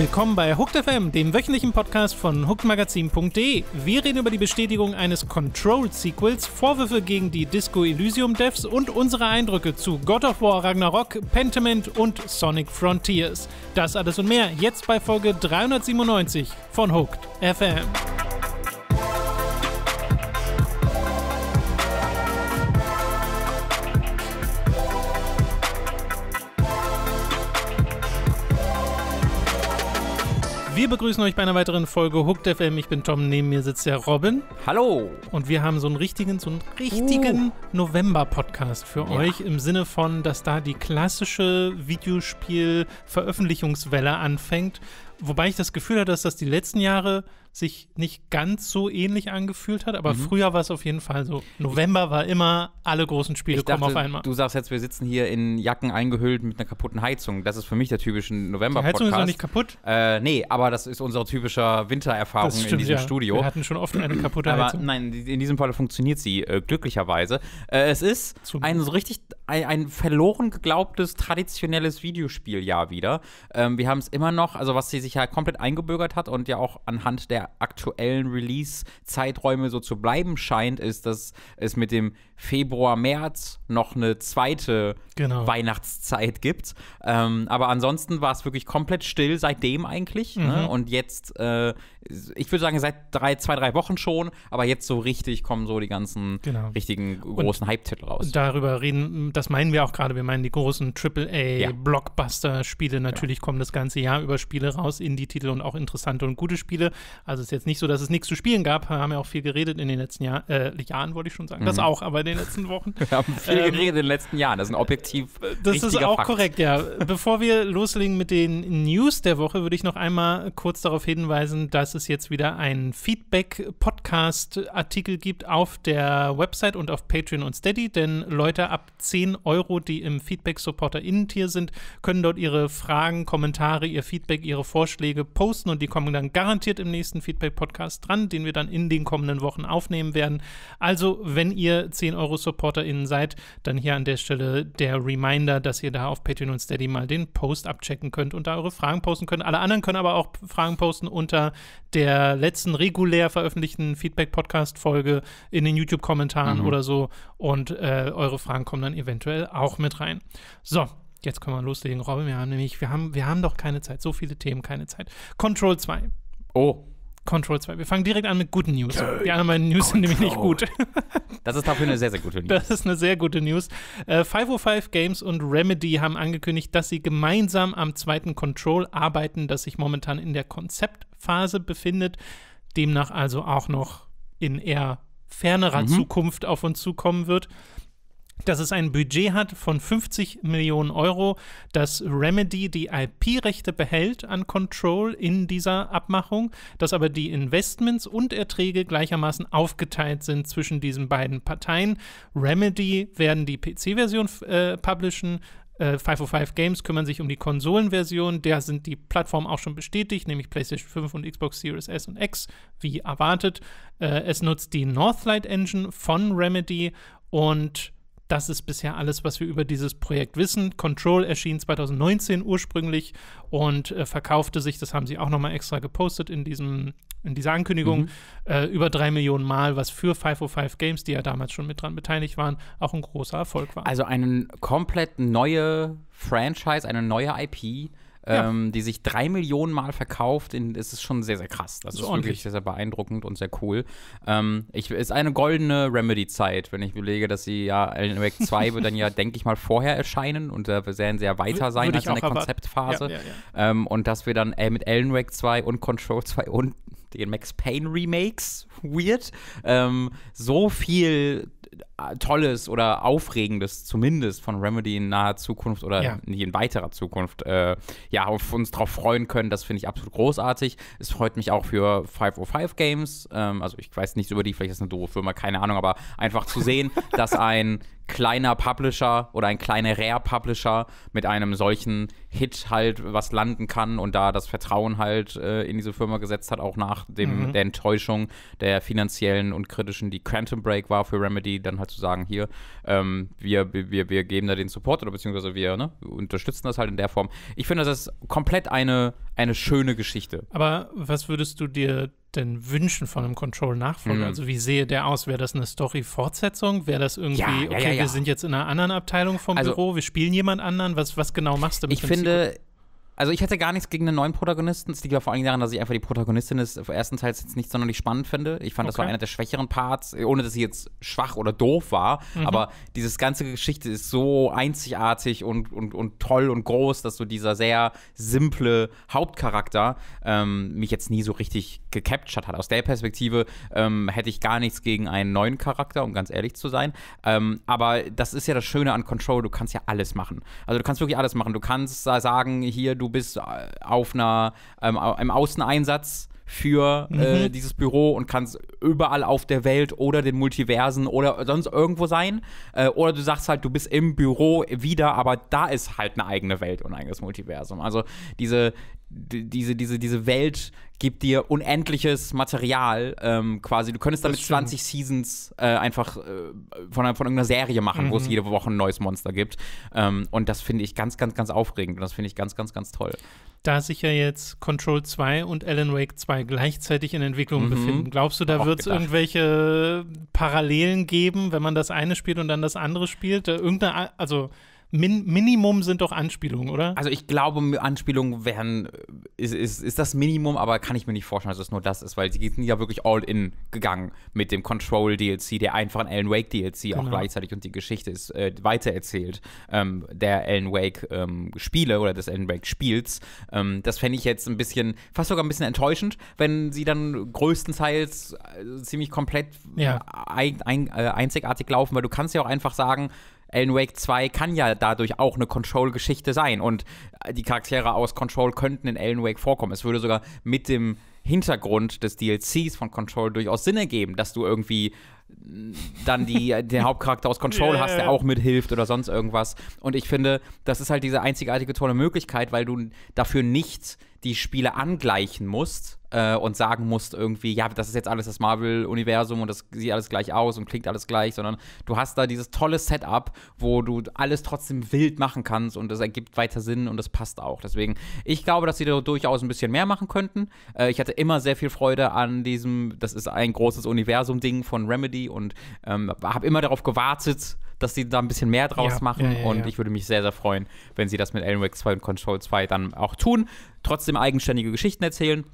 Willkommen bei Hooked FM, dem wöchentlichen Podcast von hookedmagazin.de. Wir reden über die Bestätigung eines Control-Sequels, Vorwürfe gegen die Disco Elysium Devs und unsere Eindrücke zu God of War Ragnarok, Pentiment und Sonic Frontiers. Das alles und mehr jetzt bei Folge 397 von Hooked FM. begrüßen euch bei einer weiteren Folge Hooked FM. Ich bin Tom, neben mir sitzt der Robin. Hallo! Und wir haben so einen richtigen, so einen richtigen uh. November-Podcast für ja. euch im Sinne von, dass da die klassische Videospiel-Veröffentlichungswelle anfängt. Wobei ich das Gefühl hatte, dass das die letzten Jahre sich nicht ganz so ähnlich angefühlt hat, aber mhm. früher war es auf jeden Fall so. November war immer, alle großen Spiele ich kommen dachte, auf einmal. Du sagst jetzt, wir sitzen hier in Jacken eingehüllt mit einer kaputten Heizung. Das ist für mich der typische November-Podcast. Die Heizung ist noch nicht kaputt? Äh, nee, aber das ist unsere typische Wintererfahrung stimmt, in diesem ja. Studio. Wir hatten schon oft eine kaputte aber Heizung. Nein, in diesem Fall funktioniert sie äh, glücklicherweise. Äh, es ist Zum ein so richtig ein, ein, verloren geglaubtes traditionelles Videospieljahr wieder. Ähm, wir haben es immer noch, also was sie sich ja komplett eingebürgert hat und ja auch anhand der aktuellen Release-Zeiträume so zu bleiben scheint, ist, dass es mit dem Februar, März noch eine zweite genau. Weihnachtszeit gibt. Ähm, aber ansonsten war es wirklich komplett still seitdem eigentlich. Ne? Mhm. Ne? Und jetzt, äh, ich würde sagen, seit drei, zwei, drei Wochen schon, aber jetzt so richtig kommen so die ganzen genau. richtigen großen Hype-Titel raus. Darüber reden, das meinen wir auch gerade. Wir meinen die großen AAA-Blockbuster-Spiele. Ja. Genau. Natürlich ja. kommen das ganze Jahr über Spiele raus, Indie-Titel und auch interessante und gute Spiele. Also es ist jetzt nicht so, dass es nichts zu spielen gab. Wir haben ja auch viel geredet in den letzten Jahr, äh, Jahren, wollte ich schon sagen. Mhm. Das auch, aber in den letzten Wochen. Wir haben viel ähm, geredet in den letzten Jahren. Das ist ein objektiv. Äh, das ist auch Fakt. korrekt, ja. Bevor wir loslegen mit den News der Woche, würde ich noch einmal kurz darauf hinweisen, dass es jetzt wieder einen Feedback-Podcast-Artikel gibt auf der Website und auf Patreon und Steady. Denn Leute ab 10 Euro, die im Feedback-Supporter Innentier sind, können dort ihre Fragen, Kommentare, ihr Feedback, ihre Vorschläge posten und die kommen dann garantiert im nächsten Feedback-Podcast dran, den wir dann in den kommenden Wochen aufnehmen werden. Also, wenn ihr 10 Euro eure supporterinnen seid, dann hier an der Stelle der Reminder, dass ihr da auf Patreon und Steady mal den Post abchecken könnt und da eure Fragen posten könnt. Alle anderen können aber auch Fragen posten unter der letzten regulär veröffentlichten Feedback-Podcast-Folge in den YouTube-Kommentaren mhm. oder so. Und äh, eure Fragen kommen dann eventuell auch mit rein. So, Jetzt können wir loslegen, Robin. Wir haben nämlich, wir haben, wir haben doch keine Zeit. So viele Themen, keine Zeit. Control 2. Oh. Control 2. Wir fangen direkt an mit guten News. Die anderen News Control. sind nämlich nicht gut. das ist dafür eine sehr, sehr gute News. Das ist eine sehr gute News. Äh, 505 Games und Remedy haben angekündigt, dass sie gemeinsam am zweiten Control arbeiten, das sich momentan in der Konzeptphase befindet. Demnach also auch noch in eher fernerer mhm. Zukunft auf uns zukommen wird dass es ein Budget hat von 50 Millionen Euro, dass Remedy die IP-Rechte behält an Control in dieser Abmachung, dass aber die Investments und Erträge gleichermaßen aufgeteilt sind zwischen diesen beiden Parteien. Remedy werden die PC-Version äh, publishen, 505 äh, Games kümmern sich um die Konsolenversion. Da sind die Plattformen auch schon bestätigt, nämlich PlayStation 5 und Xbox Series S und X, wie erwartet. Äh, es nutzt die Northlight Engine von Remedy und das ist bisher alles, was wir über dieses Projekt wissen. Control erschien 2019 ursprünglich und äh, verkaufte sich, das haben sie auch nochmal extra gepostet in, diesem, in dieser Ankündigung, mhm. äh, über drei Millionen Mal, was für 505 Games, die ja damals schon mit dran beteiligt waren, auch ein großer Erfolg war. Also eine komplett neue Franchise, eine neue IP, ähm, die sich drei Millionen Mal verkauft. In, es ist schon sehr, sehr krass. Das, das ist, ist wirklich sehr, sehr beeindruckend und sehr cool. Ähm, ich, ist eine goldene Remedy-Zeit, wenn ich überlege, dass sie ja Alan Wake 2 wird dann ja, denke ich mal, vorher erscheinen und da äh, werden sie ja weiter sein Würde als in der Konzeptphase. Ja, ja, ähm, und dass wir dann äh, mit Alan Wake 2 und Control 2 und den Max Payne Remakes, weird, ähm, so viel Tolles oder Aufregendes zumindest von Remedy in naher Zukunft oder ja. nicht in weiterer Zukunft äh, ja auf uns drauf freuen können. Das finde ich absolut großartig. Es freut mich auch für 505 Games. Ähm, also ich weiß nichts über die, vielleicht ist eine doofe Firma, keine Ahnung, aber einfach zu sehen, dass ein kleiner Publisher oder ein kleiner Rare-Publisher mit einem solchen Hit halt was landen kann und da das Vertrauen halt äh, in diese Firma gesetzt hat, auch nach dem, mhm. der Enttäuschung der finanziellen und kritischen, die Quantum Break war für Remedy, dann halt zu sagen, hier, ähm, wir, wir, wir geben da den Support oder beziehungsweise wir ne, unterstützen das halt in der Form. Ich finde, das ist komplett eine, eine schöne Geschichte. Aber was würdest du dir den wünschen von einem control nachfolgen. Mhm. Also wie sehe der aus? Wäre das eine Story-Fortsetzung? Wäre das irgendwie, ja, ja, okay, ja, wir sind jetzt in einer anderen Abteilung vom also, Büro, wir spielen jemand anderen? Was, was genau machst du mit Ich finde, Sequel? Also ich hätte gar nichts gegen den neuen Protagonisten. Es liegt aber vor allen Dingen daran, dass ich einfach die Protagonistin des ersten Teils jetzt nicht sonderlich spannend finde. Ich fand, okay. das war einer der schwächeren Parts, ohne dass sie jetzt schwach oder doof war. Mhm. Aber dieses ganze Geschichte ist so einzigartig und, und, und toll und groß, dass so dieser sehr simple Hauptcharakter ähm, mich jetzt nie so richtig gecaptured hat. Aus der Perspektive ähm, hätte ich gar nichts gegen einen neuen Charakter, um ganz ehrlich zu sein. Ähm, aber das ist ja das Schöne an Control, du kannst ja alles machen. Also du kannst wirklich alles machen. Du kannst sagen, hier, du bist äh, auf einer, ähm, einem Außeneinsatz für äh, mhm. dieses Büro und kannst überall auf der Welt oder den Multiversen oder sonst irgendwo sein. Äh, oder du sagst halt, du bist im Büro wieder, aber da ist halt eine eigene Welt und ein eigenes Multiversum. Also diese, diese, diese, diese Welt gibt dir unendliches Material ähm, quasi. Du könntest damit 20 Seasons äh, einfach äh, von, von irgendeiner Serie machen, mhm. wo es mhm. jede Woche ein neues Monster gibt. Ähm, und das finde ich ganz, ganz, ganz aufregend. Und das finde ich ganz, ganz, ganz toll. Da sich ja jetzt Control 2 und Alan Wake 2 gleichzeitig in Entwicklung mhm. befinden, glaubst du, da wird es irgendwelche Parallelen geben, wenn man das eine spielt und dann das andere spielt? Äh, irgendeine, also Min Minimum sind doch Anspielungen, oder? Also ich glaube, Anspielungen wären, äh, ist, ist, ist das Minimum, aber kann ich mir nicht vorstellen, dass es nur das ist, weil sie sind ja wirklich all in gegangen mit dem Control-DLC, der einfachen Alan Wake-DLC genau. auch gleichzeitig und die Geschichte ist äh, weitererzählt ähm, der Alan Wake-Spiele ähm, oder des Alan Wake-Spiels. Ähm, das fände ich jetzt ein bisschen, fast sogar ein bisschen enttäuschend, wenn sie dann größtenteils äh, ziemlich komplett ja. Äh, ein, ein, äh, einzigartig laufen, weil du kannst ja auch einfach sagen, Alan Wake 2 kann ja dadurch auch eine Control-Geschichte sein und äh, die Charaktere aus Control könnten in Alan Wake vorkommen. Es würde sogar mit dem Hintergrund des DLCs von Control durchaus Sinn ergeben, dass du irgendwie äh, dann die, äh, den Hauptcharakter aus Control hast, der auch mithilft oder sonst irgendwas. Und ich finde, das ist halt diese einzigartige tolle Möglichkeit, weil du dafür nicht die Spiele angleichen musst, äh, und sagen musst irgendwie, ja, das ist jetzt alles das Marvel-Universum und das sieht alles gleich aus und klingt alles gleich, sondern du hast da dieses tolle Setup, wo du alles trotzdem wild machen kannst und es ergibt weiter Sinn und es passt auch. Deswegen, ich glaube, dass sie da durchaus ein bisschen mehr machen könnten. Äh, ich hatte immer sehr viel Freude an diesem, das ist ein großes Universum-Ding von Remedy und ähm, habe immer darauf gewartet, dass sie da ein bisschen mehr draus ja, machen. Ja, ja, und ich würde mich sehr, sehr freuen, wenn sie das mit Alan Wake 2 und Control 2 dann auch tun. Trotzdem eigenständige Geschichten erzählen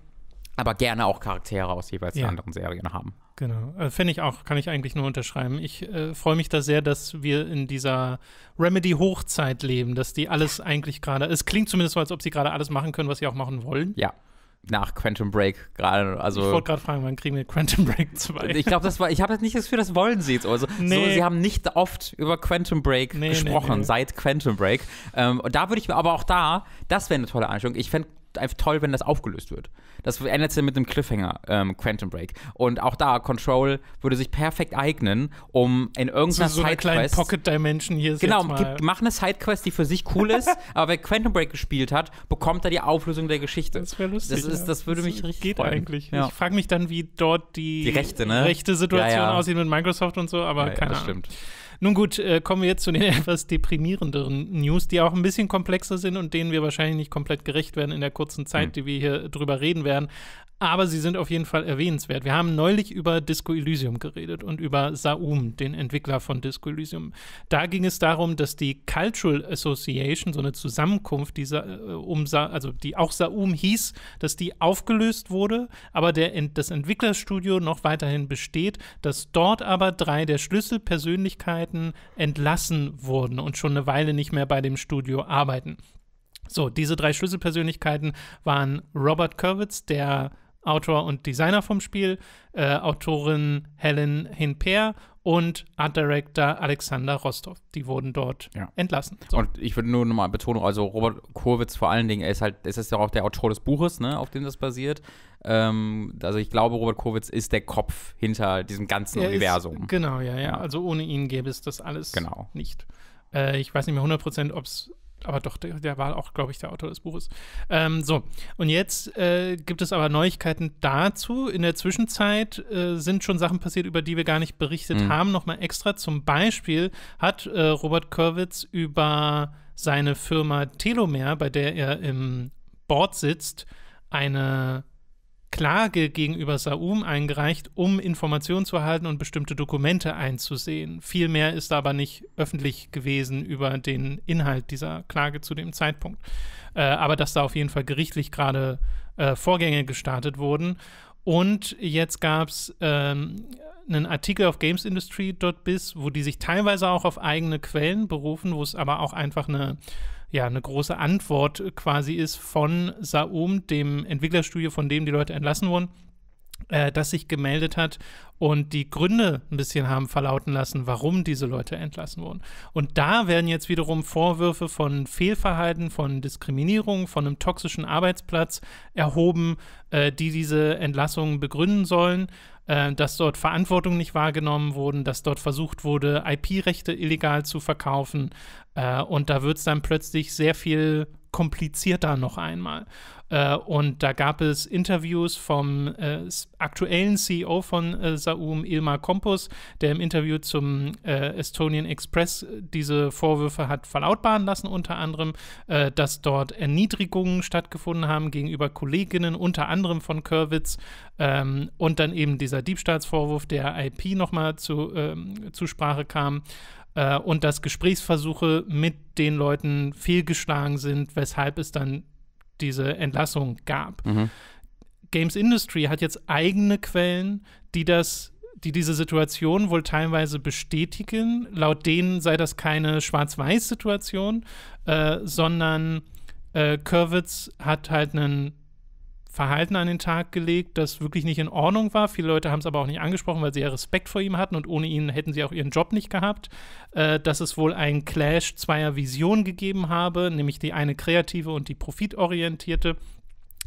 aber gerne auch Charaktere aus jeweils ja. anderen Serien haben. Genau, äh, finde ich auch, kann ich eigentlich nur unterschreiben. Ich äh, freue mich da sehr, dass wir in dieser Remedy-Hochzeit leben, dass die alles eigentlich gerade, es klingt zumindest so, als ob sie gerade alles machen können, was sie auch machen wollen. Ja nach Quantum Break gerade. Also ich wollte gerade fragen, wann kriegen wir Quantum Break 2? Ich glaube, das war, ich habe jetzt nicht das Gefühl, das wollen sie jetzt. Also, nee. so, sie haben nicht oft über Quantum Break nee, gesprochen nee, seit Quantum Break. Ähm, und da würde ich mir aber auch da, das wäre eine tolle Einstellung. Ich fände einfach toll, wenn das aufgelöst wird. Das endet ja mit einem Cliffhanger, ähm, Quantum Break. Und auch da, Control würde sich perfekt eignen, um in irgendeiner so, so Sidequest. Pocket Dimension hier ist Genau, gibt, mach eine Sidequest, die für sich cool ist, aber wer Quantum Break gespielt hat, bekommt er die Auflösung der Geschichte. Das wäre lustig. Das, ist, ja. das würde das mich richtig geht freuen. eigentlich. Ja. Ich frage mich dann, wie dort die, die rechte, ne? rechte, Situation ja, aussieht mit Microsoft und so, aber ja, keine ja, das Ahnung. stimmt. Nun gut, äh, kommen wir jetzt zu den etwas deprimierenderen News, die auch ein bisschen komplexer sind und denen wir wahrscheinlich nicht komplett gerecht werden in der kurzen Zeit, mhm. die wir hier drüber reden werden aber sie sind auf jeden Fall erwähnenswert. Wir haben neulich über Disco Elysium geredet und über Saum, den Entwickler von Disco Elysium. Da ging es darum, dass die Cultural Association, so eine Zusammenkunft, die, äh, um Sa also die auch Saum hieß, dass die aufgelöst wurde, aber der, das Entwicklerstudio noch weiterhin besteht, dass dort aber drei der Schlüsselpersönlichkeiten entlassen wurden und schon eine Weile nicht mehr bei dem Studio arbeiten. So, diese drei Schlüsselpersönlichkeiten waren Robert Kurwitz, der Autor und Designer vom Spiel, äh, Autorin Helen Hinper und Art Director Alexander Rostov. Die wurden dort ja. entlassen. So. Und ich würde nur nochmal betonen, also Robert Kurwitz vor allen Dingen, er ist halt, es ist ja auch der Autor des Buches, ne, auf dem das basiert. Ähm, also ich glaube, Robert Kurwitz ist der Kopf hinter diesem ganzen er Universum. Ist, genau, ja, ja, ja, Also ohne ihn gäbe es das alles genau. nicht. Äh, ich weiß nicht mehr 100 Prozent, ob es aber doch, der, der war auch, glaube ich, der Autor des Buches. Ähm, so, und jetzt äh, gibt es aber Neuigkeiten dazu. In der Zwischenzeit äh, sind schon Sachen passiert, über die wir gar nicht berichtet mhm. haben. Nochmal extra. Zum Beispiel hat äh, Robert Kurwitz über seine Firma Telomere, bei der er im Board sitzt, eine Klage gegenüber Saum eingereicht, um Informationen zu erhalten und bestimmte Dokumente einzusehen. Viel mehr ist aber nicht öffentlich gewesen über den Inhalt dieser Klage zu dem Zeitpunkt. Äh, aber dass da auf jeden Fall gerichtlich gerade äh, Vorgänge gestartet wurden. Und jetzt gab es ähm, einen Artikel auf gamesindustry.biz, wo die sich teilweise auch auf eigene Quellen berufen, wo es aber auch einfach eine ja, eine große Antwort quasi ist von Saum, dem Entwicklerstudio, von dem die Leute entlassen wurden, äh, das sich gemeldet hat und die Gründe ein bisschen haben verlauten lassen, warum diese Leute entlassen wurden. Und da werden jetzt wiederum Vorwürfe von Fehlverhalten, von Diskriminierung, von einem toxischen Arbeitsplatz erhoben, äh, die diese Entlassungen begründen sollen. Äh, dass dort Verantwortung nicht wahrgenommen wurden, dass dort versucht wurde, IP-Rechte illegal zu verkaufen, äh, und da wird es dann plötzlich sehr viel komplizierter noch einmal. Äh, und da gab es Interviews vom äh, aktuellen CEO von äh, Saum, Ilmar Kompus, der im Interview zum äh, Estonian Express diese Vorwürfe hat verlautbaren lassen, unter anderem, äh, dass dort Erniedrigungen stattgefunden haben gegenüber Kolleginnen, unter anderem von Körwitz. Ähm, und dann eben dieser Diebstahlsvorwurf der IP nochmal zu, ähm, zur Sprache kam äh, und dass Gesprächsversuche mit den Leuten fehlgeschlagen sind, weshalb es dann diese Entlassung gab. Mhm. Games Industry hat jetzt eigene Quellen, die das die diese Situation wohl teilweise bestätigen. Laut denen sei das keine Schwarz-Weiß-Situation, äh, sondern äh, Kurwitz hat halt einen Verhalten an den Tag gelegt, das wirklich nicht in Ordnung war. Viele Leute haben es aber auch nicht angesprochen, weil sie ja Respekt vor ihm hatten und ohne ihn hätten sie auch ihren Job nicht gehabt. Äh, dass es wohl einen Clash zweier Visionen gegeben habe, nämlich die eine kreative und die profitorientierte.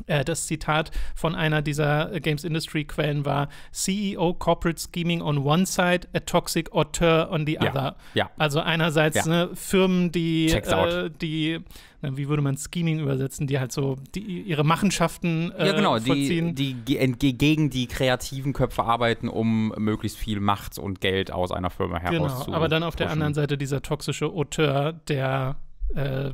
Äh, das Zitat von einer dieser äh, Games Industry Quellen war: CEO Corporate Scheming on one side, a toxic auteur on the other. Ja. Also einerseits ja. ne, Firmen, die, äh, die wie würde man Scheming übersetzen, die halt so die, ihre Machenschaften äh, ja, genau, vollziehen. Die, die gegen die kreativen Köpfe arbeiten, um möglichst viel Macht und Geld aus einer Firma genau, herauszuholen. Genau, aber dann auf der anderen Seite dieser toxische Auteur, der äh,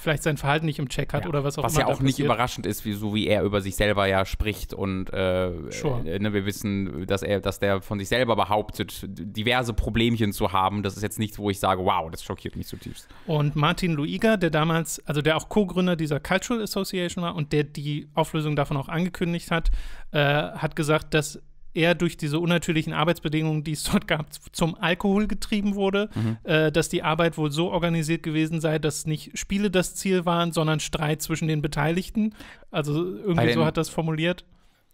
vielleicht sein Verhalten nicht im Check hat ja, oder was auch was immer. Was ja auch nicht überraschend ist, wie, so wie er über sich selber ja spricht und äh, sure. äh, ne, wir wissen, dass er, dass der von sich selber behauptet, diverse Problemchen zu haben. Das ist jetzt nichts, wo ich sage, wow, das schockiert mich zutiefst. Und Martin Luiga, der damals, also der auch Co-Gründer dieser Cultural Association war und der die Auflösung davon auch angekündigt hat, äh, hat gesagt, dass eher durch diese unnatürlichen Arbeitsbedingungen, die es dort gab, zum Alkohol getrieben wurde, mhm. äh, dass die Arbeit wohl so organisiert gewesen sei, dass nicht Spiele das Ziel waren, sondern Streit zwischen den Beteiligten. Also irgendwie den, so hat das formuliert.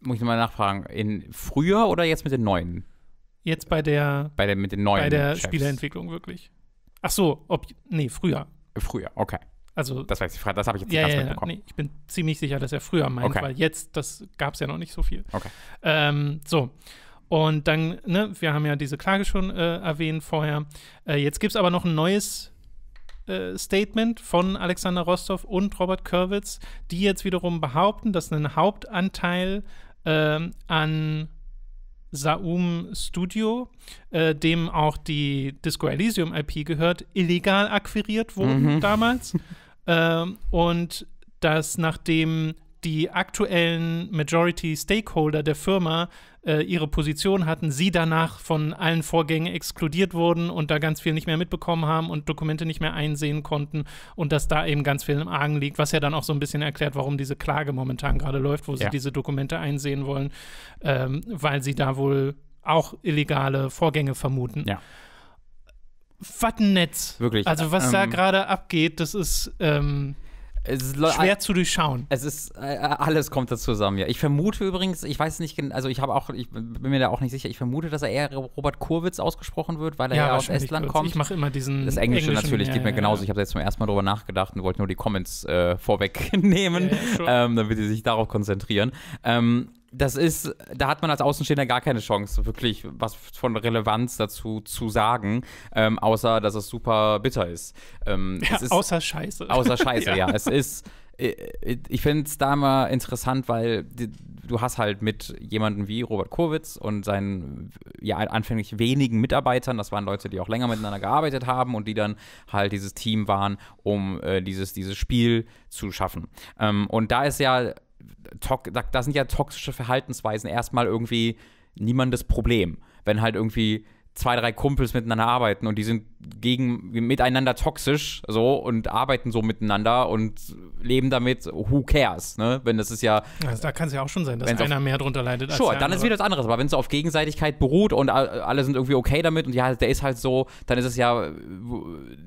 Muss ich nochmal nachfragen, in früher oder jetzt mit den neuen? Jetzt bei der bei der mit den neuen bei der Chefs. Spieleentwicklung wirklich. Ach so, ob nee, früher. Früher, okay. Also, das die Frage, das habe ich jetzt nicht ja, ganz ja, mitbekommen. Nee, ich bin ziemlich sicher, dass er früher meint, okay. weil jetzt, das gab es ja noch nicht so viel. Okay. Ähm, so. Und dann, ne, wir haben ja diese Klage schon äh, erwähnt vorher. Äh, jetzt gibt es aber noch ein neues äh, Statement von Alexander Rostov und Robert Kurwitz, die jetzt wiederum behaupten, dass ein Hauptanteil ähm, an Saum Studio, äh, dem auch die Disco Elysium IP gehört, illegal akquiriert wurden mhm. damals. Ähm, und dass nachdem die aktuellen Majority Stakeholder der Firma äh, ihre Position hatten, sie danach von allen Vorgängen exkludiert wurden und da ganz viel nicht mehr mitbekommen haben und Dokumente nicht mehr einsehen konnten und dass da eben ganz viel im Argen liegt, was ja dann auch so ein bisschen erklärt, warum diese Klage momentan gerade läuft, wo sie diese Dokumente einsehen wollen, ähm, weil sie da wohl auch illegale Vorgänge vermuten. Ja was ein Netz. Wirklich. Also, was ähm, da gerade abgeht, das ist. Ähm es ist schwer zu durchschauen. Es ist äh, äh, alles kommt da zusammen. Ja, ich vermute übrigens, ich weiß nicht, also ich habe auch, ich bin mir da auch nicht sicher. Ich vermute, dass er eher Robert Kurwitz ausgesprochen wird, weil er ja, ja aus Estland kommt. Ich mache immer diesen das Englische natürlich ja, geht mir ja, genauso. Ich habe jetzt zum ersten Mal drüber nachgedacht und wollte nur die Comments äh, vorwegnehmen, ähm, damit sie sich darauf konzentrieren. Ähm, das ist, da hat man als Außenstehender gar keine Chance, wirklich was von Relevanz dazu zu sagen, ähm, außer dass es super bitter ist. Ähm, ja, ist außer Scheiße. Außer Scheiße, ja. ja. Es ist äh, ich finde es da immer interessant, weil du hast halt mit jemandem wie Robert Kurwitz und seinen ja anfänglich wenigen Mitarbeitern, das waren Leute, die auch länger miteinander gearbeitet haben und die dann halt dieses Team waren, um äh, dieses, dieses Spiel zu schaffen. Ähm, und da ist ja da, da sind ja toxische Verhaltensweisen erstmal irgendwie niemandes Problem. Wenn halt irgendwie zwei, drei Kumpels miteinander arbeiten und die sind gegen, miteinander toxisch so und arbeiten so miteinander und leben damit, who cares, ne? Wenn das ist ja. Also da kann es ja auch schon sein, dass einer auf, mehr drunter leidet als Sure, dann andere. ist wieder was anderes. Aber wenn es auf Gegenseitigkeit beruht und alle sind irgendwie okay damit und ja, der ist halt so, dann ist es ja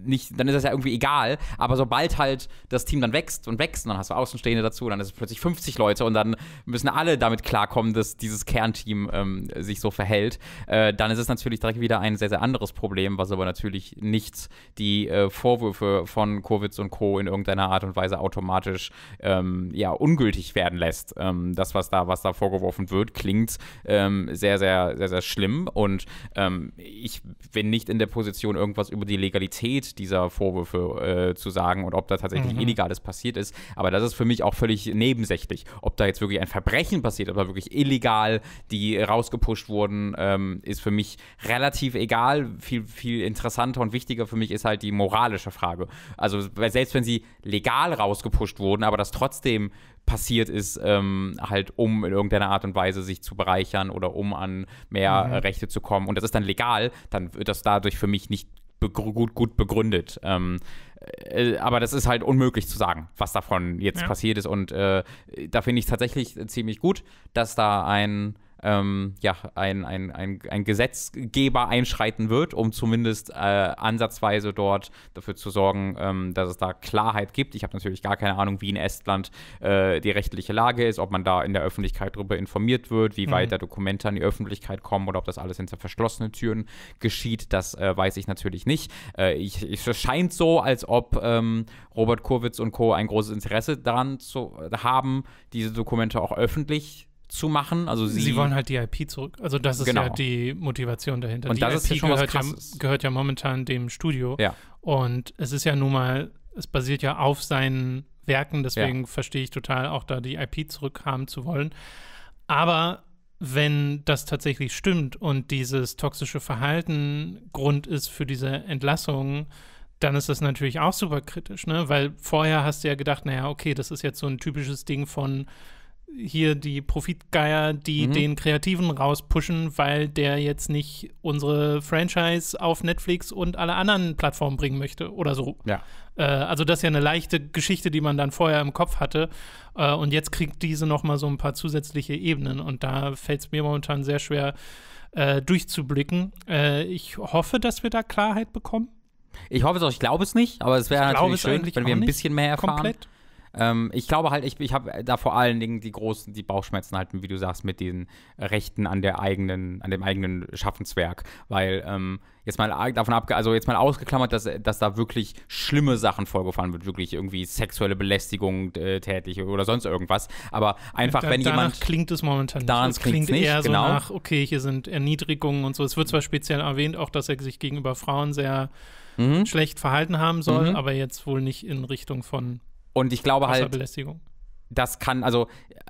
nicht, dann ist es ja irgendwie egal. Aber sobald halt das Team dann wächst und wächst, und dann hast du Außenstehende dazu, dann ist es plötzlich 50 Leute und dann müssen alle damit klarkommen, dass dieses Kernteam ähm, sich so verhält, äh, dann ist es natürlich direkt wieder ein sehr, sehr anderes Problem, was aber natürlich natürlich nicht die äh, Vorwürfe von Kurwitz und Co. in irgendeiner Art und Weise automatisch ähm, ja, ungültig werden lässt. Ähm, das, was da, was da vorgeworfen wird, klingt ähm, sehr, sehr, sehr, sehr schlimm. Und ähm, ich bin nicht in der Position, irgendwas über die Legalität dieser Vorwürfe äh, zu sagen und ob da tatsächlich mhm. Illegales passiert ist. Aber das ist für mich auch völlig nebensächlich. Ob da jetzt wirklich ein Verbrechen passiert, ob da wirklich illegal die rausgepusht wurden, ähm, ist für mich relativ egal. Viel, viel interessanter relevanter und wichtiger für mich ist halt die moralische Frage. Also selbst wenn sie legal rausgepusht wurden, aber das trotzdem passiert ist, ähm, halt um in irgendeiner Art und Weise sich zu bereichern oder um an mehr mhm. Rechte zu kommen. Und das ist dann legal, dann wird das dadurch für mich nicht begrü- gut, gut begründet. Ähm, äh, aber das ist halt unmöglich zu sagen, was davon jetzt ja. passiert ist. Und äh, da finde ich es tatsächlich ziemlich gut, dass da ein ähm, ja, ein, ein, ein, ein, Gesetzgeber einschreiten wird, um zumindest äh, ansatzweise dort dafür zu sorgen, ähm, dass es da Klarheit gibt. Ich habe natürlich gar keine Ahnung, wie in Estland äh, die rechtliche Lage ist, ob man da in der Öffentlichkeit darüber informiert wird, wie mhm. weit da Dokumente an die Öffentlichkeit kommen oder ob das alles hinter verschlossenen Türen geschieht. Das äh, weiß ich natürlich nicht. Ich, äh, ich, es scheint so, als ob ähm, Robert Kurwitz und Co. ein großes Interesse daran zu haben, diese Dokumente auch öffentlich zu zu machen. Also sie, sie wollen halt die IP zurück. Also das ist genau. ja die Motivation dahinter. Und die das IP ist ja schon gehört, was ja, gehört ja momentan dem Studio. Ja. Und es ist ja nun mal, es basiert ja auf seinen Werken, deswegen ja. verstehe ich total auch da die IP zurückhaben zu wollen. Aber wenn das tatsächlich stimmt und dieses toxische Verhalten Grund ist für diese Entlassung, dann ist das natürlich auch super kritisch, ne? Weil vorher hast du ja gedacht, naja, okay, das ist jetzt so ein typisches Ding von hier die Profitgeier, die mhm. den Kreativen rauspushen, weil der jetzt nicht unsere Franchise auf Netflix und alle anderen Plattformen bringen möchte oder so. Ja. Äh, also das ist ja eine leichte Geschichte, die man dann vorher im Kopf hatte. Äh, und jetzt kriegt diese noch mal so ein paar zusätzliche Ebenen. Und da fällt es mir momentan sehr schwer, äh, durchzublicken. Äh, ich hoffe, dass wir da Klarheit bekommen. Ich hoffe es auch, ich glaube es nicht, aber es wäre natürlich schön, wenn wir ein bisschen mehr erfahren. Komplett. Ähm, ich glaube halt, ich, ich habe da vor allen Dingen die großen, die Bauchschmerzen halt, wie du sagst, mit den Rechten an der eigenen, an dem eigenen Schaffenswerk. Weil ähm, jetzt mal davon abge, also jetzt mal ausgeklammert, dass, dass da wirklich schlimme Sachen vorgefahren wird, wirklich irgendwie sexuelle Belästigung äh, tätig oder sonst irgendwas. Aber einfach, da, wenn danach jemand. klingt es momentan nicht. Danach klingt es nicht, eher genau. so nach, okay, hier sind Erniedrigungen und so. Es wird zwar speziell erwähnt, auch dass er sich gegenüber Frauen sehr mhm. schlecht verhalten haben soll, mhm. aber jetzt wohl nicht in Richtung von und ich glaube halt. Belästigung das kann, also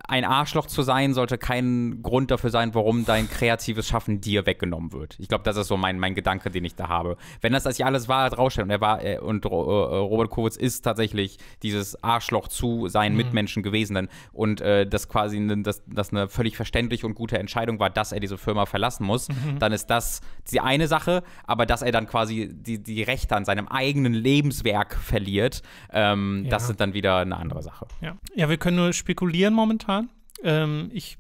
ein Arschloch zu sein, sollte kein Grund dafür sein, warum dein kreatives Schaffen dir weggenommen wird. Ich glaube, das ist so mein, mein Gedanke, den ich da habe. Wenn das als tatsächlich alles wahr draufstellt und er war äh, und äh, Robert Kowitz ist tatsächlich dieses Arschloch zu seinen mhm. Mitmenschen gewesen dann, und äh, das quasi das, das eine völlig verständliche und gute Entscheidung war, dass er diese Firma verlassen muss, mhm. dann ist das die eine Sache, aber dass er dann quasi die, die Rechte an seinem eigenen Lebenswerk verliert, ähm, ja. das ist dann wieder eine andere Sache. Ja, ja wir können können nur spekulieren momentan. Ähm, ich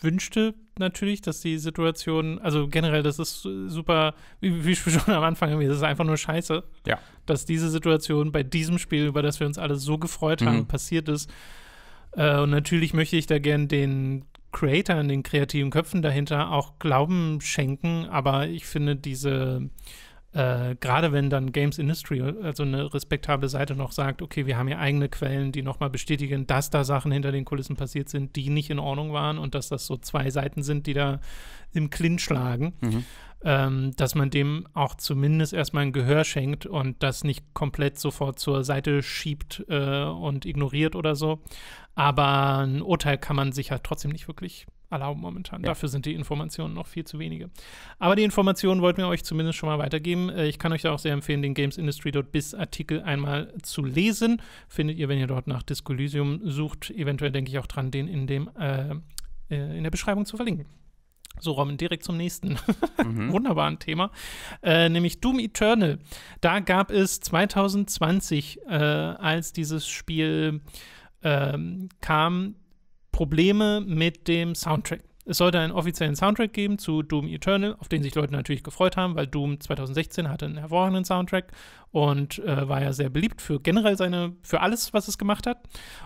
wünschte natürlich, dass die Situation, also generell, das ist super, wie, wie schon am Anfang das ist einfach nur scheiße, ja. dass diese Situation bei diesem Spiel, über das wir uns alle so gefreut haben, mhm. passiert ist. Äh, und natürlich möchte ich da gern den Creatoren, den kreativen Köpfen dahinter auch Glauben schenken, aber ich finde diese äh, gerade wenn dann Games Industry, also eine respektable Seite noch sagt, okay, wir haben ja eigene Quellen, die nochmal bestätigen, dass da Sachen hinter den Kulissen passiert sind, die nicht in Ordnung waren und dass das so zwei Seiten sind, die da im Clinch schlagen, mhm. ähm, dass man dem auch zumindest erstmal ein Gehör schenkt und das nicht komplett sofort zur Seite schiebt äh, und ignoriert oder so. Aber ein Urteil kann man sich ja halt trotzdem nicht wirklich erlauben momentan. Ja. Dafür sind die Informationen noch viel zu wenige. Aber die Informationen wollten wir euch zumindest schon mal weitergeben. Äh, ich kann euch da auch sehr empfehlen, den gamesindustry.biz Artikel einmal zu lesen. Findet ihr, wenn ihr dort nach Discolysium sucht. Eventuell denke ich auch dran, den in, dem, äh, äh, in der Beschreibung zu verlinken. So, Robin, direkt zum nächsten mhm. wunderbaren Thema, äh, nämlich Doom Eternal. Da gab es 2020, äh, als dieses Spiel ähm, kam, Probleme mit dem Soundtrack. Es sollte einen offiziellen Soundtrack geben zu Doom Eternal, auf den sich Leute natürlich gefreut haben, weil Doom 2016 hatte einen hervorragenden Soundtrack und äh, war ja sehr beliebt für generell seine, für alles, was es gemacht hat.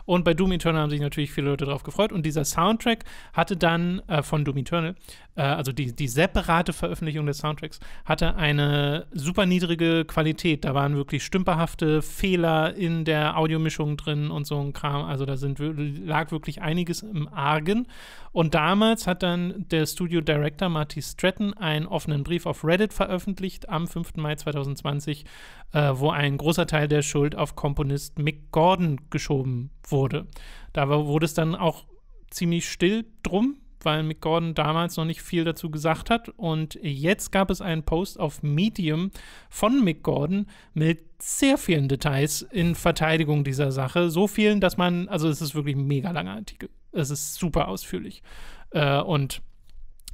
Und bei Doom Eternal haben sich natürlich viele Leute darauf gefreut und dieser Soundtrack hatte dann äh, von Doom Eternal, äh, also die, die separate Veröffentlichung des Soundtracks, hatte eine super niedrige Qualität. Da waren wirklich stümperhafte Fehler in der Audiomischung drin und so ein Kram. Also da sind, lag wirklich einiges im Argen. Und damals hat dann der Studio Director Marty Stratton einen offenen Brief auf Reddit veröffentlicht am 5. Mai 2020 äh, wo ein großer Teil der Schuld auf Komponist Mick Gordon geschoben wurde. Da wurde es dann auch ziemlich still drum, weil Mick Gordon damals noch nicht viel dazu gesagt hat. Und jetzt gab es einen Post auf Medium von Mick Gordon mit sehr vielen Details in Verteidigung dieser Sache. So vielen, dass man, also es ist wirklich ein mega langer Artikel. Es ist super ausführlich. Äh, und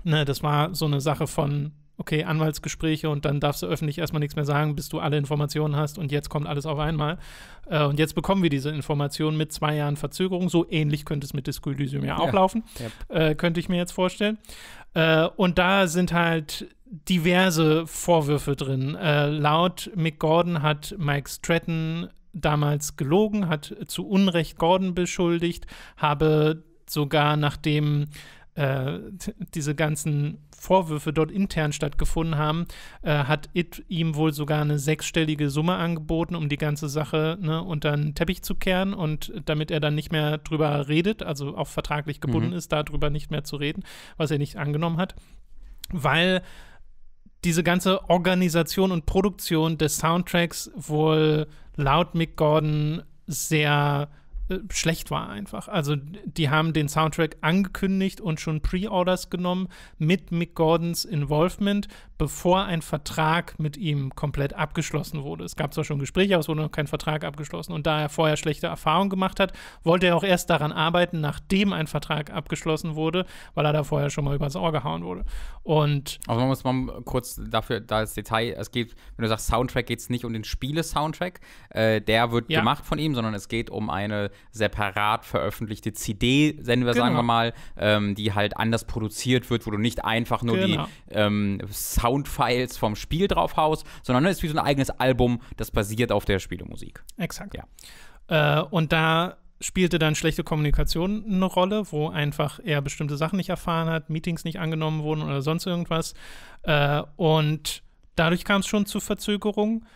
ne, das war so eine Sache von okay, Anwaltsgespräche und dann darfst du öffentlich erstmal nichts mehr sagen, bis du alle Informationen hast und jetzt kommt alles auf einmal. Äh, und jetzt bekommen wir diese Informationen mit zwei Jahren Verzögerung. So ähnlich könnte es mit Disco Elysium ja auch ja. laufen, yep. äh, könnte ich mir jetzt vorstellen. Äh, und da sind halt diverse Vorwürfe drin. Äh, laut Mick Gordon hat Mike Stratton damals gelogen, hat zu Unrecht Gordon beschuldigt, habe sogar nachdem äh, diese ganzen Vorwürfe dort intern stattgefunden haben, äh, hat It ihm wohl sogar eine sechsstellige Summe angeboten, um die ganze Sache ne, unter den Teppich zu kehren und damit er dann nicht mehr drüber redet, also auch vertraglich gebunden mhm. ist, darüber nicht mehr zu reden, was er nicht angenommen hat, weil diese ganze Organisation und Produktion des Soundtracks wohl laut Mick Gordon sehr äh, schlecht war einfach. Also die haben den Soundtrack angekündigt und schon Pre-Orders genommen mit Mick Gordons Involvement bevor ein Vertrag mit ihm komplett abgeschlossen wurde. Es gab zwar schon Gespräche, aber es wurde noch kein Vertrag abgeschlossen. Und da er vorher schlechte Erfahrungen gemacht hat, wollte er auch erst daran arbeiten, nachdem ein Vertrag abgeschlossen wurde, weil er da vorher schon mal übers Ohr gehauen wurde. Und also man muss mal kurz dafür, da das Detail, es geht, wenn du sagst Soundtrack, geht es nicht um den Spiele-Soundtrack, äh, der wird ja. gemacht von ihm, sondern es geht um eine separat veröffentlichte CD, senden wir, genau. sagen wir mal, ähm, die halt anders produziert wird, wo du nicht einfach nur genau. die ähm, Sound Soundfiles vom Spiel drauf draufhaust, sondern es ne, ist wie so ein eigenes Album, das basiert auf der Spielemusik. Exakt. Ja. Äh, und da spielte dann schlechte Kommunikation eine Rolle, wo einfach er bestimmte Sachen nicht erfahren hat, Meetings nicht angenommen wurden oder sonst irgendwas. Äh, und dadurch kam es schon zu Verzögerungen.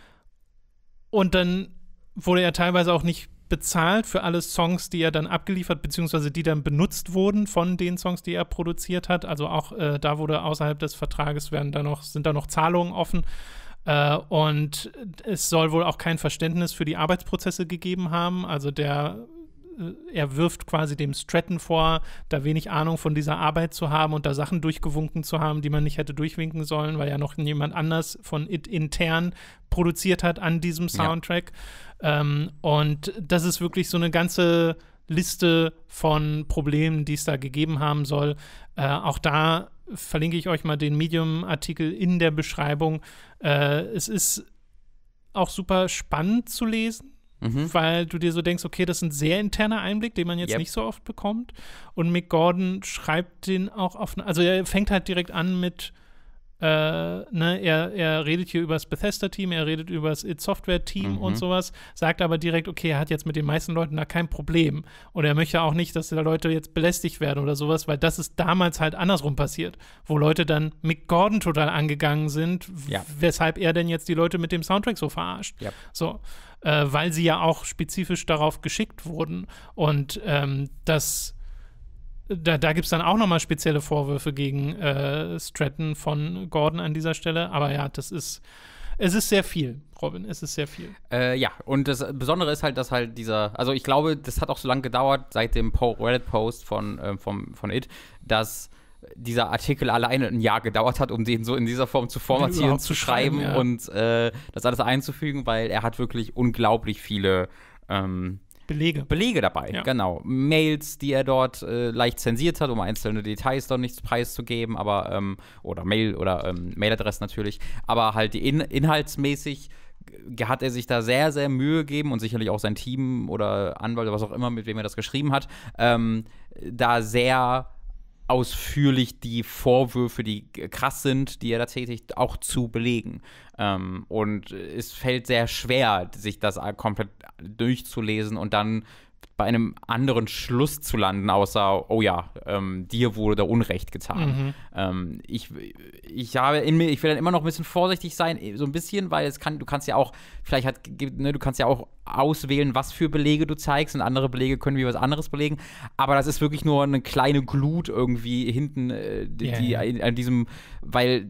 Und dann wurde er teilweise auch nicht bezahlt für alle Songs, die er dann abgeliefert, beziehungsweise die dann benutzt wurden von den Songs, die er produziert hat. Also auch äh, da wurde außerhalb des Vertrages werden da noch, sind da noch Zahlungen offen. Äh, und es soll wohl auch kein Verständnis für die Arbeitsprozesse gegeben haben. Also der äh, er wirft quasi dem Stratton vor, da wenig Ahnung von dieser Arbeit zu haben und da Sachen durchgewunken zu haben, die man nicht hätte durchwinken sollen, weil ja noch jemand anders von It intern produziert hat an diesem Soundtrack. Ja. Ähm, und das ist wirklich so eine ganze Liste von Problemen, die es da gegeben haben soll. Äh, auch da verlinke ich euch mal den Medium-Artikel in der Beschreibung. Äh, es ist auch super spannend zu lesen. Mhm. Weil du dir so denkst, okay, das ist ein sehr interner Einblick, den man jetzt yep. nicht so oft bekommt. Und Mick Gordon schreibt den auch auf, also er fängt halt direkt an mit, äh, ne, er, er redet hier über das Bethesda-Team, er redet über das It Software-Team mhm. und sowas, sagt aber direkt, okay, er hat jetzt mit den meisten Leuten da kein Problem. Und er möchte auch nicht, dass da Leute jetzt belästigt werden oder sowas, weil das ist damals halt andersrum passiert, wo Leute dann Mick Gordon total angegangen sind, ja. weshalb er denn jetzt die Leute mit dem Soundtrack so verarscht. Ja. So äh, weil sie ja auch spezifisch darauf geschickt wurden. Und ähm, das da, da gibt es dann auch nochmal spezielle Vorwürfe gegen äh, Stratton von Gordon an dieser Stelle. Aber ja, das ist, es ist sehr viel, Robin, es ist sehr viel. Äh, ja, und das Besondere ist halt, dass halt dieser, also ich glaube, das hat auch so lange gedauert seit dem Reddit-Post von, äh, vom, von It, dass dieser Artikel alleine ein Jahr gedauert hat, um den so in dieser Form zu formatieren, zu schreiben, schreiben ja. und äh, das alles einzufügen, weil er hat wirklich unglaublich viele ähm, Belege. Belege dabei, ja. genau. Mails, die er dort äh, leicht zensiert hat, um einzelne Details dort nichts preiszugeben, aber, ähm, oder Mail oder ähm, Mailadresse natürlich, aber halt in inhaltsmäßig äh, hat er sich da sehr, sehr Mühe gegeben und sicherlich auch sein Team oder Anwalt oder was auch immer, mit wem er das geschrieben hat, ähm, da sehr ausführlich die Vorwürfe, die krass sind, die er tatsächlich auch zu belegen. Ähm, und es fällt sehr schwer, sich das komplett durchzulesen und dann bei einem anderen Schluss zu landen, außer, oh ja, ähm, dir wurde da Unrecht getan. Mhm. Ähm, ich, ich habe in mir, ich will dann immer noch ein bisschen vorsichtig sein, eh, so ein bisschen, weil es kann, du kannst ja auch, vielleicht hat, ne, du kannst ja auch auswählen, was für Belege du zeigst und andere Belege können wie was anderes belegen. Aber das ist wirklich nur eine kleine Glut irgendwie hinten, äh, yeah. die an, an diesem, weil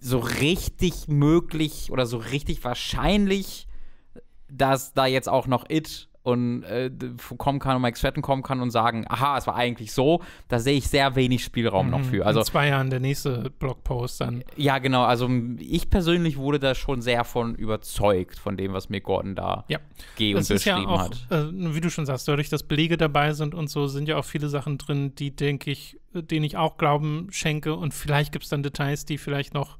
so richtig möglich oder so richtig wahrscheinlich, dass da jetzt auch noch It und äh, kommen kann und Mike Stratton kommen kann und sagen, aha, es war eigentlich so, da sehe ich sehr wenig Spielraum mhm. noch für. Also, In zwei Jahren der nächste Blogpost dann. Ja, genau. Also ich persönlich wurde da schon sehr von überzeugt, von dem, was mir Gordon da ja. ge- und beschrieben ja auch, hat. Äh, wie du schon sagst, dadurch, dass Belege dabei sind und so, sind ja auch viele Sachen drin, die, denke ich, äh, denen ich auch Glauben schenke und vielleicht gibt es dann Details, die vielleicht noch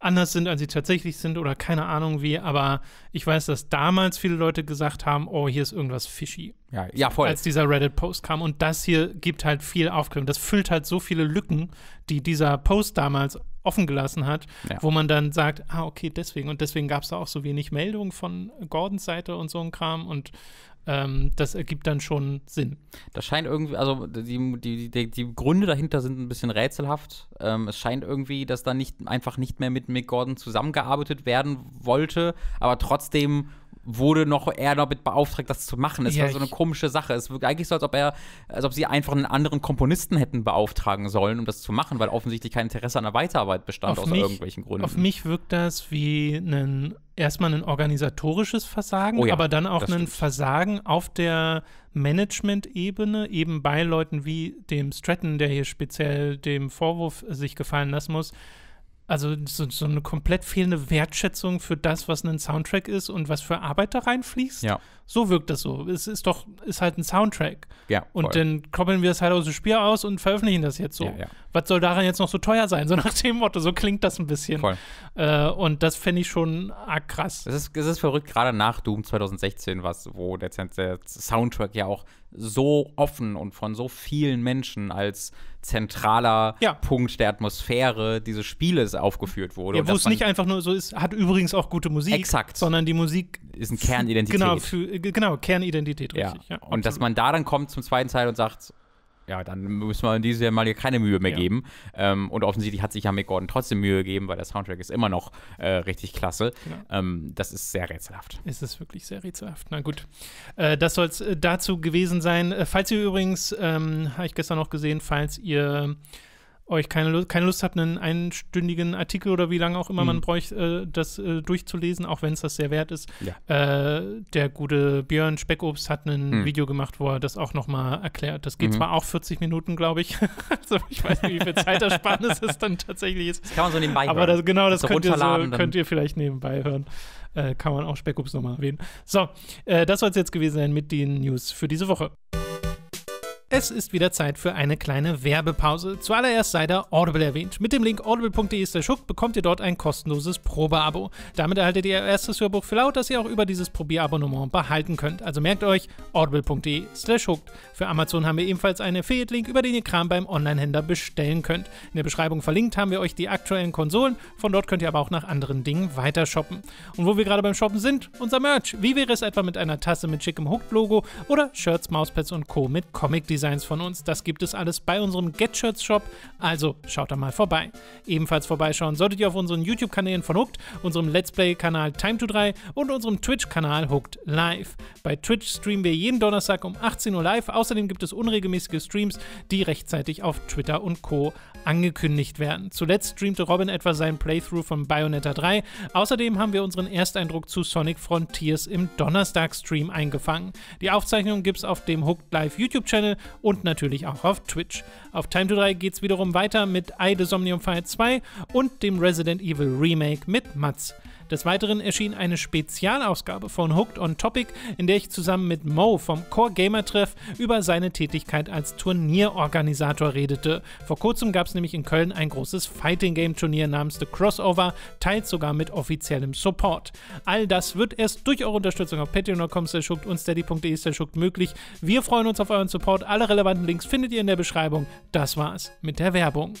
anders sind, als sie tatsächlich sind oder keine Ahnung wie, aber ich weiß, dass damals viele Leute gesagt haben, oh, hier ist irgendwas fishy. Ja, ja voll. Als dieser Reddit-Post kam und das hier gibt halt viel Aufklärung. Das füllt halt so viele Lücken, die dieser Post damals offen gelassen hat, ja. wo man dann sagt, ah, okay, deswegen. Und deswegen gab es da auch so wenig Meldungen von Gordons Seite und so ein Kram. Und ähm, das ergibt dann schon Sinn. Das scheint irgendwie, also die, die, die, die Gründe dahinter sind ein bisschen rätselhaft. Ähm, es scheint irgendwie, dass da nicht, einfach nicht mehr mit Mick Gordon zusammengearbeitet werden wollte, aber trotzdem wurde noch er damit beauftragt, das zu machen. Es ja, war so eine komische Sache. Es wirkt eigentlich so, als ob er, als ob sie einfach einen anderen Komponisten hätten beauftragen sollen, um das zu machen, weil offensichtlich kein Interesse an der Weiterarbeit bestand aus mich, irgendwelchen Gründen. Auf mich wirkt das wie ein erstmal ein organisatorisches Versagen, oh ja, aber dann auch ein stimmt. Versagen auf der Management-Ebene, eben bei Leuten wie dem Stratton, der hier speziell dem Vorwurf sich gefallen lassen muss, also so, so, eine komplett fehlende Wertschätzung für das, was ein Soundtrack ist und was für Arbeit da reinfließt. Ja. So wirkt das so. Es ist doch, ist halt ein Soundtrack. Ja. Voll. Und dann koppeln wir es halt aus dem Spiel aus und veröffentlichen das jetzt so. Ja, ja. Was soll daran jetzt noch so teuer sein? So nach dem Motto, so klingt das ein bisschen. Voll. Äh, und das fände ich schon arg krass. Es ist, es ist verrückt, gerade nach Doom 2016, was, wo der, der Soundtrack ja auch so offen und von so vielen Menschen als zentraler ja. Punkt der Atmosphäre dieses Spieles aufgeführt wurde. Ja, wo es nicht einfach nur so ist, hat übrigens auch gute Musik, exakt. sondern die Musik ist ein Kernidentität. Genau, für, genau Kernidentität. Richtig, ja. Ja, und dass man da dann kommt zum zweiten Teil und sagt, ja, dann müssen wir dieses Jahr mal hier keine Mühe mehr ja. geben. Ähm, und offensichtlich hat sich ja Mick Gordon trotzdem Mühe gegeben, weil der Soundtrack ist immer noch äh, richtig klasse. Ja. Ähm, das ist sehr rätselhaft. Es ist wirklich sehr rätselhaft. Na gut, äh, das soll es äh, dazu gewesen sein. Äh, falls ihr übrigens, ähm, habe ich gestern noch gesehen, falls ihr euch keine Lust, keine Lust habt, einen einstündigen Artikel oder wie lange auch immer mhm. man bräuchte, äh, das äh, durchzulesen, auch wenn es das sehr wert ist. Ja. Äh, der gute Björn Speckobst hat ein mhm. Video gemacht, wo er das auch nochmal erklärt. Das geht mhm. zwar auch 40 Minuten, glaube ich. also ich weiß nicht, wie viel Zeitersparnis es dann tatsächlich ist. Das kann man so nebenbei hören. Aber das, genau, das, das könnt, ihr so, könnt ihr vielleicht nebenbei hören. Äh, kann man auch Speckobst nochmal erwähnen. So, äh, das soll es jetzt gewesen sein mit den News für diese Woche. Es ist wieder Zeit für eine kleine Werbepause. Zuallererst sei da Audible erwähnt. Mit dem Link audiblede bekommt ihr dort ein kostenloses Probeabo. Damit erhaltet ihr erstes Hörbuch für laut, das ihr auch über dieses Probierabonnement behalten könnt. Also merkt euch audiblede Für Amazon haben wir ebenfalls einen Affiliate-Link, über den ihr Kram beim Online-Händler bestellen könnt. In der Beschreibung verlinkt haben wir euch die aktuellen Konsolen. Von dort könnt ihr aber auch nach anderen Dingen weiter shoppen. Und wo wir gerade beim Shoppen sind, unser Merch. Wie wäre es etwa mit einer Tasse mit schickem Hooked-Logo oder Shirts, Mauspads und Co. mit Comic-Design? Designs von uns, das gibt es alles bei unserem GetShirts Shop, also schaut da mal vorbei. Ebenfalls vorbeischauen solltet ihr auf unseren YouTube-Kanälen von Hooked, unserem Let's Play-Kanal Time to 3 und unserem Twitch-Kanal Hooked Live. Bei Twitch streamen wir jeden Donnerstag um 18 Uhr live, außerdem gibt es unregelmäßige Streams, die rechtzeitig auf Twitter und Co angekündigt werden. Zuletzt streamte Robin etwa seinen Playthrough von Bayonetta 3. Außerdem haben wir unseren Ersteindruck zu Sonic Frontiers im Donnerstag-Stream eingefangen. Die Aufzeichnung gibt's auf dem Hooked Live YouTube-Channel und natürlich auch auf Twitch. Auf Time to 3 geht's wiederum weiter mit Eide Somnium Fight 2 und dem Resident Evil Remake mit Mats. Des Weiteren erschien eine Spezialausgabe von Hooked on Topic, in der ich zusammen mit Mo vom Core Gamer Treff über seine Tätigkeit als Turnierorganisator redete. Vor kurzem gab es nämlich in Köln ein großes Fighting Game Turnier namens The Crossover, teils sogar mit offiziellem Support. All das wird erst durch eure Unterstützung auf patreon.com und steady.de möglich. Wir freuen uns auf euren Support. Alle relevanten Links findet ihr in der Beschreibung. Das war's mit der Werbung.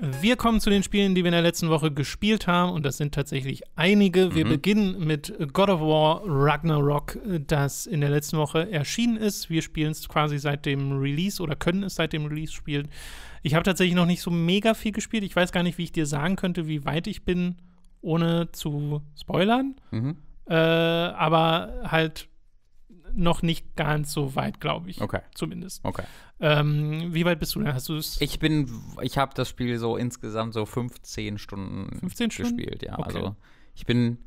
Wir kommen zu den Spielen, die wir in der letzten Woche gespielt haben und das sind tatsächlich einige. Wir mhm. beginnen mit God of War Ragnarok, das in der letzten Woche erschienen ist. Wir spielen es quasi seit dem Release oder können es seit dem Release spielen. Ich habe tatsächlich noch nicht so mega viel gespielt. Ich weiß gar nicht, wie ich dir sagen könnte, wie weit ich bin, ohne zu spoilern. Mhm. Äh, aber halt noch nicht ganz so weit, glaube ich. Okay. Zumindest. Okay. Ähm, wie weit bist du denn? Hast du es? Ich bin, ich habe das Spiel so insgesamt so 15 Stunden, 15 Stunden? gespielt, ja. Also, okay. Also ich bin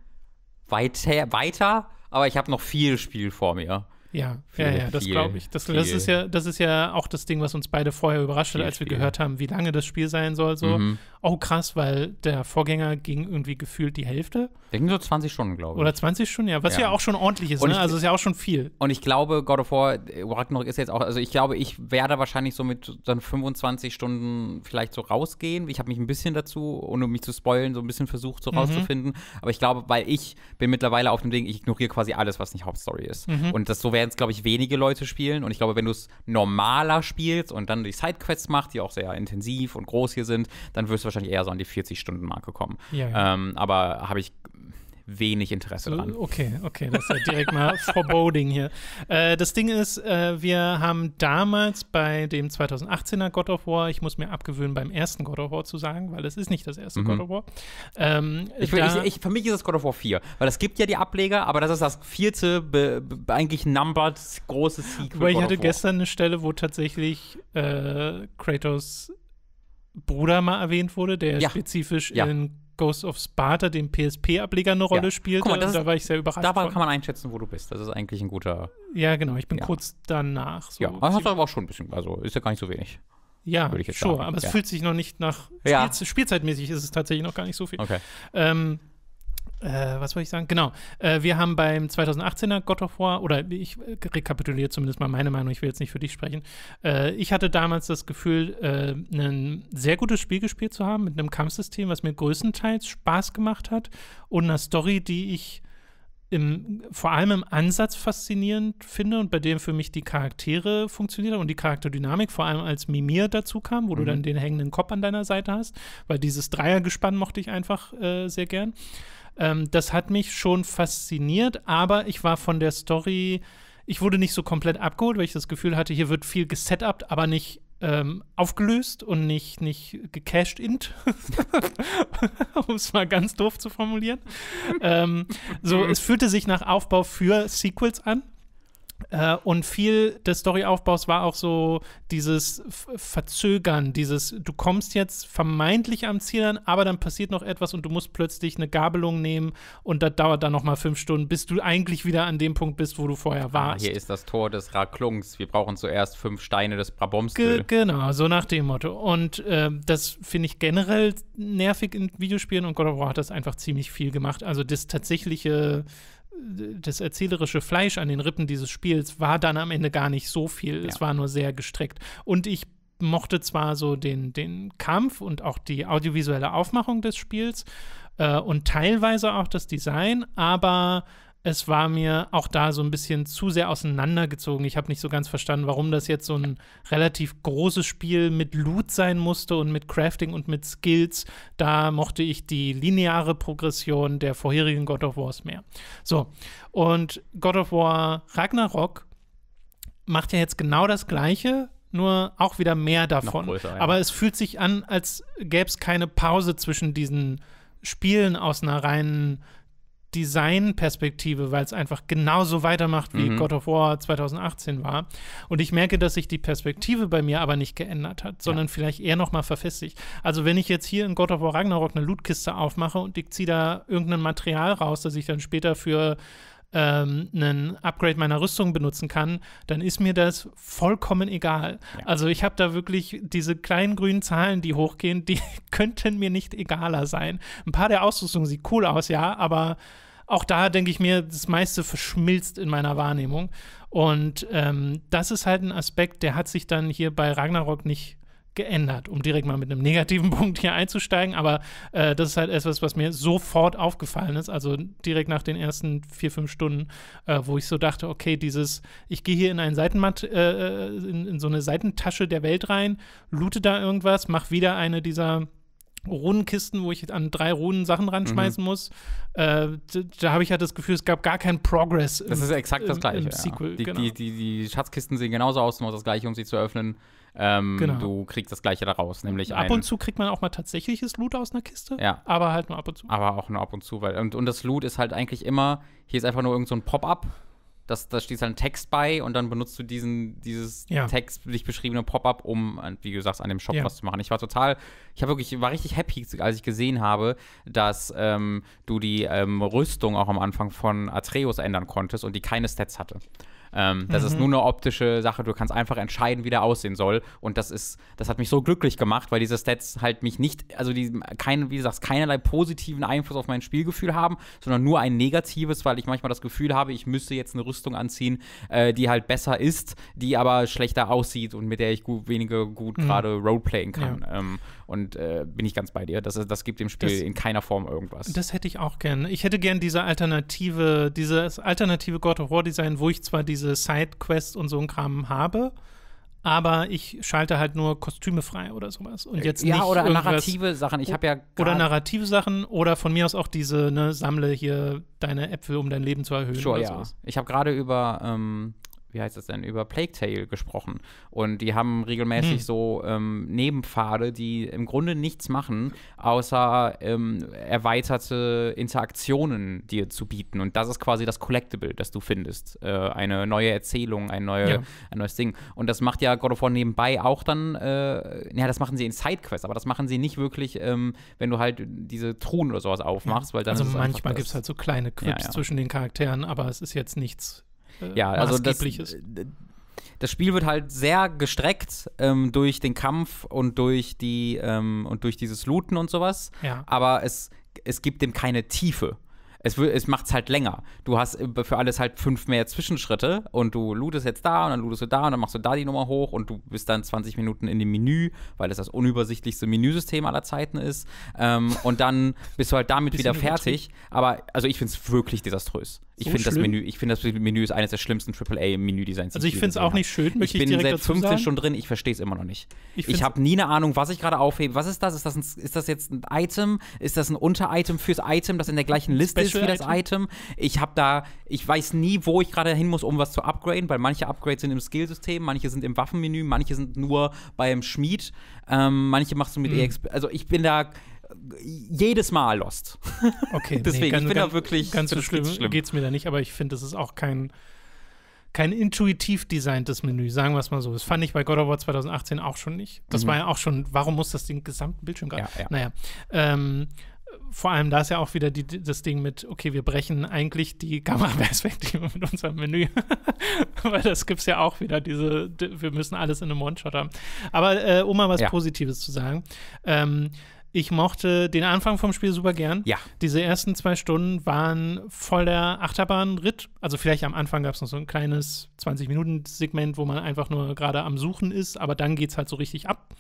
weiter, weiter aber ich habe noch viel Spiel vor mir. Ja, viel, ja, ja, das glaube ich. Das, das, ist ja, das ist ja auch das Ding, was uns beide vorher überrascht hat, als wir gehört haben, wie lange das Spiel sein soll. So. Mhm. Oh, krass, weil der Vorgänger ging irgendwie gefühlt die Hälfte. Der ging so 20 Stunden, glaube ich. Oder 20 Stunden, ja. Was ja, ja auch schon ordentlich ist, ne? ich, Also ist ja auch schon viel. Und ich glaube, God of War, äh, Ragnarok ist jetzt auch, also ich glaube, ich werde wahrscheinlich so mit dann 25 Stunden vielleicht so rausgehen. Ich habe mich ein bisschen dazu, ohne mich zu spoilen, so ein bisschen versucht, so mhm. rauszufinden. Aber ich glaube, weil ich bin mittlerweile auf dem Ding, ich ignoriere quasi alles, was nicht Hauptstory ist. Mhm. Und das so wäre werden es, glaube ich, wenige Leute spielen. Und ich glaube, wenn du es normaler spielst und dann die Sidequests machst, die auch sehr intensiv und groß hier sind, dann wirst du wahrscheinlich eher so an die 40-Stunden-Marke kommen. Ja, ja. Ähm, aber habe ich wenig Interesse dran. Äh, okay, okay, das ist ja direkt mal Foreboding hier. Äh, das Ding ist, äh, wir haben damals bei dem 2018er God of War, ich muss mir abgewöhnen, beim ersten God of War zu sagen, weil es ist nicht das erste mhm. God of War. Ähm, ich, da, ich, ich, für mich ist es God of War 4, weil es gibt ja die Ableger, aber das ist das vierte, be, be, eigentlich numbered große Sequel. Weil ich hatte gestern eine Stelle, wo tatsächlich äh, Kratos Bruder mal erwähnt wurde, der ja. spezifisch ja. in Ghost of Sparta, dem PSP-Ableger, eine Rolle ja. spielte. Mal, also da war ich sehr überrascht. Da kann man einschätzen, wo du bist. Das ist eigentlich ein guter. Ja, genau. Ich bin ja. kurz danach. So ja, das hat aber auch schon ein bisschen. Also ist ja gar nicht so wenig. Ja, ich sure, sagen. aber ja. es fühlt sich noch nicht nach Spielz Spielzeitmäßig ist es tatsächlich noch gar nicht so viel. Okay. Ähm, äh, was wollte ich sagen? Genau. Äh, wir haben beim 2018er God of War, oder ich rekapituliere zumindest mal meine Meinung, ich will jetzt nicht für dich sprechen. Äh, ich hatte damals das Gefühl, äh, ein sehr gutes Spiel gespielt zu haben mit einem Kampfsystem, was mir größtenteils Spaß gemacht hat und einer Story, die ich im, vor allem im Ansatz faszinierend finde und bei dem für mich die Charaktere funktioniert und die Charakterdynamik, vor allem als Mimir dazu kam, wo mhm. du dann den hängenden Kopf an deiner Seite hast, weil dieses Dreiergespann mochte ich einfach äh, sehr gern. Ähm, das hat mich schon fasziniert, aber ich war von der Story, ich wurde nicht so komplett abgeholt, weil ich das Gefühl hatte, hier wird viel gesetupt, aber nicht ähm, aufgelöst und nicht, nicht gecached in, um es mal ganz doof zu formulieren. ähm, so, mhm. es fühlte sich nach Aufbau für Sequels an. Äh, und viel des Storyaufbaus war auch so dieses Verzögern, dieses, du kommst jetzt vermeintlich am Ziel an, aber dann passiert noch etwas und du musst plötzlich eine Gabelung nehmen und das dauert dann nochmal fünf Stunden, bis du eigentlich wieder an dem Punkt bist, wo du vorher ah, warst. Ah, hier ist das Tor des Raklungs, wir brauchen zuerst fünf Steine des Braboms. Ge genau, so nach dem Motto. Und äh, das finde ich generell nervig in Videospielen und God of War hat das einfach ziemlich viel gemacht. Also das tatsächliche das erzählerische Fleisch an den Rippen dieses Spiels war dann am Ende gar nicht so viel. Ja. Es war nur sehr gestreckt. Und ich mochte zwar so den, den Kampf und auch die audiovisuelle Aufmachung des Spiels äh, und teilweise auch das Design, aber es war mir auch da so ein bisschen zu sehr auseinandergezogen. Ich habe nicht so ganz verstanden, warum das jetzt so ein relativ großes Spiel mit Loot sein musste und mit Crafting und mit Skills. Da mochte ich die lineare Progression der vorherigen God of Wars mehr. So, und God of War Ragnarok macht ja jetzt genau das Gleiche, nur auch wieder mehr davon. Größer, ja. Aber es fühlt sich an, als gäbe es keine Pause zwischen diesen Spielen aus einer reinen Designperspektive, weil es einfach genauso weitermacht, wie mhm. God of War 2018 war. Und ich merke, dass sich die Perspektive bei mir aber nicht geändert hat, sondern ja. vielleicht eher nochmal verfestigt. Also wenn ich jetzt hier in God of War Ragnarok eine Lootkiste aufmache und ich ziehe da irgendein Material raus, das ich dann später für ähm, ein Upgrade meiner Rüstung benutzen kann, dann ist mir das vollkommen egal. Ja. Also ich habe da wirklich diese kleinen grünen Zahlen, die hochgehen, die könnten mir nicht egaler sein. Ein paar der Ausrüstung sieht cool aus, ja, aber auch da denke ich mir, das meiste verschmilzt in meiner Wahrnehmung. Und ähm, das ist halt ein Aspekt, der hat sich dann hier bei Ragnarok nicht geändert, um direkt mal mit einem negativen Punkt hier einzusteigen. Aber äh, das ist halt etwas, was mir sofort aufgefallen ist. Also direkt nach den ersten vier, fünf Stunden, äh, wo ich so dachte, okay, dieses, ich gehe hier in einen Seitenmat, äh, äh, in, in so eine Seitentasche der Welt rein, loote da irgendwas, mach wieder eine dieser Runenkisten, wo ich an drei Runen Sachen mhm. ranschmeißen mhm. muss. Äh, da, habe ich halt das Gefühl, es gab gar keinen Progress. Im, das ist exakt das Gleiche. Im, im Sequel, die, genau. die, die, die, Schatzkisten sehen genauso aus, nur das Gleiche, um sie zu öffnen. Ähm, genau. Du kriegst das Gleiche daraus, nämlich Ab und zu kriegt man auch mal tatsächliches Loot aus einer Kiste. Ja. Aber halt nur ab und zu. Aber auch nur ab und zu, weil. Und, und das Loot ist halt eigentlich immer, hier ist einfach nur irgend so ein Pop-up. Das, da steht halt ein Text bei und dann benutzt du diesen, dieses ja. Text, dich beschriebene Pop-up, um, wie du sagst, an dem Shop ja. was zu machen. Ich war total, ich habe wirklich, war richtig happy, als ich gesehen habe, dass ähm, du die ähm, Rüstung auch am Anfang von Atreus ändern konntest und die keine Stats hatte. Ähm, das mhm. ist nur eine optische Sache. Du kannst einfach entscheiden, wie der aussehen soll. Und das ist, das hat mich so glücklich gemacht, weil diese Stats halt mich nicht, also die, keine, wie du sagst, keinerlei positiven Einfluss auf mein Spielgefühl haben, sondern nur ein negatives, weil ich manchmal das Gefühl habe, ich müsste jetzt eine Rüstung anziehen, äh, die halt besser ist, die aber schlechter aussieht und mit der ich gut, weniger gut mhm. gerade roleplayen kann. Ja. Ähm, und äh, bin ich ganz bei dir. Das, das gibt dem Spiel das, in keiner Form irgendwas. Das hätte ich auch gern. Ich hätte gern diese alternative, dieses alternative God of War Design, wo ich zwar diese diese Sidequests und so ein Kram habe. Aber ich schalte halt nur Kostüme frei oder sowas. Und äh, jetzt ja, nicht oder narrative Sachen. Ich habe ja Oder narrative Sachen oder von mir aus auch diese, ne, sammle hier deine Äpfel, um dein Leben zu erhöhen. Sure, ja. Sowas. Ich habe gerade über ähm, wie heißt das denn, über Plague Tale gesprochen. Und die haben regelmäßig hm. so ähm, Nebenpfade, die im Grunde nichts machen, außer ähm, erweiterte Interaktionen dir zu bieten. Und das ist quasi das Collectible, das du findest. Äh, eine neue Erzählung, ein, neue, ja. ein, neues Ding. Und das macht ja God of War nebenbei auch dann, äh, ja, das machen sie in Sidequests, aber das machen sie nicht wirklich, ähm, wenn du halt diese Truhen oder sowas aufmachst, ja. weil dann. Also manchmal gibt es halt so kleine Clips ja, zwischen den Charakteren, aber es ist jetzt nichts äh, ja, also das, ist. Das Spiel wird halt sehr gestreckt ähm, durch den Kampf und durch die ähm, und durch dieses Looten und sowas. Ja. Aber es, es gibt dem keine Tiefe es, es macht es halt länger. Du hast für alles halt fünf mehr Zwischenschritte und du lootest jetzt da und dann lootest du da und dann machst du da die Nummer hoch und du bist dann 20 Minuten in dem Menü, weil das, das unübersichtlichste Menüsystem aller Zeiten ist. Ähm, und dann bist du halt damit wieder fertig. Aber also ich finde es wirklich desaströs. Ich so finde das Menü, ich finde das Menü ist eines der schlimmsten AAA-Menü-Designs. Also ich finde es auch nicht schön. Ich, ich bin seit 15 sagen. Stunden drin, ich verstehe es immer noch nicht. Ich, ich habe nie eine Ahnung, was ich gerade aufhebe. Was ist das? Ist das, ein, ist das jetzt ein Item? Ist das ein Unter-Item fürs Item, das in der gleichen Liste Special ist wie das Item? Item? Ich habe da, ich weiß nie, wo ich gerade hin muss, um was zu upgraden, weil manche Upgrades sind im Skillsystem, manche sind im Waffenmenü, manche sind nur beim Schmied, ähm, manche machst du mit mhm. EXP. Also ich bin da jedes Mal Lost. Okay, deswegen nee, ganz, ich bin ganz, da wirklich ganz so schlimm, schlimm. es mir da nicht, aber ich finde, es ist auch kein kein intuitiv designtes Menü, sagen wir es mal so. Das fand ich bei God of War 2018 auch schon nicht. Das mhm. war ja auch schon, warum muss das den gesamten Bildschirm gerade? Ja, ja. Naja. Ähm, vor allem da ist ja auch wieder die, das Ding mit, okay, wir brechen eigentlich die Kameraperspektive mit unserem Menü. Weil das gibt es ja auch wieder, diese, wir müssen alles in einem One-Shot haben. Aber äh, um mal was ja. Positives zu sagen, ähm, ich mochte den Anfang vom Spiel super gern. Ja. Diese ersten zwei Stunden waren voller Achterbahnritt also vielleicht am Anfang gab es noch so ein kleines 20-Minuten-Segment, wo man einfach nur gerade am Suchen ist, aber dann geht es halt so richtig ab.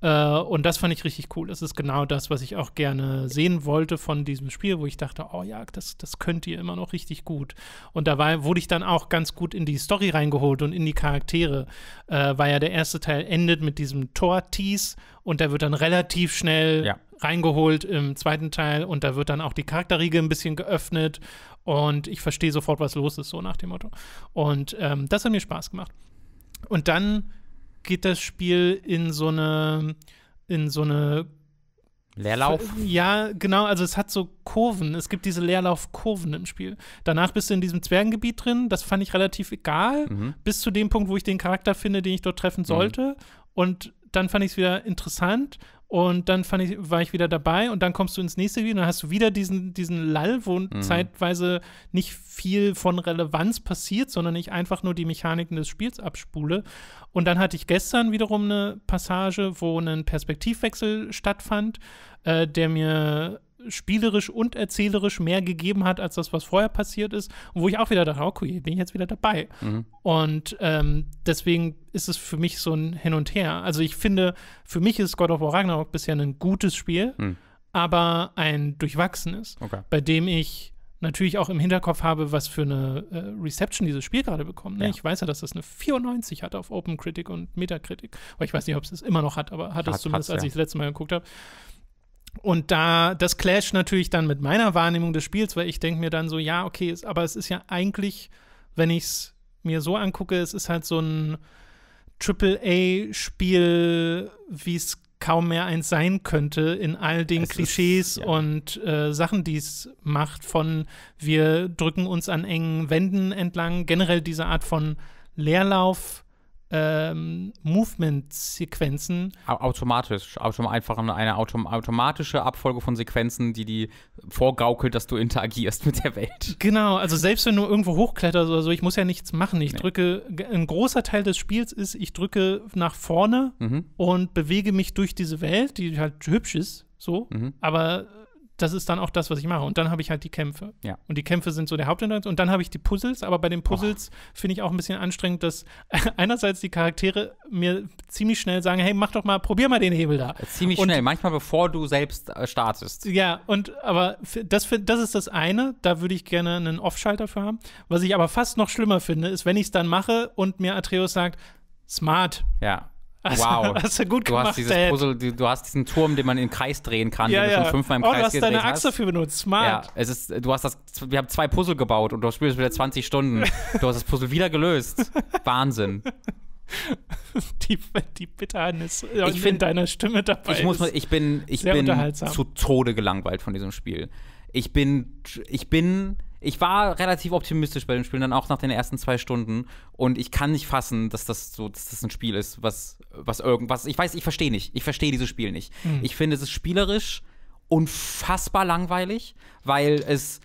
Äh, und das fand ich richtig cool. Das ist genau das, was ich auch gerne sehen wollte von diesem Spiel, wo ich dachte, oh ja, das, das könnt ihr immer noch richtig gut. Und dabei wurde ich dann auch ganz gut in die Story reingeholt und in die Charaktere, äh, weil ja der erste Teil endet mit diesem Tor-Tease und der wird dann relativ schnell ja reingeholt im zweiten Teil und da wird dann auch die Charakterriege ein bisschen geöffnet und ich verstehe sofort, was los ist, so nach dem Motto. Und ähm, das hat mir Spaß gemacht. Und dann geht das Spiel in so eine, in so eine Leerlauf? Ja, genau. Also es hat so Kurven. Es gibt diese Leerlaufkurven im Spiel. Danach bist du in diesem Zwergengebiet drin. Das fand ich relativ egal. Mhm. Bis zu dem Punkt, wo ich den Charakter finde, den ich dort treffen mhm. sollte. Mhm. Und dann fand ich es wieder interessant. Und dann fand ich, war ich wieder dabei und dann kommst du ins nächste Video und dann hast du wieder diesen, diesen Lall, wo mhm. zeitweise nicht viel von Relevanz passiert, sondern ich einfach nur die Mechaniken des Spiels abspule. Und dann hatte ich gestern wiederum eine Passage, wo ein Perspektivwechsel stattfand, äh, der mir spielerisch und erzählerisch mehr gegeben hat, als das, was vorher passiert ist. Und wo ich auch wieder dachte, okay, oh bin ich jetzt wieder dabei. Mhm. Und ähm, deswegen ist es für mich so ein Hin und Her. Also ich finde, für mich ist God of War Ragnarok bisher ein gutes Spiel, mhm. aber ein durchwachsenes, okay. bei dem ich natürlich auch im Hinterkopf habe, was für eine äh, Reception dieses Spiel gerade bekommt. Ne? Ja. Ich weiß ja, dass das eine 94 hat auf Open Critic und Metacritic. Aber ich weiß nicht, ob es das immer noch hat, aber hat es zumindest, als ich das letzte Mal geguckt habe. Und da, das clasht natürlich dann mit meiner Wahrnehmung des Spiels, weil ich denke mir dann so, ja, okay, ist, aber es ist ja eigentlich, wenn ich es mir so angucke, es ist halt so ein Triple-A-Spiel, wie es kaum mehr eins sein könnte in all den es Klischees ist, ja. und äh, Sachen, die es macht, von wir drücken uns an engen Wänden entlang, generell diese Art von Leerlauf ähm, Movement-Sequenzen. Automatisch, autom also einfach eine autom automatische Abfolge von Sequenzen, die die vorgaukelt, dass du interagierst mit der Welt. Genau, also selbst wenn du irgendwo hochkletterst oder so, ich muss ja nichts machen. Ich nee. drücke, ein großer Teil des Spiels ist, ich drücke nach vorne mhm. und bewege mich durch diese Welt, die halt hübsch ist, so, mhm. aber das ist dann auch das, was ich mache. Und dann habe ich halt die Kämpfe. Ja. Und die Kämpfe sind so der Hauptinhalt. Und dann habe ich die Puzzles, aber bei den Puzzles finde ich auch ein bisschen anstrengend, dass einerseits die Charaktere mir ziemlich schnell sagen, hey, mach doch mal, probier mal den Hebel da. Ziemlich und, schnell, manchmal bevor du selbst äh, startest. Ja, und aber das, das ist das eine, da würde ich gerne einen Off-Schalter für haben. Was ich aber fast noch schlimmer finde, ist, wenn ich es dann mache und mir Atreus sagt, smart. Ja also, wow. Hast du gut du gemacht, hast dieses Dad. Puzzle, du, du, hast diesen Turm, den man in den Kreis drehen kann, ja, den ja. du schon fünfmal im oh, Kreis gedreht hast. du hast deine Axt dafür benutzt. Smart. Ja, es ist, du hast das, wir haben zwei Puzzle gebaut und du spielst wieder 20 Stunden. du hast das Puzzle wieder gelöst. Wahnsinn. die, die Bitternis äh, ich find, in deiner Stimme dabei ich muss, Ich bin, ich bin zu Tode gelangweilt von diesem Spiel. Ich bin, ich bin ich war relativ optimistisch bei dem Spiel, dann auch nach den ersten zwei Stunden. Und ich kann nicht fassen, dass das so, dass das ein Spiel ist, was, was irgendwas. Ich weiß, ich verstehe nicht. Ich verstehe dieses Spiel nicht. Mhm. Ich finde, es ist spielerisch unfassbar langweilig, weil es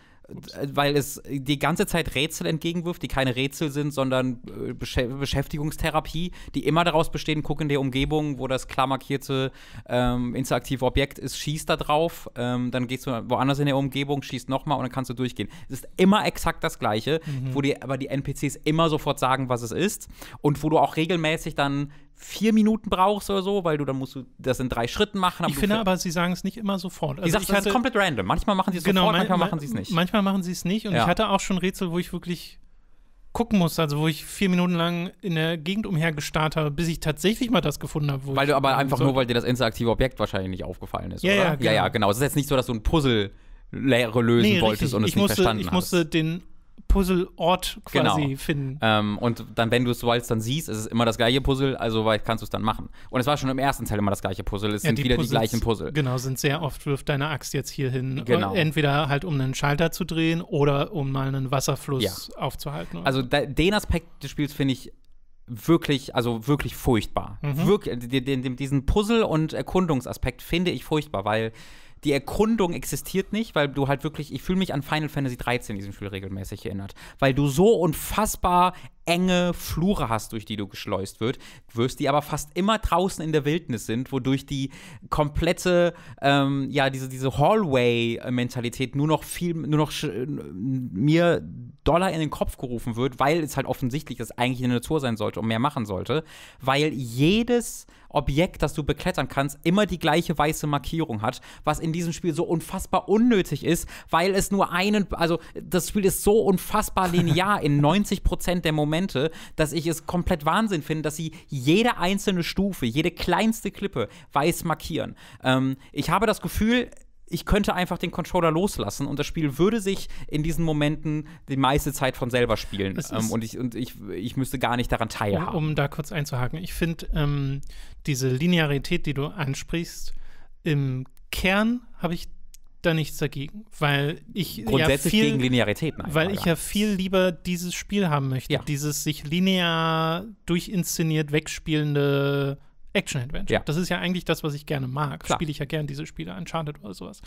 äh, weil es die ganze Zeit Rätsel entgegenwirft, die keine Rätsel sind, sondern äh, Beschäftigungstherapie, die immer daraus bestehen, guck in der Umgebung, wo das klar markierte ähm, interaktive Objekt ist, schieß da drauf, ähm, dann gehst du woanders in der Umgebung, schießt nochmal und dann kannst du durchgehen. Es ist immer exakt das Gleiche, mhm. wo die, aber die NPCs immer sofort sagen, was es ist und wo du auch regelmäßig dann vier Minuten brauchst oder so, weil du dann musst du das in drei Schritten machen. ich finde aber, sie sagen es nicht immer sofort. Also die es sind komplett random. Manchmal machen sie es genau, sofort, manchmal man, machen sie es nicht. Manchmal machen sie es nicht und ja. ich hatte auch schon Rätsel, wo ich wirklich gucken musste, also wo ich vier Minuten lang in der Gegend umhergestarrt habe, bis ich tatsächlich mal das gefunden habe. weil du aber einfach soll. nur, weil dir das interaktive Objekt wahrscheinlich nicht aufgefallen ist, ja, oder? Ja, genau. ja, ja, genau. genau. Es ist jetzt nicht so, dass du ein Puzzle Lehre lösen nee, wolltest richtig. und es ich nicht musste, verstanden Ich musste den Puzzle-Ort quasi genau. finden. Ähm, und dann, wenn du es so als dann siehst, ist es immer das gleiche Puzzle, also kannst du es dann machen. Und es war schon im ersten Teil immer das gleiche Puzzle, es ja, sind die wieder Puzzles, die gleichen Puzzle. Genau, sind sehr oft, wirft deine Axt jetzt hier hin. Genau. Entweder halt, um einen Schalter zu drehen oder um mal einen Wasserfluss ja. aufzuhalten. Also da, den Aspekt des Spiels finde ich wirklich, also wirklich furchtbar. Mhm. Wirk diesen Puzzle- und Erkundungsaspekt finde ich furchtbar, weil die Erkundung existiert nicht, weil du halt wirklich, ich fühle mich an Final Fantasy 13 in diesem Spiel regelmäßig erinnert, weil du so unfassbar enge Flure hast, durch die du geschleust wird, wirst, die aber fast immer draußen in der Wildnis sind, wodurch die komplette, ähm, ja, diese, diese Hallway-Mentalität nur noch viel, nur noch mir Dollar in den Kopf gerufen wird, weil es halt offensichtlich ist, eigentlich eine Natur sein sollte und mehr machen sollte, weil jedes Objekt, das du beklettern kannst, immer die gleiche weiße Markierung hat, was in diesem Spiel so unfassbar unnötig ist, weil es nur einen, also das Spiel ist so unfassbar linear in 90% der Momente, Momente, dass ich es komplett Wahnsinn finde, dass sie jede einzelne Stufe, jede kleinste Klippe weiß markieren. Ähm, ich habe das Gefühl, ich könnte einfach den Controller loslassen und das Spiel würde sich in diesen Momenten die meiste Zeit von selber spielen. Ähm, und ich, und ich, ich müsste gar nicht daran teilhaben. Um, um da kurz einzuhaken, ich finde ähm, diese Linearität, die du ansprichst, im Kern habe ich da nichts dagegen, weil ich grundsätzlich ja viel, gegen Linearität, meine weil ich ja viel lieber dieses Spiel haben möchte, ja. dieses sich linear durchinszeniert wegspielende Action-Adventure. Ja. Das ist ja eigentlich das, was ich gerne mag. Spiele ich ja gerne diese Spiele, Uncharted oder sowas.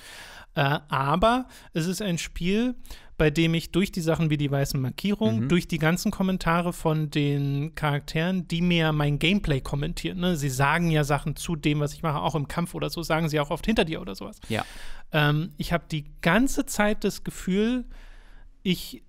Äh, aber es ist ein Spiel, bei dem ich durch die Sachen wie die weißen Markierungen, mhm. durch die ganzen Kommentare von den Charakteren, die mir mein Gameplay kommentieren, ne? sie sagen ja Sachen zu dem, was ich mache, auch im Kampf oder so, sagen sie auch oft hinter dir oder sowas. Ja. Ähm, ich habe die ganze Zeit das Gefühl, ich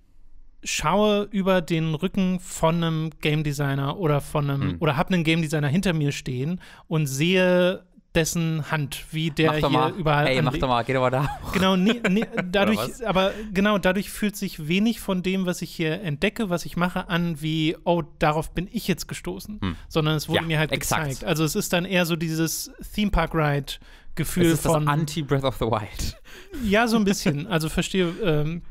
schaue über den Rücken von einem Game Designer oder von einem hm. oder habe einen Game Designer hinter mir stehen und sehe dessen Hand, wie der mach hier mal. überall. Ey, mach doch mal, geh doch mal da. Genau, nee, nee, dadurch, aber genau, dadurch fühlt sich wenig von dem, was ich hier entdecke, was ich mache, an wie, oh, darauf bin ich jetzt gestoßen. Hm. Sondern es wurde ja, mir halt exakt. gezeigt. Also es ist dann eher so dieses Theme Park Ride Gefühl es ist von. Anti-Breath of the Wild. Ja, so ein bisschen. Also verstehe. Ähm,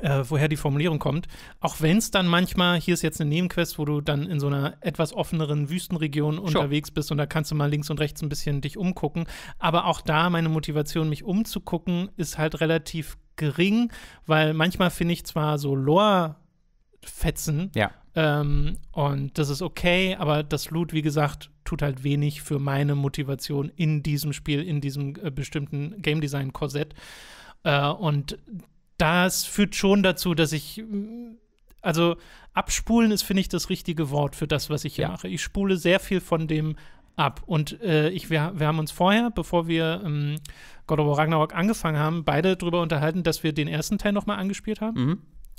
äh, woher die Formulierung kommt. Auch wenn es dann manchmal, hier ist jetzt eine Nebenquest, wo du dann in so einer etwas offeneren Wüstenregion sure. unterwegs bist und da kannst du mal links und rechts ein bisschen dich umgucken. Aber auch da meine Motivation, mich umzugucken, ist halt relativ gering, weil manchmal finde ich zwar so Lore-Fetzen. Ja. Ähm, und das ist okay, aber das Loot, wie gesagt, tut halt wenig für meine Motivation in diesem Spiel, in diesem äh, bestimmten Game Design-Korsett. Uh, und das führt schon dazu, dass ich. Also, abspulen ist, finde ich, das richtige Wort für das, was ich hier ja. mache. Ich spule sehr viel von dem ab. Und äh, ich, wir, wir haben uns vorher, bevor wir ähm, God of War Ragnarok angefangen haben, beide darüber unterhalten, dass wir den ersten Teil nochmal angespielt haben. Mhm.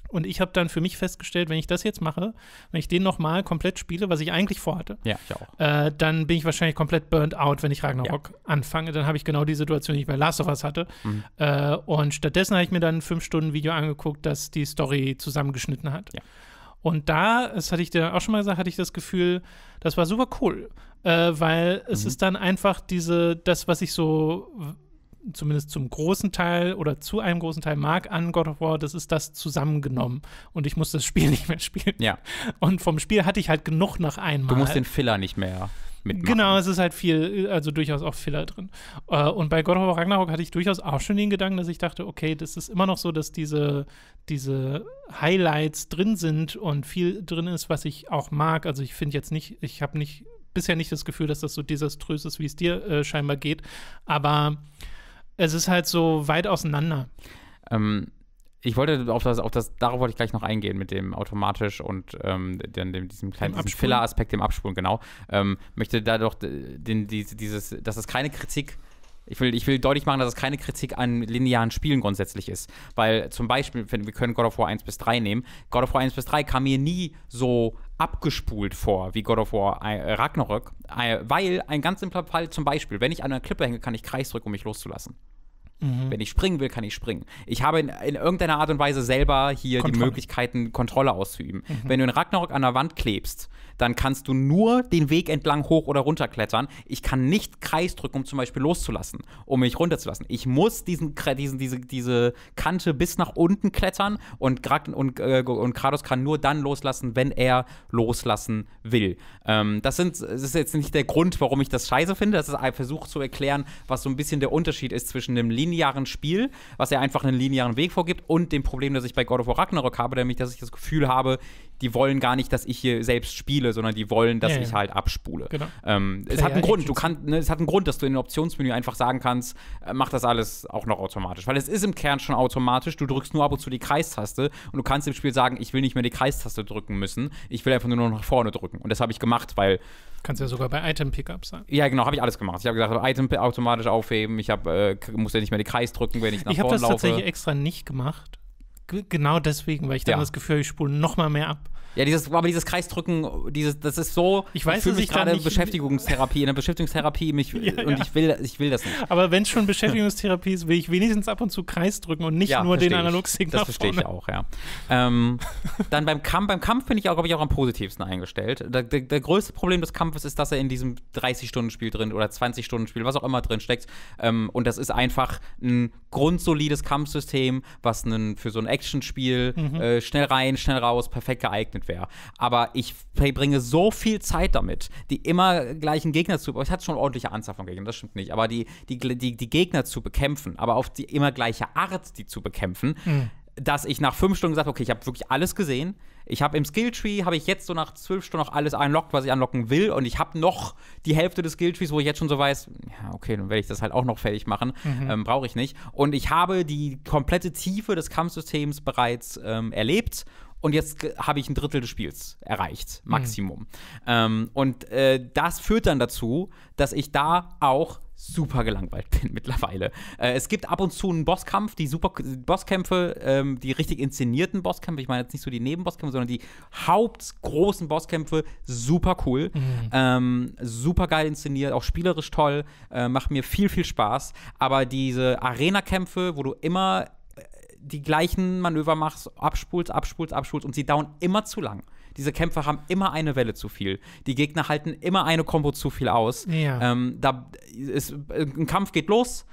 Und ich habe dann für mich festgestellt, wenn ich das jetzt mache, wenn ich den nochmal komplett spiele, was ich eigentlich vorhatte, ja, ich auch. Äh, dann bin ich wahrscheinlich komplett burnt out, wenn ich Ragnarok ja. anfange. Dann habe ich genau die Situation, die ich bei Last of Us hatte. Mhm. Äh, und stattdessen habe ich mir dann ein 5-Stunden-Video angeguckt, das die Story zusammengeschnitten hat. Ja. Und da, das hatte ich dir auch schon mal gesagt, hatte ich das Gefühl, das war super cool, äh, weil es mhm. ist dann einfach diese, das, was ich so zumindest zum großen Teil oder zu einem großen Teil mag an God of War, das ist das zusammengenommen. Und ich muss das Spiel nicht mehr spielen. Ja. Und vom Spiel hatte ich halt genug nach einmal. Du musst den Filler nicht mehr. Mitmachen. Genau, es ist halt viel, also durchaus auch Filler drin. Äh, und bei God of War Ragnarok hatte ich durchaus auch schon den Gedanken, dass ich dachte, okay, das ist immer noch so, dass diese, diese Highlights drin sind und viel drin ist, was ich auch mag. Also ich finde jetzt nicht, ich habe nicht bisher nicht das Gefühl, dass das so desaströs ist, wie es dir äh, scheinbar geht. Aber es ist halt so weit auseinander. Ähm, ich wollte auf das, auf das, darauf wollte ich gleich noch eingehen mit dem automatisch und ähm, dem, dem, diesem kleinen Filler-Aspekt, dem Abspulen, genau. Ähm, möchte dadurch äh, den, die, dieses, das ist keine Kritik ich will, ich will deutlich machen, dass es keine Kritik an linearen Spielen grundsätzlich ist. Weil zum Beispiel, wir können God of War 1 bis 3 nehmen. God of War 1 bis 3 kam mir nie so abgespult vor wie God of War äh, Ragnarök, äh, weil ein ganz simpler Fall zum Beispiel, wenn ich an einer Klippe hänge, kann ich Kreis drücken, um mich loszulassen. Mhm. Wenn ich springen will, kann ich springen. Ich habe in, in irgendeiner Art und Weise selber hier Kontrolle. die Möglichkeiten, Kontrolle auszuüben. Mhm. Wenn du in Ragnarok an der Wand klebst, dann kannst du nur den Weg entlang hoch oder runter klettern. Ich kann nicht Kreis drücken, um zum Beispiel loszulassen, um mich runterzulassen. Ich muss diesen, diesen, diese, diese Kante bis nach unten klettern und, und, äh, und Kratos kann nur dann loslassen, wenn er loslassen will. Ähm, das, sind, das ist jetzt nicht der Grund, warum ich das scheiße finde. Das ist ein Versuch zu erklären, was so ein bisschen der Unterschied ist zwischen einem linearen Spiel, was ja einfach einen linearen Weg vorgibt, und dem Problem, das ich bei God of War Ragnarok habe, nämlich, dass ich das Gefühl habe, die wollen gar nicht, dass ich hier selbst spiele, sondern die wollen, dass ja, ich halt abspule. Genau. Ähm, es hat einen Grund, du kannst, ne, es hat einen Grund, dass du in den Optionsmenü einfach sagen kannst, äh, mach das alles auch noch automatisch. Weil es ist im Kern schon automatisch, du drückst nur ab und zu die Kreistaste und du kannst im Spiel sagen, ich will nicht mehr die Kreistaste drücken müssen, ich will einfach nur noch nach vorne drücken. Und das habe ich gemacht, weil. Kannst ja sogar bei Item-Pickup sein. Ja, genau, habe ich alles gemacht. Ich habe gesagt, Item automatisch aufheben, ich hab, äh, musste nicht mehr die Kreis drücken, wenn ich nach ich vorne laufe. Ich habe das tatsächlich extra nicht gemacht genau deswegen, weil ich dann ja. das Gefühl habe, ich spule noch mal mehr ab. Ja, dieses, aber dieses Kreisdrücken, dieses, das ist so. Ich weiß, ich fühle mich gerade Beschäftigungstherapie, in der Beschäftigungstherapie mich ja, und ja. ich will, ich will das nicht. Aber wenn es schon Beschäftigungstherapie ist, will ich wenigstens ab und zu Kreisdrücken und nicht ja, nur den Analogstick Das verstehe ich auch, ja. Ähm, dann beim Kampf, beim Kampf bin ich auch, glaube ich, auch am positivsten eingestellt. Der, der, der, größte Problem des Kampfes ist, dass er in diesem 30-Stunden-Spiel drin oder 20-Stunden-Spiel, was auch immer drin steckt. Ähm, und das ist einfach ein grundsolides Kampfsystem, was einen, für so ein Actionspiel mhm. äh, schnell rein, schnell raus, perfekt geeignet wäre. Aber ich bringe so viel Zeit damit, die immer gleichen Gegner zu. Ich hatte schon eine ordentliche Anzahl von Gegnern, das stimmt nicht. Aber die, die, die, die Gegner zu bekämpfen, aber auf die immer gleiche Art, die zu bekämpfen. Mhm dass ich nach fünf Stunden gesagt habe, okay, ich habe wirklich alles gesehen. Ich habe im Skilltree, habe ich jetzt so nach zwölf Stunden noch alles unlockt, was ich unlocken will. Und ich habe noch die Hälfte des Skilltrees, wo ich jetzt schon so weiß, ja, okay, dann werde ich das halt auch noch fertig machen. Mhm. Ähm, Brauche ich nicht. Und ich habe die komplette Tiefe des Kampfsystems bereits ähm, erlebt und jetzt habe ich ein Drittel des Spiels erreicht, mhm. Maximum. Mhm. Ähm, und äh, das führt dann dazu, dass ich da auch super gelangweilt bin mittlerweile. Äh, es gibt ab und zu einen Bosskampf, die super Bosskämpfe, ähm, die richtig inszenierten Bosskämpfe, ich meine jetzt nicht so die Nebenbosskämpfe, sondern die hauptgroßen Bosskämpfe, super cool, mhm. ähm, super geil inszeniert, auch spielerisch toll, äh, macht mir viel, viel Spaß. Aber diese Arena-Kämpfe, wo du immer die gleichen Manöver machst, abspulst, abspulst, abspulst und sie dauern immer zu lang. Diese Kämpfer haben immer eine Welle zu viel. Die Gegner halten immer eine Combo zu viel aus. Ja. Ähm, da ist, ein Kampf geht los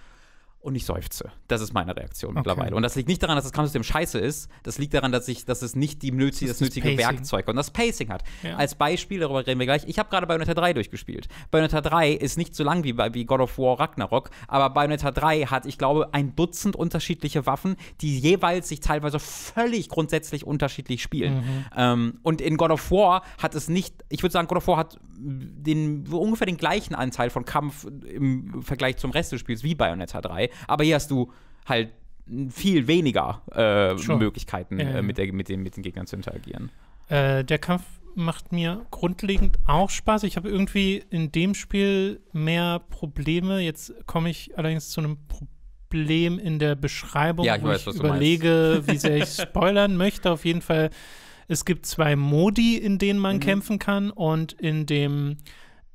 und ich seufze. Das ist meine Reaktion okay. mittlerweile. Und das liegt nicht daran, dass das Kampfsystem scheiße ist. Das liegt daran, dass, ich, dass es nicht die nötig, das, das nötige Pacing. Werkzeug und das Pacing hat. Ja. Als Beispiel, darüber reden wir gleich, ich habe gerade Bayonetta 3 durchgespielt. Bayonetta 3 ist nicht so lang wie wie God of War Ragnarok, aber Bayonetta 3 hat, ich glaube, ein Dutzend unterschiedliche Waffen, die jeweils sich teilweise völlig grundsätzlich unterschiedlich spielen. Mhm. Ähm, und in God of War hat es nicht, ich würde sagen, God of War hat den, ungefähr den gleichen Anteil von Kampf im Vergleich zum Rest des Spiels wie Bayonetta 3 aber hier hast du halt viel weniger äh, Möglichkeiten, ja, äh, ja. Mit, der, mit, den, mit den Gegnern zu interagieren. Äh, der Kampf macht mir grundlegend auch Spaß. Ich habe irgendwie in dem Spiel mehr Probleme. Jetzt komme ich allerdings zu einem Problem in der Beschreibung, ja, ich wo weiß, ich überlege, wie sehr ich spoilern möchte. Auf jeden Fall, es gibt zwei Modi, in denen man mhm. kämpfen kann und in dem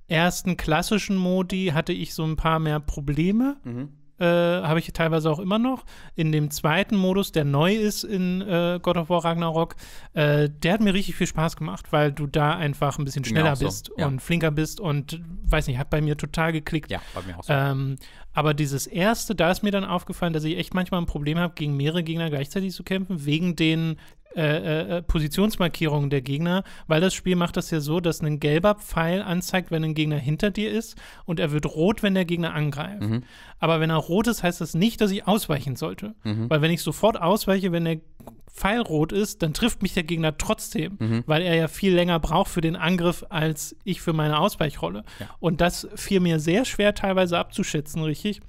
ersten klassischen Modi hatte ich so ein paar mehr Probleme. Mhm äh, habe ich teilweise auch immer noch. In dem zweiten Modus, der neu ist in äh, God of War Ragnarok, äh, der hat mir richtig viel Spaß gemacht, weil du da einfach ein bisschen schneller so. bist ja. und flinker bist und weiß nicht, hat bei mir total geklickt. Ja, bei mir auch so. Ähm, aber dieses erste, da ist mir dann aufgefallen, dass ich echt manchmal ein Problem habe, gegen mehrere Gegner gleichzeitig zu kämpfen, wegen den äh, äh, äh Positionsmarkierungen der Gegner, weil das Spiel macht das ja so, dass ein gelber Pfeil anzeigt, wenn ein Gegner hinter dir ist und er wird rot, wenn der Gegner angreift. Mhm. Aber wenn er rot ist, heißt das nicht, dass ich ausweichen sollte. Mhm. Weil wenn ich sofort ausweiche, wenn der Pfeil rot ist, dann trifft mich der Gegner trotzdem, mhm. weil er ja viel länger braucht für den Angriff als ich für meine Ausweichrolle. Ja. Und das fiel mir sehr schwer teilweise abzuschätzen, richtig?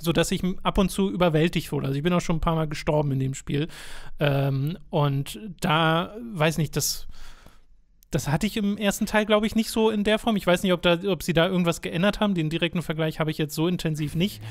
sodass ich ab und zu überwältigt wurde. Also ich bin auch schon ein paar Mal gestorben in dem Spiel. Ähm, und da, weiß nicht, das. Das hatte ich im ersten Teil, glaube ich, nicht so in der Form. Ich weiß nicht, ob, da, ob sie da irgendwas geändert haben. Den direkten Vergleich habe ich jetzt so intensiv nicht.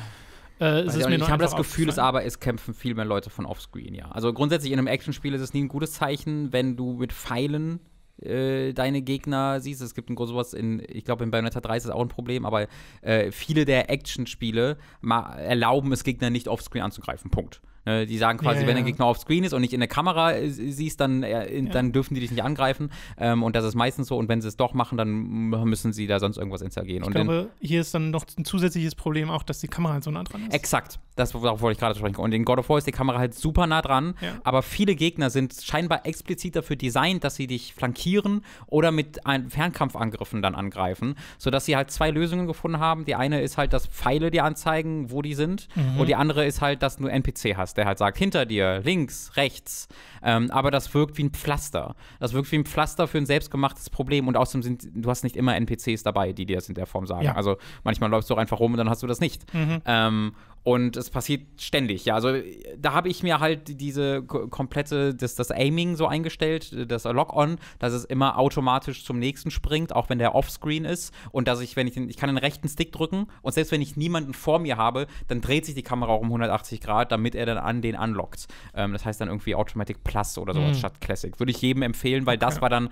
Äh, ich habe das Gefühl, es aber es kämpfen viel mehr Leute von Offscreen, ja. Also grundsätzlich in einem Actionspiel ist es nie ein gutes Zeichen, wenn du mit Pfeilen äh, deine Gegner siehst. Es gibt ein sowas in, ich glaube, in Bayonetta 3 ist das auch ein Problem, aber äh, viele der Action-Spiele erlauben es Gegner nicht offscreen anzugreifen. Punkt. Ne, die sagen quasi, ja, wenn der Gegner auf Screen ist und nicht in der Kamera äh, siehst, dann, äh, dann dürfen die dich nicht angreifen. Ähm, und das ist meistens so. Und wenn sie es doch machen, dann müssen sie da sonst irgendwas hintergehen. Ich und glaube, hier ist dann noch ein zusätzliches Problem auch, dass die Kamera halt so nah dran ist. Exakt. Das, darauf wollte ich gerade sprechen. Und in God of War ist die Kamera halt super nah dran. Aber viele Gegner sind scheinbar explizit dafür designt, dass sie dich flankieren oder mit Fernkampfangriffen dann angreifen, sodass sie halt zwei Lösungen gefunden haben. Die eine ist halt, dass Pfeile dir anzeigen, wo die sind. Mhm. Und die andere ist halt, dass du NPC hast der halt sagt, hinter dir, links, rechts, ähm, aber das wirkt wie ein Pflaster. Das wirkt wie ein Pflaster für ein selbstgemachtes Problem und außerdem sind, du hast nicht immer NPCs dabei, die dir das in der Form sagen. Ja. Also manchmal läufst du auch einfach rum und dann hast du das nicht. Mhm. Ähm, und es passiert ständig, ja. Also äh, da habe ich mir halt diese komplette, das, das Aiming so eingestellt, das Lock-on, dass es immer automatisch zum nächsten springt, auch wenn der Offscreen ist. Und dass ich, wenn ich den, ich kann den rechten Stick drücken und selbst wenn ich niemanden vor mir habe, dann dreht sich die Kamera auch um 180 Grad, damit er dann an den unlockt. Ähm, das heißt dann irgendwie Automatic Plug Plus oder sowas mhm. statt Classic. Würde ich jedem empfehlen, weil das ja. war dann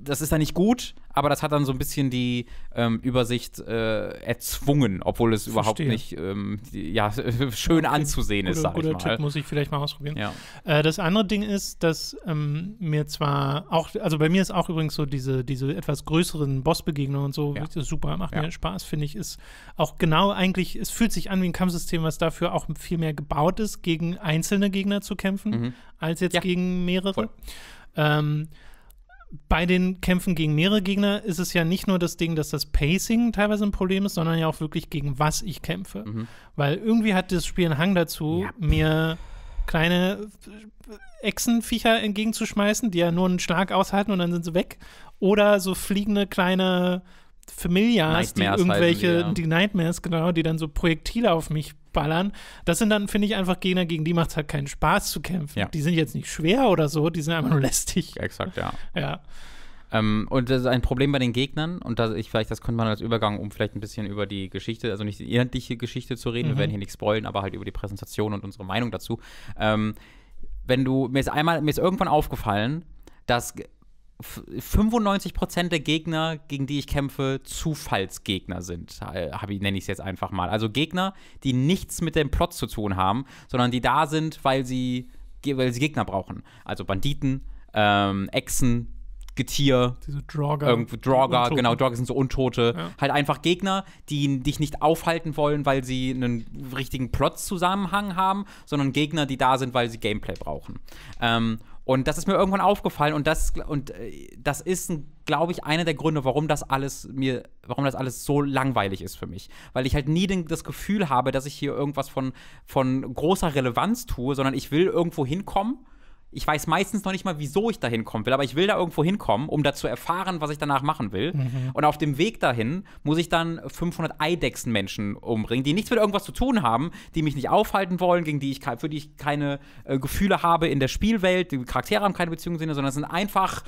das ist dann nicht gut, aber das hat dann so ein bisschen die ähm, Übersicht äh, erzwungen, obwohl es Verstehe. überhaupt nicht ähm, ja, schön anzusehen ist, sag guter ich mal. Tipp muss ich vielleicht mal ausprobieren. Ja. Äh, das andere Ding ist, dass ähm, mir zwar auch, also bei mir ist auch übrigens so diese, diese etwas größeren Bossbegegnungen und so, ja. super, macht mir Spaß, finde ich, ist auch genau eigentlich, es fühlt sich an wie ein Kampfsystem, was dafür auch viel mehr gebaut ist, gegen einzelne Gegner zu kämpfen, mhm. als jetzt gegen mehrere. Ähm, bei den Kämpfen gegen mehrere Gegner ist es ja nicht nur das Ding, dass das Pacing teilweise ein Problem ist, sondern ja auch wirklich gegen was ich kämpfe. Mhm. Weil irgendwie hat das Spiel einen Hang dazu, ja. mir kleine Echsenviecher entgegenzuschmeißen, die ja nur einen Schlag aushalten und dann sind sie weg. Oder so fliegende kleine Familias, Nightmares die irgendwelche, die, ja. die Nightmares, genau, die dann so Projektile auf mich wegballern. Das sind dann, finde ich, einfach Gegner, gegen die macht es halt keinen Spaß zu kämpfen. Ja. Die sind jetzt nicht schwer oder so, die sind einfach nur lästig. Exakt, ja. Ja. Ähm, und das ist ein Problem bei den Gegnern, und das, ich, vielleicht, das könnte man als Übergang, um vielleicht ein bisschen über die Geschichte, also nicht die inhaltliche Geschichte zu reden, mhm. wir werden mhm. hier nicht spoilen, aber halt über die Präsentation und unsere Meinung dazu. Ähm, wenn du, mir ist einmal, mir ist irgendwann aufgefallen, dass 95% der Gegner, gegen die ich kämpfe, Zufallsgegner sind, äh, ich, nenne ich es jetzt einfach mal. Also Gegner, die nichts mit dem Plot zu tun haben, sondern die da sind, weil sie, weil sie Gegner brauchen. Also Banditen, ähm, Echsen, Getier, diese Draugr, irgendwo Draugr, genau, Draugr sind so Untote, ja. halt einfach Gegner, die dich nicht aufhalten wollen, weil sie einen richtigen Plot-Zusammenhang haben, sondern Gegner, die da sind, weil sie Gameplay brauchen. Ähm, und das ist mir irgendwann aufgefallen und das, und äh, das ist, glaube ich, einer der Gründe, warum das alles mir, warum das alles so langweilig ist für mich. Weil ich halt nie den, das Gefühl habe, dass ich hier irgendwas von, von großer Relevanz tue, sondern ich will irgendwo hinkommen ich weiß meistens noch nicht mal, wieso ich da hinkommen will, aber ich will da irgendwo hinkommen, um da zu erfahren, was ich danach machen will. Mhm. Und auf dem Weg dahin muss ich dann 500 Eidechsenmenschen umbringen, die nichts mit irgendwas zu tun haben, die mich nicht aufhalten wollen, gegen die ich, für die ich keine äh, Gefühle habe in der Spielwelt. Die Charaktere haben keine Beziehungen, sondern es sind einfach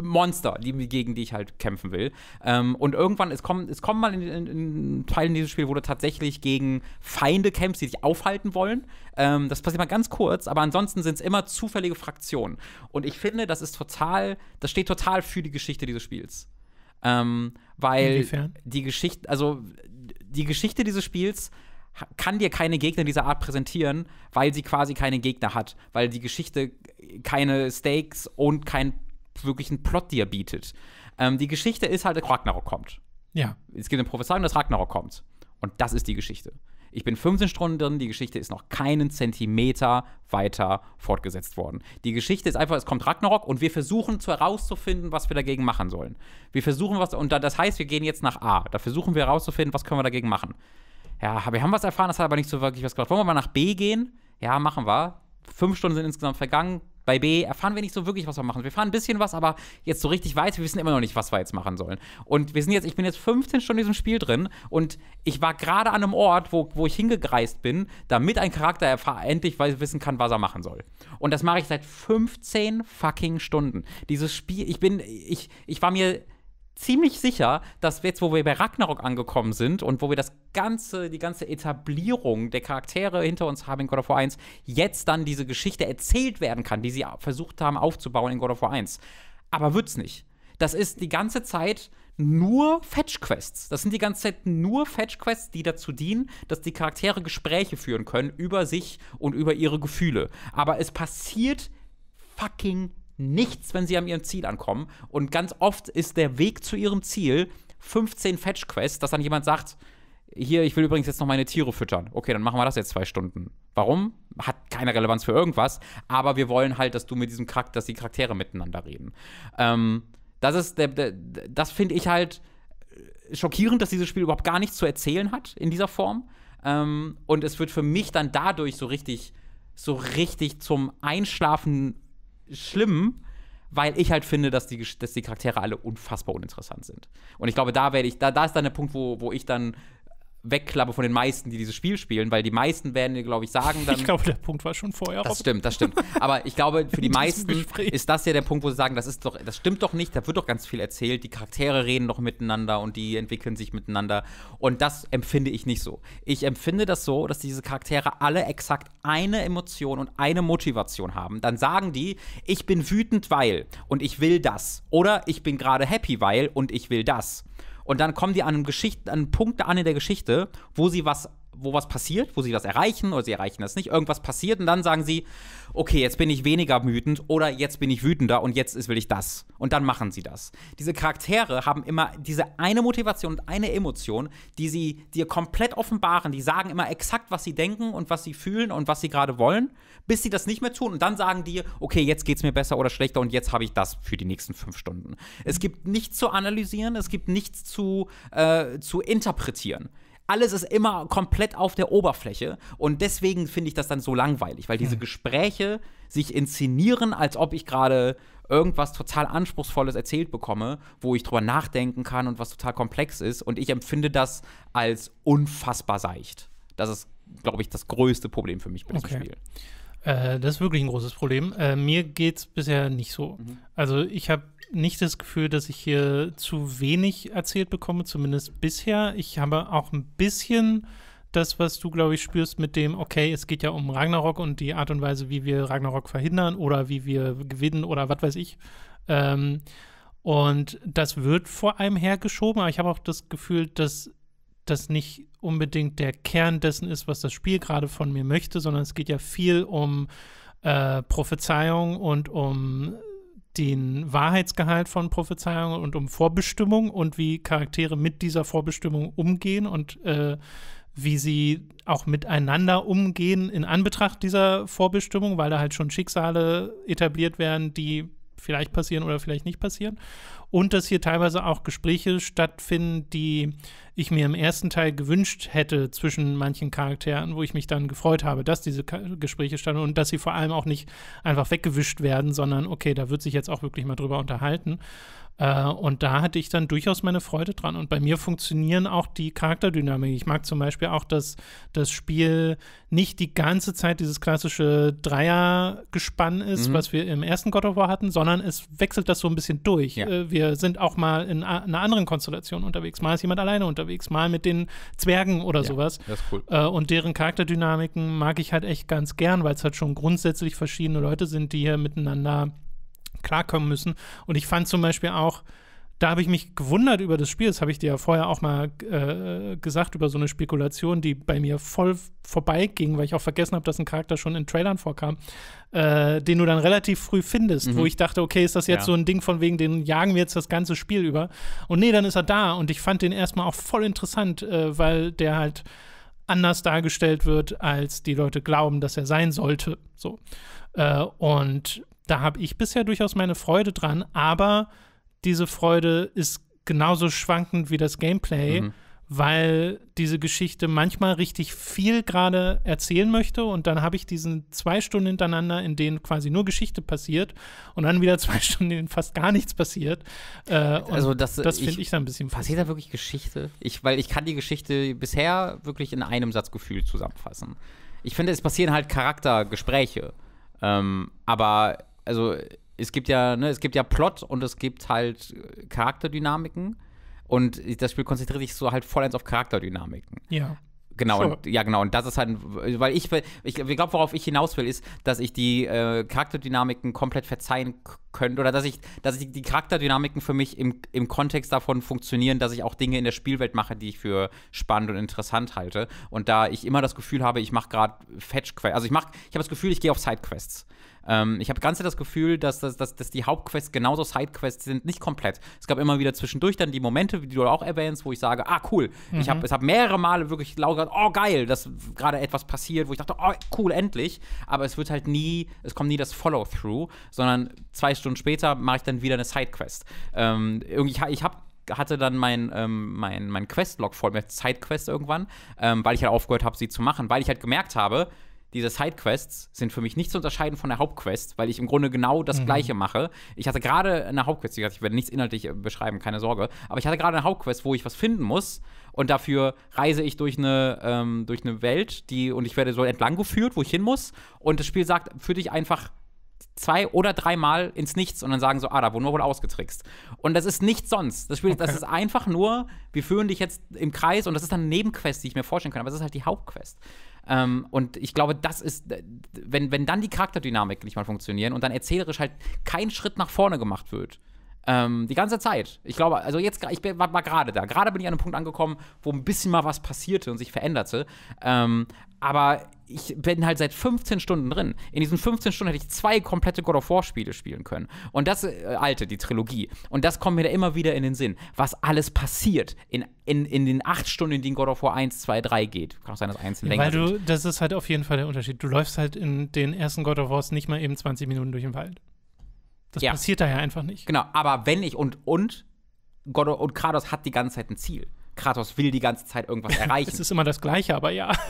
Monster, die, gegen die ich halt kämpfen will. Ähm, und irgendwann, es kommen, es kommen mal in, in, in, Teilen dieses Spiels, wo du tatsächlich gegen Feinde kämpfst, die dich aufhalten wollen. Ähm, das passiert mal ganz kurz, aber ansonsten sind es immer zufällige Fraktionen. Und ich finde, das ist total, das steht total für die Geschichte dieses Spiels. Ähm, weil Inwiefern? die Geschichte, also die Geschichte dieses Spiels kann dir keine Gegner dieser Art präsentieren, weil sie quasi keine Gegner hat, weil die Geschichte keine Stakes und kein wirklich einen Plot dir bietet. Ähm, die Geschichte ist halt, Ragnarok kommt. Ja. Es gibt eine Prophezeiung, dass Ragnarok kommt. Und das ist die Geschichte. Ich bin 15 Stunden drin, die Geschichte ist noch keinen Zentimeter weiter fortgesetzt worden. Die Geschichte ist einfach, es kommt Ragnarok und wir versuchen zu herauszufinden, was wir dagegen machen sollen. Wir versuchen was, und da, das heißt, wir gehen jetzt nach A. Da versuchen wir herauszufinden, was können wir dagegen machen. Ja, wir haben was erfahren, das hat aber nicht so wirklich was gebracht. Wollen wir mal nach B gehen? Ja, machen wir. Fünf Stunden sind insgesamt vergangen, bei B erfahren wir nicht so wirklich, was wir machen. Wir fahren ein bisschen was, aber jetzt so richtig weit, wir wissen immer noch nicht, was wir jetzt machen sollen. Und wir sind jetzt, ich bin jetzt 15 Stunden in diesem Spiel drin und ich war gerade an einem Ort, wo, wo ich hingegreist bin, damit ein Charakter endlich wissen kann, was er machen soll. Und das mache ich seit 15 fucking Stunden. Dieses Spiel, ich bin, ich, ich war mir ziemlich sicher, dass jetzt, wo wir bei Ragnarok angekommen sind und wo wir das ganze, die ganze Etablierung der Charaktere hinter uns haben in God of War 1, jetzt dann diese Geschichte erzählt werden kann, die sie versucht haben aufzubauen in God of War 1. Aber wird's nicht. Das ist die ganze Zeit nur Fetch-Quests. Das sind die ganze Zeit nur Fetch-Quests, die dazu dienen, dass die Charaktere Gespräche führen können über sich und über ihre Gefühle. Aber es passiert fucking nichts, wenn sie an ihrem Ziel ankommen. Und ganz oft ist der Weg zu ihrem Ziel 15 Fetch-Quests, dass dann jemand sagt, hier, ich will übrigens jetzt noch meine Tiere füttern. Okay, dann machen wir das jetzt zwei Stunden. Warum? Hat keine Relevanz für irgendwas, aber wir wollen halt, dass du mit diesem Charakter, dass die Charaktere miteinander reden. Ähm, das ist, der, der, das finde ich halt äh, schockierend, dass dieses Spiel überhaupt gar nichts zu erzählen hat in dieser Form. Ähm, und es wird für mich dann dadurch so richtig, so richtig zum Einschlafen schlimm, weil ich halt finde, dass die, dass die Charaktere alle unfassbar uninteressant sind. Und ich glaube, da werde ich, da, da ist dann der Punkt, wo, wo ich dann wegklappe von den meisten, die dieses Spiel spielen, weil die meisten werden glaube ich, sagen dann. Ich glaube, der Punkt war schon vorher. Das stimmt, das stimmt. Aber ich glaube, für die meisten Gespräch. ist das ja der Punkt, wo sie sagen, das ist doch, das stimmt doch nicht, da wird doch ganz viel erzählt, die Charaktere reden doch miteinander und die entwickeln sich miteinander. Und das empfinde ich nicht so. Ich empfinde das so, dass diese Charaktere alle exakt eine Emotion und eine Motivation haben. Dann sagen die, ich bin wütend, weil und ich will das. Oder ich bin gerade happy, weil und ich will das. Und dann kommen die an einem, Geschicht an einen Punkt an in der Geschichte, wo sie was wo was passiert, wo sie was erreichen oder sie erreichen das nicht, irgendwas passiert und dann sagen sie, okay, jetzt bin ich weniger wütend oder jetzt bin ich wütender und jetzt will ich das. Und dann machen sie das. Diese Charaktere haben immer diese eine Motivation und eine Emotion, die sie dir komplett offenbaren. Die sagen immer exakt, was sie denken und was sie fühlen und was sie gerade wollen, bis sie das nicht mehr tun und dann sagen die, okay, jetzt geht's mir besser oder schlechter und jetzt habe ich das für die nächsten fünf Stunden. Es gibt nichts zu analysieren, es gibt nichts zu, äh, zu interpretieren alles ist immer komplett auf der Oberfläche und deswegen finde ich das dann so langweilig, weil diese hm. Gespräche sich inszenieren, als ob ich gerade irgendwas total Anspruchsvolles erzählt bekomme, wo ich drüber nachdenken kann und was total komplex ist und ich empfinde das als unfassbar seicht. Das ist, glaube ich, das größte Problem für mich bei diesem okay. Spiel. Äh, das ist wirklich ein großes Problem. Äh, mir geht es bisher nicht so. Mhm. Also ich habe nicht das Gefühl, dass ich hier zu wenig erzählt bekomme, zumindest bisher. Ich habe auch ein bisschen das, was du, glaube ich, spürst mit dem, okay, es geht ja um Ragnarok und die Art und Weise, wie wir Ragnarok verhindern oder wie wir gewinnen oder was weiß ich. Ähm, und das wird vor allem hergeschoben, aber ich habe auch das Gefühl, dass das nicht unbedingt der Kern dessen ist, was das Spiel gerade von mir möchte, sondern es geht ja viel um äh, Prophezeiung und um den Wahrheitsgehalt von Prophezeiungen und um Vorbestimmung und wie Charaktere mit dieser Vorbestimmung umgehen und äh, wie sie auch miteinander umgehen in Anbetracht dieser Vorbestimmung, weil da halt schon Schicksale etabliert werden, die vielleicht passieren oder vielleicht nicht passieren und dass hier teilweise auch Gespräche stattfinden, die ich mir im ersten Teil gewünscht hätte zwischen manchen Charakteren, wo ich mich dann gefreut habe, dass diese Gespräche standen und dass sie vor allem auch nicht einfach weggewischt werden, sondern okay, da wird sich jetzt auch wirklich mal drüber unterhalten. Äh, und da hatte ich dann durchaus meine Freude dran. Und bei mir funktionieren auch die Charakterdynamik. Ich mag zum Beispiel auch, dass das Spiel nicht die ganze Zeit dieses klassische Dreiergespann ist, mhm. was wir im ersten God of War hatten, sondern es wechselt das so ein bisschen durch. Ja. Äh, wir sind auch mal in einer anderen Konstellation unterwegs. Mal ist jemand alleine unterwegs, mal mit den Zwergen oder ja, sowas. Das ist cool. Äh, und deren Charakterdynamiken mag ich halt echt ganz gern, weil es halt schon grundsätzlich verschiedene Leute sind, die hier miteinander klarkommen müssen. Und ich fand zum Beispiel auch, da habe ich mich gewundert über das Spiel. Das habe ich dir ja vorher auch mal äh, gesagt, über so eine Spekulation, die bei mir voll vorbeiging, weil ich auch vergessen habe, dass ein Charakter schon in Trailern vorkam, äh, den du dann relativ früh findest, mhm. wo ich dachte, okay, ist das jetzt ja. so ein Ding von wegen, den jagen wir jetzt das ganze Spiel über. Und nee, dann ist er da und ich fand den erstmal auch voll interessant, äh, weil der halt anders dargestellt wird, als die Leute glauben, dass er sein sollte. So. Äh, und da habe ich bisher durchaus meine Freude dran, aber diese Freude ist genauso schwankend wie das Gameplay, mhm. weil diese Geschichte manchmal richtig viel gerade erzählen möchte und dann habe ich diesen zwei Stunden hintereinander, in denen quasi nur Geschichte passiert und dann wieder zwei Stunden, in denen fast gar nichts passiert. Äh, also das, das finde ich, ich, dann ein bisschen. Passiert da wirklich Geschichte? Ich, weil ich kann die Geschichte bisher wirklich in einem Satz gefühlt zusammenfassen. Ich finde, es passieren halt Charaktergespräche. Ähm, aber also es gibt ja, ne, es gibt ja Plot und es gibt halt Charakterdynamiken. Und das Spiel konzentriert sich so halt vollends auf Charakterdynamiken. Ja. Genau, sure. und, ja, genau. Und das ist halt, weil ich, ich, ich glaube, worauf ich hinaus will, ist, dass ich die äh, Charakterdynamiken komplett verzeihen könnte oder dass ich, dass ich die Charakterdynamiken für mich im, im Kontext davon funktionieren, dass ich auch Dinge in der Spielwelt mache, die ich für spannend und interessant halte. Und da ich immer das Gefühl habe, ich mache gerade Fetch-Quests, also ich mache, ich habe das Gefühl, ich gehe auf Sidequests. Ähm, ich habe ganz das Gefühl, dass, dass, dass, dass die Hauptquests genauso Sidequests sind, nicht komplett. Es gab immer wieder zwischendurch dann die Momente, wie du auch erwähnst, wo ich sage, ah cool, mhm. ich habe es habe mehrere Male wirklich laut gesagt, oh geil, dass gerade etwas passiert, wo ich dachte, oh cool, endlich. Aber es wird halt nie, es kommt nie das Follow-through, sondern zwei Stunden später mache ich dann wieder eine Sidequest. Ähm, irgendwie, ich habe hatte dann mein, ähm, mein, mein Questlog voll mit Sidequests irgendwann, ähm, weil ich halt aufgehört habe, sie zu machen, weil ich halt gemerkt habe, diese Sidequests sind für mich nicht zu unterscheiden von der Hauptquest, weil ich im Grunde genau das mhm. Gleiche mache. Ich hatte gerade eine Hauptquest, ich, werde nichts inhaltlich äh, beschreiben, keine Sorge, aber ich hatte gerade eine Hauptquest, wo ich was finden muss und dafür reise ich durch eine, ähm, durch eine Welt, die und ich werde so entlang geführt, wo ich hin muss und das Spiel sagt für dich einfach, zwei oder dreimal ins Nichts und dann sagen so, ah, da wurden wir wohl ausgetrickst. Und das ist nichts sonst. Das Spiel, okay. das ist einfach nur, wir führen dich jetzt im Kreis und das ist dann eine Nebenquest, die ich mir vorstellen kann, aber das ist halt die Hauptquest. Ähm, und ich glaube, das ist, wenn, wenn dann die Charakterdynamik nicht mal funktionieren und dann erzählerisch halt kein Schritt nach vorne gemacht wird, ähm, die ganze Zeit. Ich glaube, also jetzt, ich war, war gerade da. Gerade bin ich an einem Punkt angekommen, wo ein bisschen mal was passierte und sich veränderte. Ähm, aber ich bin halt seit 15 Stunden drin. In diesen 15 Stunden hätte ich zwei komplette God of War Spiele spielen können. Und das äh, alte, die Trilogie. Und das kommt mir da immer wieder in den Sinn, was alles passiert in, in, in den acht Stunden, in denen God of War 1, 2, 3 geht. Kann auch sein, dass 1 ja, länger Weil du, sind. das ist halt auf jeden Fall der Unterschied. Du läufst halt in den ersten God of Wars nicht mal eben 20 Minuten durch den Wald. Das ja. passiert daher einfach nicht. Genau, aber wenn ich und, und, God of, und Kratos hat die ganze Zeit ein Ziel. Kratos will die ganze Zeit irgendwas erreichen. es ist immer das Gleiche, aber ja.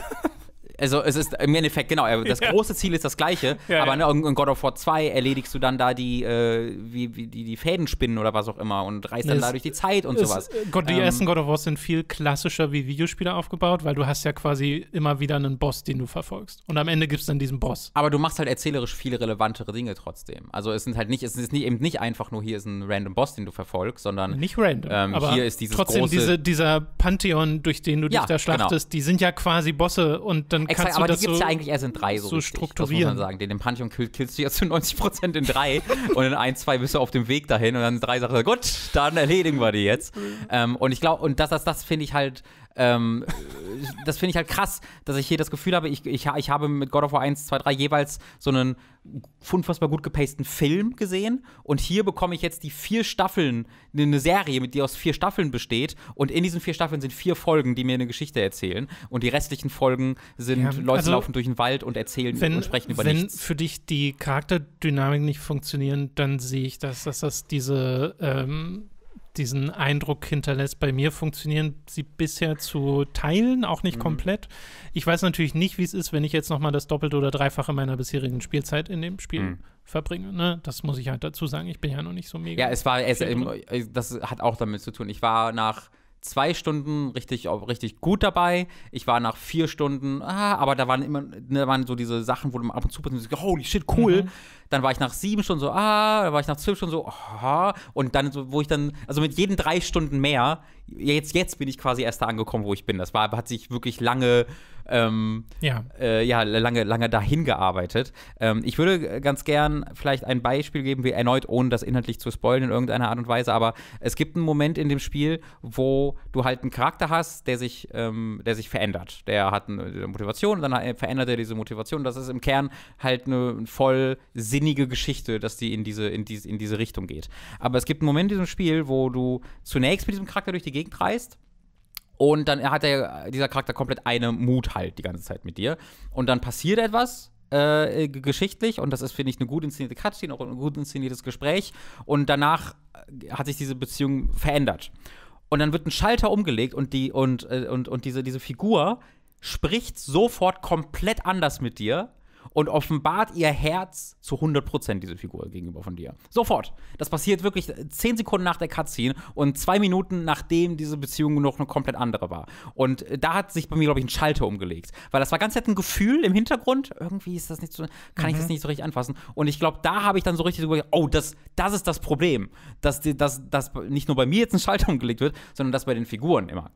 also es ist im Endeffekt, genau, das ja. große Ziel ist das gleiche, ja, aber ne, in God of War 2 erledigst du dann da die, äh, wie, wie, die, die Fäden spinnen oder was auch immer und reißt dann es, dadurch die Zeit und es, sowas. Äh, Gott, die ähm, ersten God of War sind viel klassischer wie Videospiele aufgebaut, weil du hast ja quasi immer wieder einen Boss, den du verfolgst. Und am Ende gibt es dann diesen Boss. Aber du machst halt erzählerisch viel relevantere Dinge trotzdem. Also es sind halt nicht, es ist nicht, eben nicht einfach nur hier ist ein random Boss, den du verfolgst, sondern nicht random, ähm, aber hier ist dieses trotzdem große, diese, dieser Pantheon, durch den du dich ja, da schlachtest, genau. die sind ja quasi Bosse und dann dann Exakt, kannst aber das die gibt es so ja eigentlich erst in drei so, so richtig, strukturieren. muss man sagen. Den, den Punch und Kill killst du ja zu 90% in drei und in ein, zwei bist du auf dem Weg dahin und dann in drei Sachen, du, gut, dann erledigen wir die jetzt. Mhm. ähm, und ich glaube, und das, das, das finde ich halt ähm, das finde ich halt krass, dass ich hier das Gefühl habe, ich, ich, ich habe mit God of War 1, 2, 3 jeweils so einen unfassbar gut gepasten Film gesehen und hier bekomme ich jetzt die vier Staffeln, ne, eine Serie, die aus vier Staffeln besteht und in diesen vier Staffeln sind vier Folgen, die mir eine Geschichte erzählen und die restlichen Folgen sind, ja, Leute also, laufen durch den Wald und erzählen wenn, und sprechen über wenn nichts. Wenn für dich die Charakterdynamik nicht funktionieren, dann sehe ich das, dass das diese ähm diesen Eindruck hinterlässt. Bei mir funktionieren sie bisher zu Teilen, auch nicht mhm. komplett. Ich weiß natürlich nicht, wie es ist, wenn ich jetzt nochmal das Doppelte oder Dreifache meiner bisherigen Spielzeit in dem Spiel mhm. verbringe. Ne? Das muss ich halt dazu sagen. Ich bin ja noch nicht so mega. Ja, es war, es, äh, das hat auch damit zu tun. Ich war nach zwei Stunden richtig, richtig gut dabei. Ich war nach vier Stunden, ah, aber da waren immer, da waren so diese Sachen, wo du ab und zu bist und so, holy shit, cool. Mhm dann war ich nach sieben Stunden so, ah, dann war ich nach zwölf Stunden so, ah, und dann, so, wo ich dann, also mit jeden drei Stunden mehr, jetzt, jetzt bin ich quasi erst da angekommen, wo ich bin. Das war, hat sich wirklich lange, ähm, ja. Äh, ja, lange, lange dahin gearbeitet. Ähm, ich würde ganz gern vielleicht ein Beispiel geben, wie erneut, ohne das inhaltlich zu spoilen in irgendeiner Art und Weise, aber es gibt einen Moment in dem Spiel, wo du halt einen Charakter hast, der sich, ähm, der sich verändert. Der hat eine Motivation, dann verändert er diese Motivation. Das ist im Kern halt eine voll Sinn innige Geschichte, dass die in diese, in, diese, in diese Richtung geht. Aber es gibt einen Moment in diesem Spiel, wo du zunächst mit diesem Charakter durch die Gegend reist. Und dann hat der, dieser Charakter komplett eine Mut halt die ganze Zeit mit dir. Und dann passiert etwas, äh, geschichtlich und das ist, finde ich, eine gut inszenierte Cutscene, auch ein gut inszeniertes Gespräch. Und danach äh, hat sich diese Beziehung verändert. Und dann wird ein Schalter umgelegt und, die, und, äh, und, und diese, diese Figur spricht sofort komplett anders mit dir und offenbart ihr Herz zu 100% diese Figur gegenüber von dir. Sofort. Das passiert wirklich 10 Sekunden nach der Cutscene und zwei Minuten nachdem diese Beziehung noch eine komplett andere war. Und äh, da hat sich bei mir, glaube ich, ein Schalter umgelegt. Weil das war ganz nett ein Gefühl im Hintergrund. Irgendwie ist das nicht so, kann mhm. ich das mhm. nicht so richtig anfassen. Und ich glaube, da habe ich dann so richtig so oh, das, das ist das Problem. Dass, dass, dass nicht nur bei mir jetzt ein Schalter umgelegt wird, sondern dass bei den Figuren immer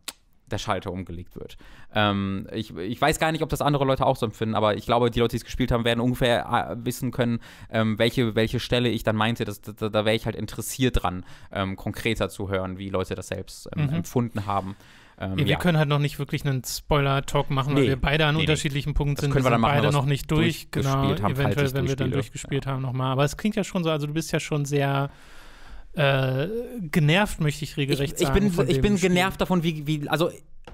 der Schalter umgelegt wird. Ähm, ich, ich weiß gar nicht, ob das andere Leute auch so empfinden, aber ich glaube, die Leute, die es gespielt haben, werden ungefähr äh, wissen können, ähm, welche, welche Stelle ich dann meinte. Dass, da, da wäre ich halt interessiert dran, ähm, konkreter zu hören, wie Leute das selbst ähm, mhm. empfunden haben. Ähm, ja, wir ja. können halt noch nicht wirklich einen Spoiler-Talk machen, nee, weil wir beide an nee, unterschiedlichen Punkten das sind. Können wir dann machen, beide noch nicht durch. Genau, haben, eventuell, wenn wir dann durchgespielt ja. haben nochmal. Aber es klingt ja schon so, also du bist ja schon sehr äh, genervt, möchte ich regelrecht ich, ich sagen. Bin, ich bin Spiel. genervt davon, wie, wie also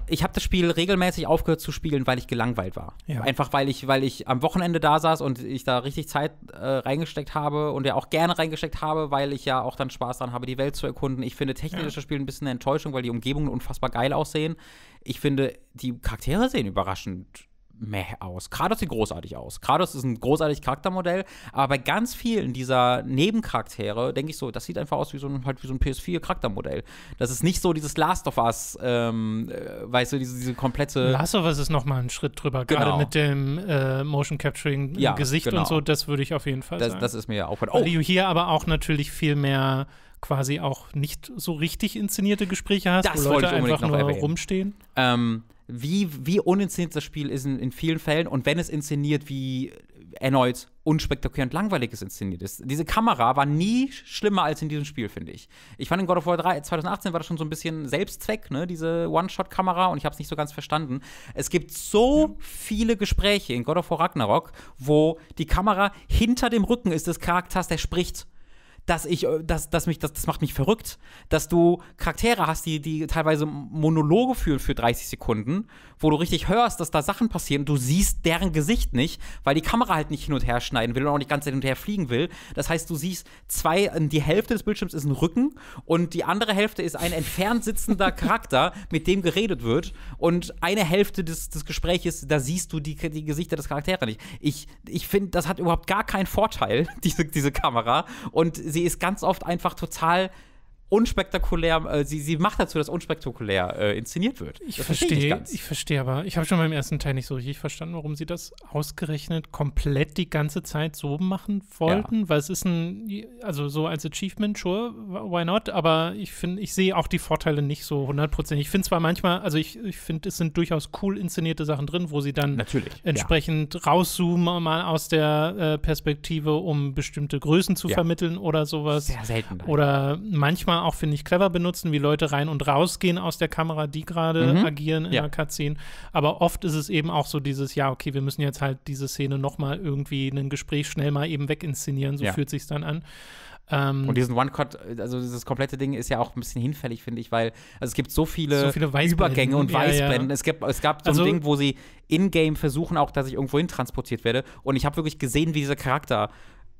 ich habe das Spiel regelmäßig aufgehört zu spielen, weil ich gelangweilt war. Ja. Einfach weil ich, weil ich am Wochenende da saß und ich da richtig Zeit äh, reingesteckt habe und ja auch gerne reingesteckt habe, weil ich ja auch dann Spaß daran habe, die Welt zu erkunden. Ich finde technisch das Spiel ein bisschen eine Enttäuschung, weil die Umgebungen unfassbar geil aussehen. Ich finde, die Charaktere sehen überraschend meh aus. Kratos sieht großartig aus. Kratos ist ein großartiges Charaktermodell, aber bei ganz vielen dieser Nebencharaktere denke ich so, das sieht einfach aus wie so ein, halt so ein PS4-Charaktermodell. Das ist nicht so dieses Last of Us, ähm, äh, weißt du, diese, diese komplette. Last of Us ist nochmal ein Schritt drüber, genau. gerade mit dem äh, Motion Capturing im äh, Gesicht genau. und so, das würde ich auf jeden Fall das, sagen. Das ist mir ja auch. Oh. Weil du hier aber auch natürlich viel mehr quasi auch nicht so richtig inszenierte Gespräche hast, das wo Leute einfach nur erwähnen. rumstehen. Ähm, wie, wie uninszeniert das Spiel ist in, in vielen Fällen und wenn es inszeniert, wie erneut unspektakulär und langweilig es inszeniert ist. Diese Kamera war nie schlimmer als in diesem Spiel, finde ich. Ich fand in God of War 3 2018 war das schon so ein bisschen Selbstzweck, ne, diese One-Shot-Kamera und ich habe es nicht so ganz verstanden. Es gibt so ja. viele Gespräche in God of War Ragnarok, wo die Kamera hinter dem Rücken ist des Charakters, der spricht dass ich, äh, dass, dass mich, das, das macht mich verrückt, dass du Charaktere hast, die, die teilweise Monologe führen für 30 Sekunden, wo du richtig hörst, dass da Sachen passieren, du siehst deren Gesicht nicht, weil die Kamera halt nicht hin und her schneiden will und auch nicht ganz hin und her fliegen will. Das heißt, du siehst zwei, äh, die Hälfte des Bildschirms ist ein Rücken und die andere Hälfte ist ein entfernt sitzender Charakter, mit dem geredet wird und eine Hälfte des, des Gesprächs, da siehst du die, die Gesichter des Charaktere nicht. Ich, ich finde, das hat überhaupt gar keinen Vorteil, diese, diese Kamera und sie ist ganz oft einfach total unspektakulär, äh, sie, sie macht dazu, dass unspektakulär äh, inszeniert wird. Ich verstehe, ich, ich verstehe aber, ich habe schon beim ersten Teil nicht so richtig verstanden, warum sie das ausgerechnet komplett die ganze Zeit so machen wollten, ja. weil es ist ein, also so als Achievement, sure, why not, aber ich finde, ich sehe auch die Vorteile nicht so hundertprozentig. Ich finde zwar manchmal, also ich, ich finde, es sind durchaus cool inszenierte Sachen drin, wo sie dann Natürlich, entsprechend ja. rauszoomen, mal aus der äh, Perspektive, um bestimmte Größen zu ja. vermitteln oder sowas. Sehr selten. Oder manchmal manchmal auch, finde ich, clever benutzen, wie Leute rein und rausgehen aus der Kamera, die gerade mhm. agieren in ja. der Cutscene. Aber oft ist es eben auch so dieses, ja, okay, wir müssen jetzt halt diese Szene nochmal irgendwie in ein Gespräch schnell mal eben weginszenieren, so ja. fühlt sich dann an. Ähm, und diesen One-Cut, also dieses komplette Ding ist ja auch ein bisschen hinfällig, finde ich, weil also es gibt so viele, so viele Übergänge und Weißblenden. Ja, ja. Es, gab, es gab so also, ein Ding, wo sie in-game versuchen auch, dass ich irgendwo hin transportiert werde. Und ich habe wirklich gesehen, wie dieser Charakter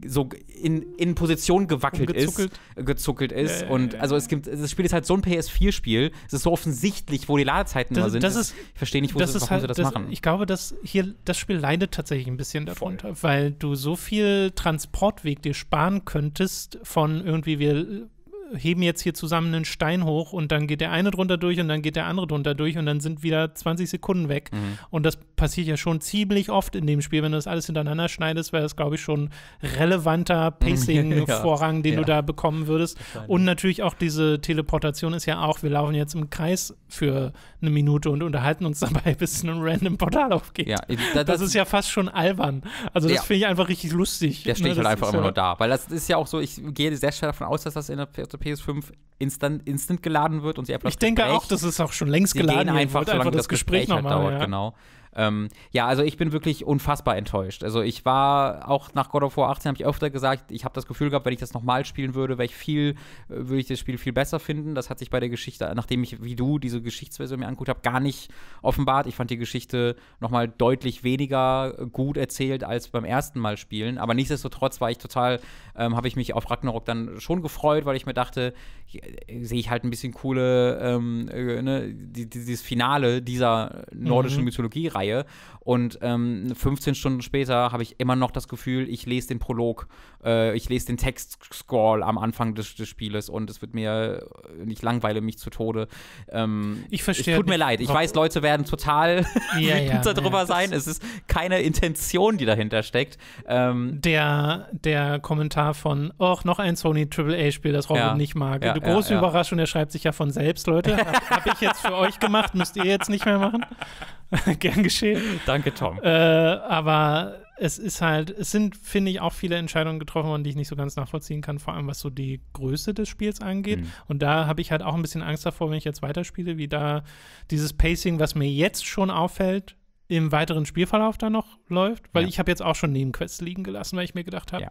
so in, in Position gewackelt ist, gezuckelt ist. Äh, und also es gibt, das Spiel ist halt so ein PS4-Spiel. Es ist so offensichtlich, wo die Ladezeiten das, da sind. Das ist, ich verstehe nicht, wo das sie, warum halt, sie das, das, machen. Ich glaube, dass hier das Spiel leidet tatsächlich ein bisschen darunter, Voll. weil du so viel Transportweg dir sparen könntest von irgendwie, wir heben jetzt hier zusammen einen Stein hoch und dann geht der eine drunter durch und dann geht der andere drunter durch und dann sind wieder 20 Sekunden weg. Mhm. Und das passiert ja schon ziemlich oft in dem Spiel. Wenn du das alles hintereinander schneidest, wäre das, glaube ich, schon relevanter mhm. Pacing-Vorrang, ne, ja, den ja. du da bekommen würdest. Und natürlich auch diese Teleportation ist ja auch, wir laufen jetzt im Kreis für eine Minute und unterhalten uns dabei, bis ein random Portal aufgeht. Ja, das, das ist ja fast schon albern. Also das finde ich einfach richtig lustig. Der steht ne, halt einfach immer nur da. Weil das ist ja auch so, ich gehe sehr schnell davon aus, dass das in der der PS5 instant, instant geladen wird und sie einfach Ich denke Gespräch, auch, dass es auch schon längst geladen einfach, wird, einfach, solange das, das Gespräch, Gespräch halt dauert, ja. genau. Ähm, ja, also ich bin wirklich unfassbar enttäuscht. Also ich war auch nach God of War 18, habe ich öfter gesagt, ich habe das Gefühl gehabt, wenn ich das nochmal spielen würde, wäre ich viel, äh, würde ich das Spiel viel besser finden. Das hat sich bei der Geschichte, nachdem ich wie du diese Geschichtsversion mir angeguckt habe, gar nicht offenbart. Ich fand die Geschichte nochmal deutlich weniger gut erzählt als beim ersten Mal spielen. Aber nichtsdestotrotz war ich total, ähm, habe ich mich auf Ragnarok dann schon gefreut, weil ich mir dachte, äh, sehe ich halt ein bisschen coole, ähm, äh, ne, dieses Finale dieser nordischen mhm. Mythologie reihe Reihe. Und ähm, 15 Stunden später habe ich immer noch das Gefühl, ich lese den Prolog, äh, ich lese den Text-Scroll am Anfang des, des, Spieles und es wird mir, nicht äh, langweile mich zu Tode. Ähm, ich verstehe. Es tut mir leid. Ich weiß, Leute werden total ja, ja, darüber ja, sein. Es ist keine Intention, die dahinter steckt. Ähm, der, der Kommentar von, ach, noch ein Sony AAA-Spiel, das Robin nicht mag. Eine große Überraschung, der schreibt sich ja von selbst, Leute. Habe hab ich jetzt für euch gemacht, müsst ihr jetzt nicht mehr machen. Gern geschehen. Klischee. Danke, Tom. Äh, aber es ist halt, es sind, finde ich, auch viele Entscheidungen getroffen worden, die ich nicht so ganz nachvollziehen kann, vor allem was so die Größe des Spiels angeht. Mhm. Und da habe ich halt auch ein bisschen Angst davor, wenn ich jetzt weiterspiele, wie da dieses Pacing, was mir jetzt schon auffällt, im weiteren Spielverlauf da noch läuft. Weil ja. ich habe jetzt auch schon Nebenquests liegen gelassen, weil ich mir gedacht habe, ja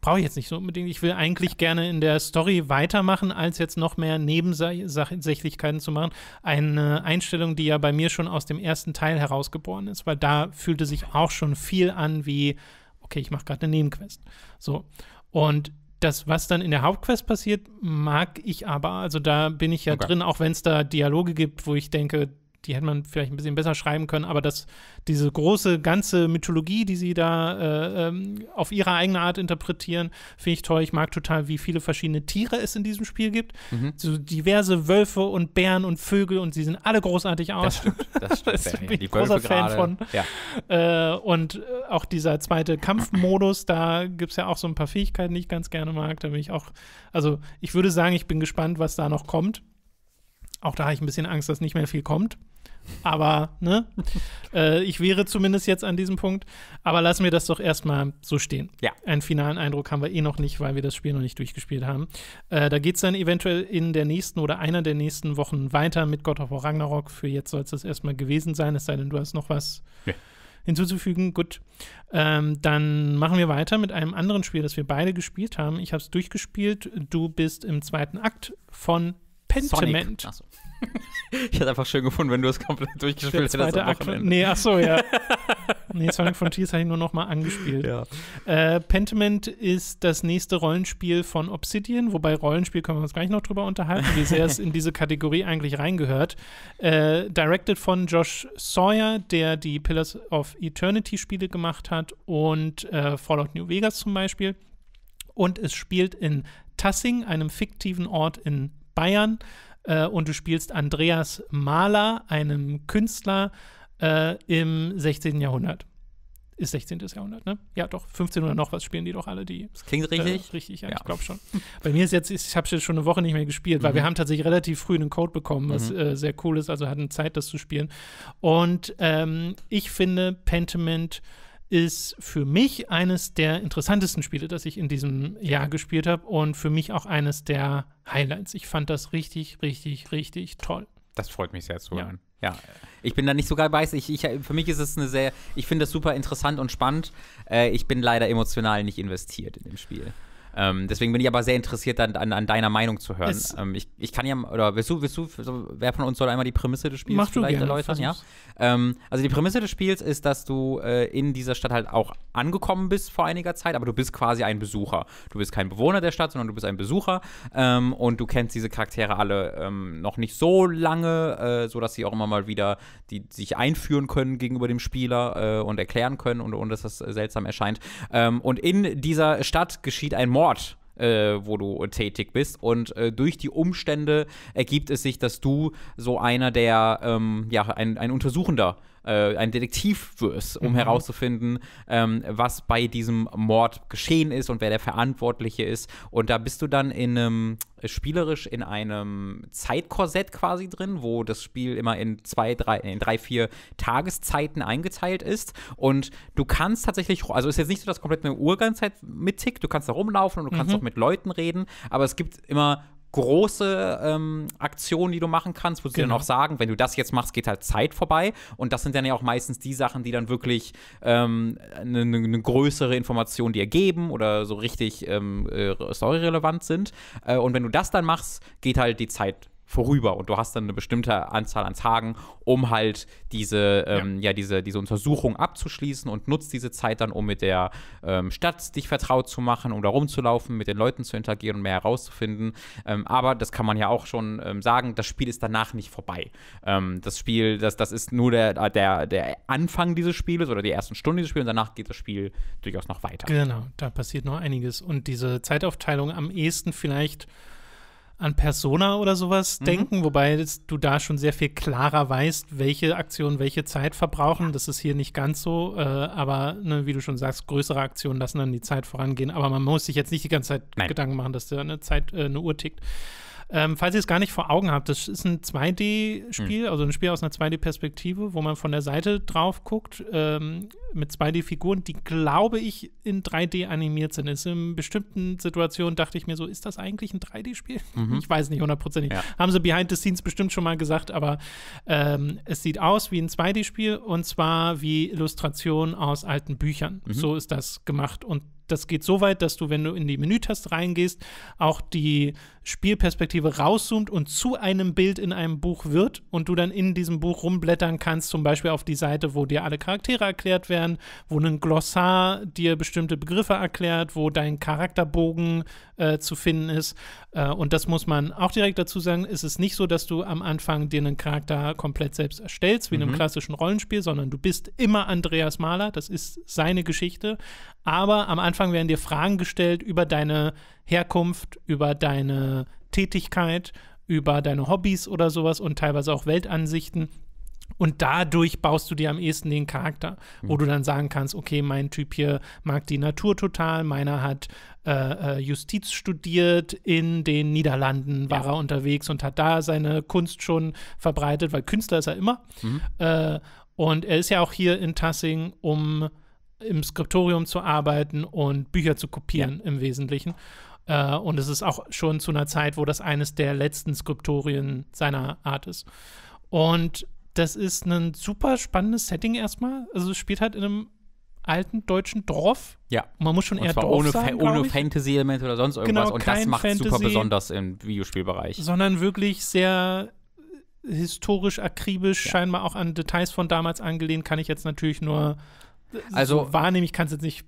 brauche ich jetzt nicht so unbedingt. Ich will eigentlich gerne in der Story weitermachen, als jetzt noch mehr Nebensächlichkeiten zu machen. Eine Einstellung, die ja bei mir schon aus dem ersten Teil herausgeboren ist, weil da fühlte sich auch schon viel an wie, okay, ich mache gerade eine Nebenquest. So. Und das, was dann in der Hauptquest passiert, mag ich aber. Also da bin ich ja okay. drin, auch wenn es da Dialoge gibt, wo ich denke, die hätte man vielleicht ein bisschen besser schreiben können, aber dass diese große ganze Mythologie, die sie da äh, ähm, auf ihre eigene Art interpretieren, finde ich toll. Ich mag total, wie viele verschiedene Tiere es in diesem Spiel gibt. Mhm. So diverse Wölfe und Bären und Vögel und sie sehen alle großartig aus. Das stimmt, das stimmt. ich bin ich großer Wölfe Fan grade. von. Ja. Äh, und äh, auch dieser zweite Kampfmodus, da gibt es ja auch so ein paar Fähigkeiten, die ich ganz gerne mag. Da bin ich auch, also ich würde sagen, ich bin gespannt, was da noch kommt. Auch da habe ich ein bisschen Angst, dass nicht mehr viel kommt. Aber, ne? äh, ich wäre zumindest jetzt an diesem Punkt. Aber lassen wir das doch erstmal so stehen. Ja. Einen finalen Eindruck haben wir eh noch nicht, weil wir das Spiel noch nicht durchgespielt haben. Äh, da geht es dann eventuell in der nächsten oder einer der nächsten Wochen weiter mit God of War Ragnarok. Für jetzt soll es das erstmal gewesen sein, es sei denn, du hast noch was. Nee. Hinzuzufügen, gut. Ähm, dann machen wir weiter mit einem anderen Spiel, das wir beide gespielt haben. Ich habe es durchgespielt. Du bist im zweiten Akt von Pentiment. Sonic. Ach so ich hätte einfach schön gefunden, wenn du es komplett durchgespielt hättest. nee, ach so, ja. nee, Sonic Frontiers habe ich nur noch mal angespielt. Ja. Äh, Pentiment ist das nächste Rollenspiel von Obsidian, wobei Rollenspiel können wir uns gleich noch drüber unterhalten, wie sehr es in diese Kategorie eigentlich reingehört. Äh, directed von Josh Sawyer, der die Pillars of Eternity Spiele gemacht hat und äh, Fallout New Vegas zum Beispiel. Und es spielt in Tassing, einem fiktiven Ort in Bayern. Äh, und du spielst Andreas Mahler, einem Künstler äh, im 16. Jahrhundert. Ist 16. Jahrhundert, ne? Ja, doch, 15 oder noch was spielen die doch alle, die. Das klingt richtig. Äh, richtig, ja, ja. ich glaube schon. Bei mir ist jetzt, ich habe jetzt schon eine Woche nicht mehr gespielt, mhm. weil wir haben tatsächlich relativ früh einen Code bekommen, was mhm. Äh, sehr cool ist, also hatten Zeit, das zu spielen. Und ähm, ich finde Pentiment ist für mich eines der interessantesten Spiele, das ich in diesem Jahr gespielt habe und für mich auch eines der Highlights. Ich fand das richtig, richtig, richtig toll. Das freut mich sehr zu hören. Ja. ja. ich bin da nicht so geil weiß. Ich, ich, für mich ist es eine sehr, ich finde das super interessant und spannend. Äh, ich bin leider emotional nicht investiert in dem Spiel. Ähm, deswegen bin ich aber sehr interessiert an, an, an deiner Meinung zu hören. Ähm, ich, ich kann ja, oder willst du, willst du, wer von uns soll einmal die Prämisse des Spiels Mach vielleicht gerne, erläutern? Ja? Ähm, also die Prämisse des Spiels ist, dass du äh, in dieser Stadt halt auch angekommen bist vor einiger Zeit, aber du bist quasi ein Besucher. Du bist kein Bewohner der Stadt, sondern du bist ein Besucher ähm, und du kennst diese Charaktere alle ähm, noch nicht so lange, äh, sodass sie auch immer mal wieder die, sich einführen können gegenüber dem Spieler äh, und erklären können und, und dass das seltsam erscheint. Ähm, und in dieser Stadt geschieht ein Mord Mord äh, wo du tätig bist. Und äh, durch die Umstände ergibt es sich, dass du so einer der, ähm, ja, ein, ein Untersuchender äh, ein Detektiv wirst, um mhm. herauszufinden, ähm, was bei diesem Mord geschehen ist und wer der Verantwortliche ist. Und da bist du dann in einem spielerisch in einem Zeitkorsett quasi drin, wo das Spiel immer in zwei, drei, in drei, vier Tageszeiten eingeteilt ist. Und du kannst tatsächlich, also ist jetzt nicht so, dass komplett eine Uhr ganze Zeit mittickt, du kannst da rumlaufen und du mhm. kannst auch mit Leuten reden, aber es gibt immer große ähm, Aktionen, die du machen kannst, wo sie genau. dann auch sagen, wenn du das jetzt machst, geht halt Zeit vorbei. Und das sind dann ja auch meistens die Sachen, die dann wirklich ähm, eine ähm, ne größere Information dir geben oder so richtig ähm, äh, storyrelevant sind. Äh, und wenn du das dann machst, geht halt die Zeit vorüber und du hast dann eine bestimmte Anzahl an Tagen, um halt diese, ähm, ja. ja. diese, diese Untersuchung abzuschließen und nutzt diese Zeit dann, um mit der ähm, Stadt dich vertraut zu machen, um da rumzulaufen, mit den Leuten zu interagieren und mehr herauszufinden. Ähm, aber das kann man ja auch schon ähm, sagen, das Spiel ist danach nicht vorbei. Ähm, das Spiel, das, das ist nur der, der, der Anfang dieses Spieles oder die ersten Stunden dieses Spiels und danach geht das Spiel durchaus noch weiter. Genau, da passiert noch einiges. Und diese Zeitaufteilung am ehesten vielleicht an Persona oder sowas mhm. denken, wobei du da schon sehr viel klarer weißt, welche Aktionen welche Zeit verbrauchen. Das ist hier nicht ganz so, äh, aber ne, wie du schon sagst, größere Aktionen lassen dann die Zeit vorangehen. Aber man muss sich jetzt nicht die ganze Zeit Nein. Gedanken machen, dass da eine Zeit, äh, eine Uhr tickt. Ähm, falls ihr es gar nicht vor Augen habt, das ist ein 2D-Spiel, mhm. also ein Spiel aus einer 2D-Perspektive, wo man von der Seite drauf guckt, ähm, mit 2D-Figuren, die, glaube ich, in 3D animiert sind. Ist in bestimmten Situationen dachte ich mir so, ist das eigentlich ein 3D-Spiel? Mhm. Ich weiß nicht hundertprozentig. Ja. Haben sie behind the scenes bestimmt schon mal gesagt, aber ähm, es sieht aus wie ein 2D-Spiel und zwar wie Illustrationen aus alten Büchern. Mhm. So ist das gemacht und das geht so weit, dass du, wenn du in die Menütaste reingehst, auch die Spielperspektive rauszoomt und zu einem Bild in einem Buch wird und du dann in diesem Buch rumblättern kannst, zum Beispiel auf die Seite, wo dir alle Charaktere erklärt werden, wo ein Glossar dir bestimmte Begriffe erklärt, wo dein Charakterbogen äh, zu finden ist. Äh, und das muss man auch direkt dazu sagen, ist es nicht so, dass du am Anfang dir einen Charakter komplett selbst erstellst, wie mhm. in einem mhm. klassischen Rollenspiel, sondern du bist immer Andreas Mahler, das ist seine Geschichte, aber am Anfang werden dir Fragen gestellt über deine Herkunft, über deine Tätigkeit, über deine Hobbys oder sowas und teilweise auch Weltansichten. Und dadurch baust du dir am ehesten den Charakter, wo mhm. du dann sagen kannst, okay, mein Typ hier mag die Natur total, meiner hat äh, äh Justiz studiert, in den Niederlanden war ja. er unterwegs und hat da seine Kunst schon verbreitet, weil Künstler ist er immer. Mhm. Äh, und er ist ja auch hier in Tassing, um im Skriptorium zu arbeiten und Bücher zu kopieren ja. im Wesentlichen. Äh, und es ist auch schon zu einer Zeit, wo das eines der letzten Skriptorien seiner Art ist. Und das ist ein super spannendes Setting erstmal. Also es spielt halt in einem alten deutschen Dorf. Ja. man muss schon und eher zwar Dorf ohne, sagen, ohne Fantasy-Elemente oder sonst irgendwas. Genau, und das macht es super besonders im Videospielbereich. Sondern wirklich sehr historisch, akribisch, ja. scheinbar auch an Details von damals angelehnt, kann ich jetzt natürlich nur also so wahrnehme ich kann es jetzt nicht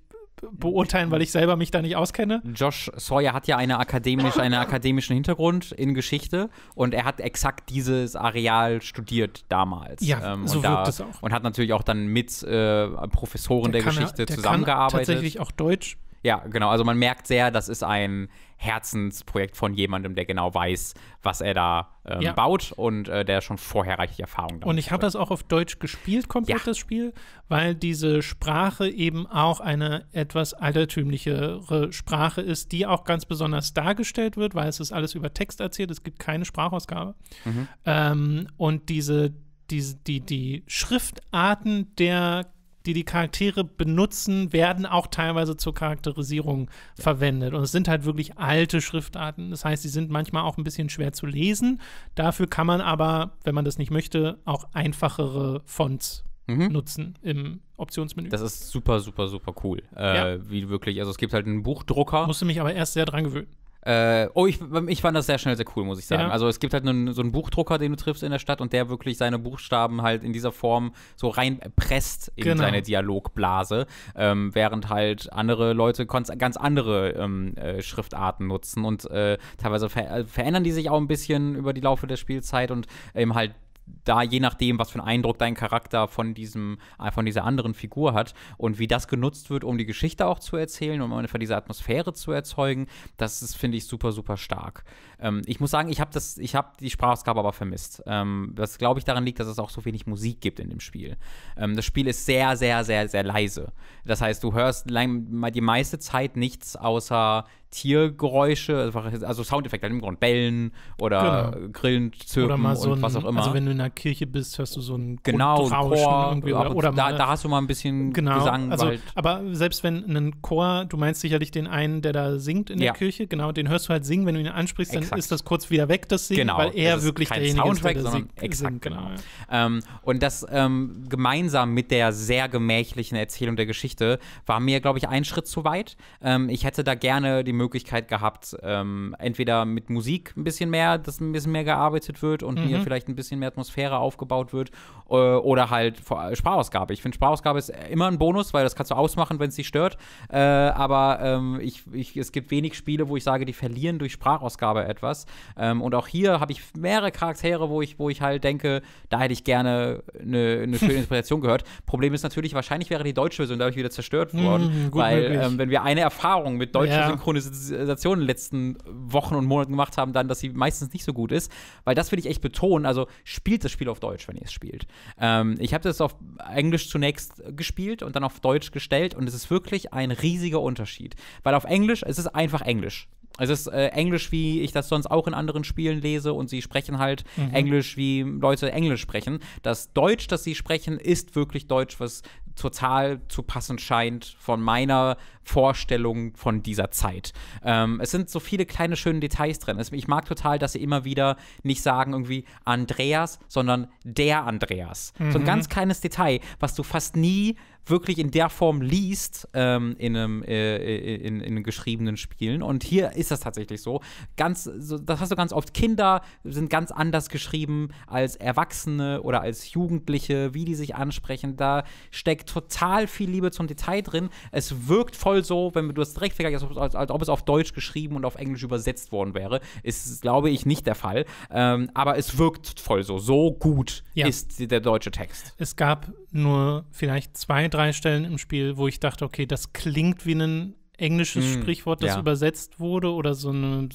beurteilen, weil ich selber mich da nicht auskenne. Josh Sawyer hat ja eine akademisch, einen akademischen Hintergrund in Geschichte und er hat exakt dieses Areal studiert damals. Ja, ähm, so und wirkt da, es auch. Und hat natürlich auch dann mit äh, Professoren der, der Geschichte er, der zusammengearbeitet. Kann tatsächlich auch Deutsch ja, genau. Also man merkt sehr, das ist ein Herzensprojekt von jemandem, der genau weiß, was er da ähm, ja. baut und äh, der schon vorher reichlich Erfahrung hat. Und ich habe das auch auf Deutsch gespielt, komplett ja. das Spiel, weil diese Sprache eben auch eine etwas altertümlichere Sprache ist, die auch ganz besonders dargestellt wird, weil es ist alles über Text erzählt, es gibt keine Sprachausgabe. Mhm. Ähm, und diese, die, die, die Schriftarten der die die Charaktere benutzen, werden auch teilweise zur Charakterisierung ja. verwendet. Und es sind halt wirklich alte Schriftarten. Das heißt, sie sind manchmal auch ein bisschen schwer zu lesen. Dafür kann man aber, wenn man das nicht möchte, auch einfachere Fonts mhm. nutzen im Optionsmenü. Das ist super, super, super cool. Äh, ja. Wie wirklich, also es gibt halt einen Buchdrucker. Musste mich aber erst sehr dran gewöhnen. Äh, oh, ich, ich fand das sehr schnell sehr cool, muss ich sagen. Ja. Also es gibt halt einen, so einen Buchdrucker, den du triffst in der Stadt und der wirklich seine Buchstaben halt in dieser Form so reinpresst in genau. seine Dialogblase, ähm, während halt andere Leute ganz andere ähm, äh, Schriftarten nutzen und äh, teilweise ver äh, verändern die sich auch ein bisschen über die Laufe der Spielzeit und eben halt da je nachdem, was für einen Eindruck dein Charakter von diesem, äh, von dieser anderen Figur hat und wie das genutzt wird, um die Geschichte auch zu erzählen, um einfach diese Atmosphäre zu erzeugen, das ist, finde ich, super, super stark. Ähm, ich muss sagen, ich habe das, die Sprachausgabe aber vermisst. Ähm, das glaube ich daran liegt, dass es auch so wenig Musik gibt in dem Spiel. Ähm, das Spiel ist sehr, sehr, sehr, sehr leise. Das heißt, du hörst die meiste Zeit nichts außer Tiergeräusche, also Soundeffekte im Grund, Bellen oder genau. Grillen, Zirpen oder so und was auch immer. Also wenn du in der Kirche bist, hörst du so ein genau, Chor, oder, oder da, da, hast du mal ein bisschen genau, Gesang. Also, Aber selbst wenn ein Chor, du meinst sicherlich den einen, der da singt in der ja. Kirche, genau, den hörst du halt singen, wenn du ihn ansprichst, dann exakt. ist das kurz wieder weg, das Singen, genau, weil er wirklich derjenige Soundtrack, ist, der singt, exakt, singt, genau. genau. Ähm, und das ähm, gemeinsam mit der sehr gemächlichen Erzählung der Geschichte war mir, glaube ich, ein Schritt zu weit. Ähm, ich hätte da gerne die Möglichkeit Möglichkeit gehabt, ähm, entweder mit Musik ein bisschen mehr, dass ein bisschen mehr gearbeitet wird und mhm. mir vielleicht ein bisschen mehr Atmosphäre aufgebaut wird äh, oder halt Sprachausgabe. Ich finde, Sprachausgabe ist äh, immer ein Bonus, weil das kannst du ausmachen, wenn es dich stört. Äh, aber ähm, ich, ich, es gibt wenig Spiele, wo ich sage, die verlieren durch Sprachausgabe etwas. Ähm, und auch hier habe ich mehrere Charaktere, wo ich, wo ich halt denke, da hätte ich gerne eine, eine schöne Inspiration gehört. Problem ist natürlich, wahrscheinlich wäre die deutsche Version dadurch wieder zerstört mhm, worden, mhm, weil ähm, wenn wir eine Erfahrung mit deutscher ja. Synchronisation Sensationen in den letzten Wochen und Monaten gemacht haben, dann, dass sie meistens nicht so gut ist. Weil das will ich echt betonen. Also spielt das Spiel auf Deutsch, wenn ihr es spielt. Ähm, ich habe das auf Englisch zunächst gespielt und dann auf Deutsch gestellt und es ist wirklich ein riesiger Unterschied. Weil auf Englisch, es ist einfach Englisch. Es ist äh, Englisch, wie ich das sonst auch in anderen Spielen lese, und sie sprechen halt mhm. Englisch, wie Leute Englisch sprechen. Das Deutsch, das sie sprechen, ist wirklich Deutsch, was total zu passen scheint von meiner Vorstellungen von dieser Zeit. Ähm, es sind so viele kleine schöne Details drin. Es, ich mag total, dass sie immer wieder nicht sagen irgendwie Andreas, sondern der Andreas. Mhm. So ein mhm. ganz kleines Detail, was du fast nie wirklich in der Form liest ähm, in, einem, äh, äh, in, in, geschriebenen Spielen. Und hier ist das tatsächlich so. Ganz, so, das hast du ganz oft. Kinder sind ganz anders geschrieben als Erwachsene oder als Jugendliche, wie die sich ansprechen. Da steckt total viel Liebe zum Detail drin. Es wirkt voll toll so, wenn du das direkt vergleichst, als, als, ob es auf Deutsch geschrieben und auf Englisch übersetzt worden wäre. Ist, glaube ich, nicht der Fall. Ähm, aber es wirkt voll so. So gut ja. ist der deutsche Text. Es gab nur vielleicht zwei, drei Stellen im Spiel, wo ich dachte, okay, das klingt wie ein englisches mm, Sprichwort, das ja. übersetzt wurde oder so eine,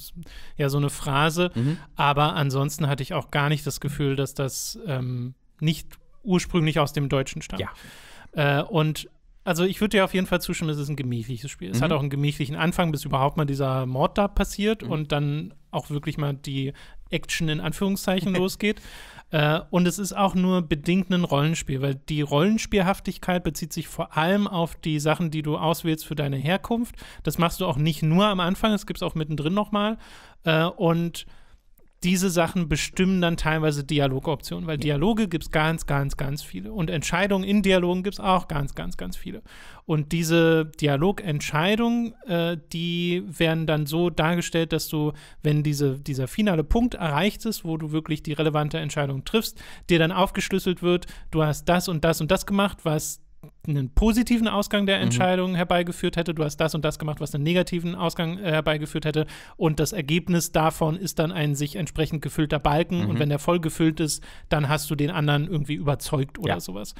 ja, so eine Phrase. Mhm. Aber ansonsten hatte ich auch gar nicht das Gefühl, dass das ähm, nicht ursprünglich aus dem Deutschen stammt. Ja. Äh, und also ich würde dir auf jeden Fall zustimmen, es ist ein gemächliches Spiel. Es mhm. hat auch einen gemächlichen Anfang, bis überhaupt mal dieser Mord da passiert mhm. und dann auch wirklich mal die Action in Anführungszeichen losgeht. Äh, und es ist auch nur bedingt ein Rollenspiel, weil die Rollenspielhaftigkeit bezieht sich vor allem auf die Sachen, die du auswählst für deine Herkunft. Das machst du auch nicht nur am Anfang, es gibt es auch mittendrin nochmal. Äh, und diese Sachen bestimmen dann teilweise Dialogoptionen, weil Dialoge gibt es ganz, ganz, ganz viele. Und Entscheidungen in Dialogen gibt es auch ganz, ganz, ganz viele. Und diese Dialogentscheidungen, äh, die werden dann so dargestellt, dass du, wenn diese, dieser finale Punkt erreicht ist, wo du wirklich die relevante Entscheidung triffst, dir dann aufgeschlüsselt wird, du hast das und das und das gemacht, was einen positiven Ausgang der mhm. Entscheidung mhm. herbeigeführt hätte, du hast das und das gemacht, was einen negativen Ausgang äh, herbeigeführt hätte und das Ergebnis davon ist dann ein sich entsprechend gefüllter Balken mhm. und wenn der voll gefüllt ist, dann hast du den anderen irgendwie überzeugt oder ja. sowas.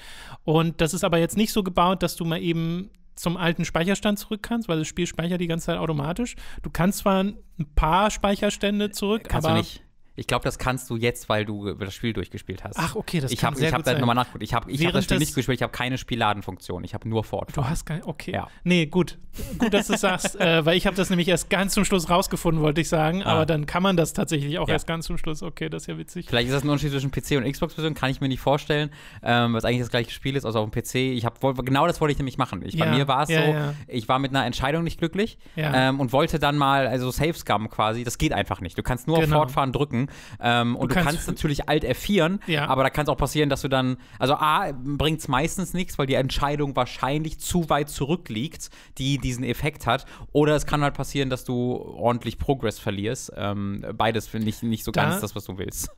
Und das ist aber jetzt nicht so gebaut, dass du mal eben zum alten Speicherstand zurück kannst, weil das Spiel speichert die ganze Zeit automatisch. Du kannst zwar ein paar Speicherstände zurück, kannst aber du nicht. Ich glaube, das kannst du jetzt, weil du das Spiel durchgespielt hast. Ach, okay, das ich kann hab, sehr Ich habe da nochmal nachgeguckt. Ich habe ich hab das Spiel nicht gespielt, ich habe keine Spielladenfunktion. Ich habe nur Fortfahren. Du hast keine, okay. Ja. Nee, gut. Gut, dass du sagst, äh, weil ich habe das nämlich erst ganz zum Schluss rausgefunden, wollte ich sagen. Ah. Aber dann kann man das tatsächlich auch ja. erst ganz zum Schluss. Okay, das ist ja witzig. Vielleicht ist das ein Unterschied zwischen PC und Xbox-Version, kann ich mir nicht vorstellen, ähm, was eigentlich das gleiche Spiel ist, außer auf dem PC. Ich hab, genau das wollte ich nämlich machen. Ich, ja. Bei mir war es so, ich war mit einer Entscheidung nicht glücklich ähm, und wollte dann mal, also Safe Scum quasi, das geht einfach nicht. Du kannst nur genau. auf Fortfahren drücken ähm, und du kannst, du kannst natürlich Alt F4, ja. aber da kann es auch passieren, dass du dann, also A, bringt es meistens nichts, weil die Entscheidung wahrscheinlich zu weit zurückliegt, die diesen Effekt hat. Oder es kann halt passieren, dass du ordentlich Progress verlierst. Ähm, beides finde ich nicht so da ganz das, was du willst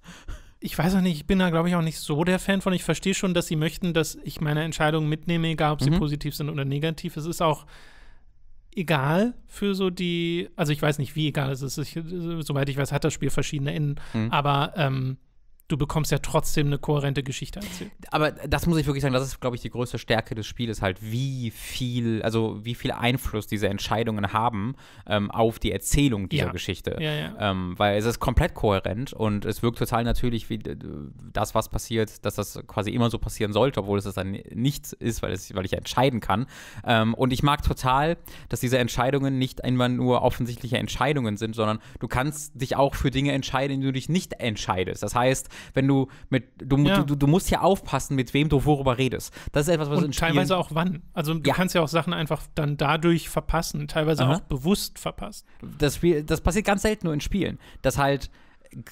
ich weiß auch nicht, ich bin da, glaube ich, auch nicht so der Fan von. Ich verstehe schon, dass sie möchten, dass ich meine Entscheidungen mitnehme, egal ob sie mhm. positiv sind oder negativ. Es ist auch egal für so die, also ich weiß nicht, wie egal es ist. Ich, soweit ich weiß, hat das Spiel verschiedene Enden, mhm. aber ähm, du bekommst ja trotzdem eine kohärente Geschichte erzählt. Aber das muss ich wirklich sagen, das ist, glaube ich, die größte Stärke des Spieles halt, wie viel, also wie viel Einfluss diese Entscheidungen haben ähm, auf die Erzählung dieser ja. Geschichte. Ja, ja. Ähm, weil es ist komplett kohärent und es wirkt total natürlich, wie das, was passiert, dass das quasi immer so passieren sollte, obwohl es das dann nichts ist, weil, es, weil ich ja entscheiden kann. Ähm, und ich mag total, dass diese Entscheidungen nicht einfach nur offensichtliche Entscheidungen sind, sondern du kannst dich auch für Dinge entscheiden, die du dich nicht entscheidest. Das heißt, wenn du mit, du, ja. du, du, musst ja aufpassen, mit wem du worüber redest. Das ist etwas, was Und teilweise auch wann. Also du ja. kannst ja auch Sachen einfach dann dadurch verpassen, teilweise Aha. auch bewusst verpassen. Das, das passiert ganz selten nur in Spielen, dass halt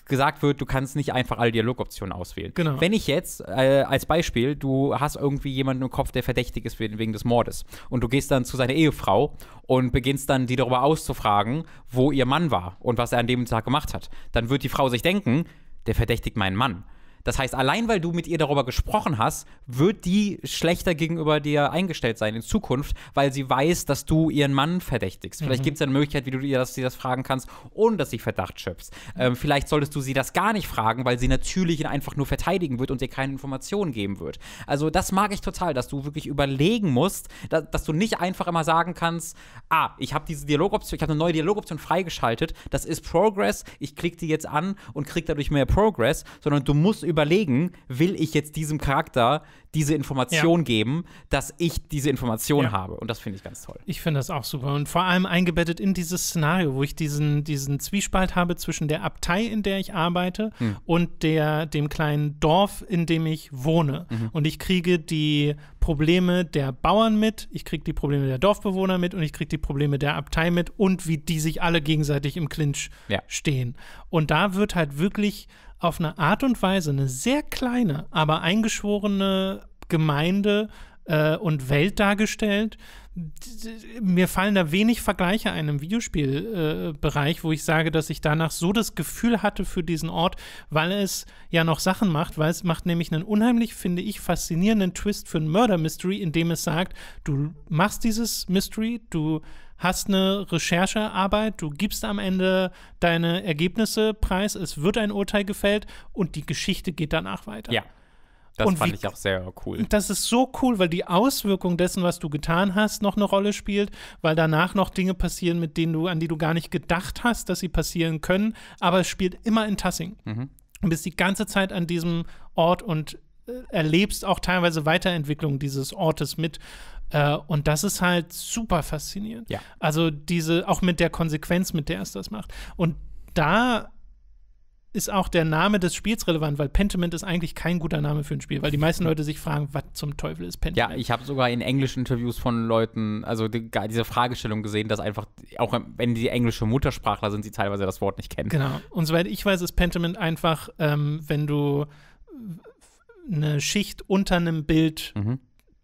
gesagt wird, du kannst nicht einfach alle Dialogoptionen auswählen. Genau. Wenn ich jetzt äh, als Beispiel, du hast irgendwie jemanden im Kopf, der verdächtig ist wegen des Mordes und du gehst dann zu seiner Ehefrau und beginnst dann die darüber auszufragen, wo ihr Mann war und was er an dem Tag gemacht hat, dann wird die Frau sich denken, der verdächtigt meinen Mann. Das heißt, allein weil du mit ihr darüber gesprochen hast, wird die schlechter gegenüber dir eingestellt sein in Zukunft, weil sie weiß, dass du ihren Mann verdächtigst. Mhm. Vielleicht gibt es eine Möglichkeit, wie du ihr das, sie das fragen kannst, ohne dass sie Verdacht schöpfst. Mhm. Ähm, vielleicht solltest du sie das gar nicht fragen, weil sie natürlich ihn einfach nur verteidigen wird und dir keine Informationen geben wird. Also das mag ich total, dass du wirklich überlegen musst, da, dass du nicht einfach immer sagen kannst, ah, ich habe diese Dialogoption, ich habe eine neue Dialogoption freigeschaltet, das ist Progress, ich klicke die jetzt an und kriege dadurch mehr Progress, sondern du musst über überlegen, will ich jetzt diesem Charakter diese Information ja. geben, dass ich diese Information ja. habe. Und das finde ich ganz toll. Ich finde das auch super. Und vor allem eingebettet in dieses Szenario, wo ich diesen, diesen Zwiespalt habe zwischen der Abtei, in der ich arbeite, mhm. und der, dem kleinen Dorf, in dem ich wohne. Mhm. Und ich kriege die Probleme der Bauern mit, ich kriege die Probleme der Dorfbewohner mit und ich kriege die Probleme der Abtei mit und wie die sich alle gegenseitig im Clinch ja. stehen. Und da wird halt wirklich auf eine Art und Weise eine sehr kleine, aber eingeschworene Gemeinde äh, und Welt dargestellt. Mir fallen da wenig Vergleiche ein im Videospielbereich, äh, wo ich sage, dass ich danach so das Gefühl hatte für diesen Ort, weil es ja noch Sachen macht, weil es macht nämlich einen unheimlich, finde ich, faszinierenden Twist für ein Murder Mystery, indem es sagt, du machst dieses Mystery, du hast eine Recherchearbeit, du gibst am Ende deine Ergebnisse preis, es wird ein Urteil gefällt und die Geschichte geht danach weiter. Ja. Das und fand wie, ich auch sehr cool. Das ist so cool, weil die Auswirkung dessen, was du getan hast, noch eine Rolle spielt, weil danach noch Dinge passieren, mit denen du, an die du gar nicht gedacht hast, dass sie passieren können, aber es spielt immer in Tassing. Mhm. Du bist die ganze Zeit an diesem Ort und äh, erlebst auch teilweise Weiterentwicklung dieses Ortes mit. Äh, und das ist halt super faszinierend. Ja. Also diese, auch mit der Konsequenz, mit der es das macht. Und da ist auch der Name des Spiels relevant, weil Pentiment ist eigentlich kein guter Name für ein Spiel, weil die meisten Leute sich fragen, was zum Teufel ist Pentiment? Ja, ich habe sogar in englischen Interviews von Leuten, also die, diese Fragestellung gesehen, dass einfach, auch wenn die englische Muttersprachler sind, sie teilweise das Wort nicht kennen. Genau. Und soweit ich weiß, ist Pentiment einfach, ähm, wenn du eine Schicht unter einem Bild mhm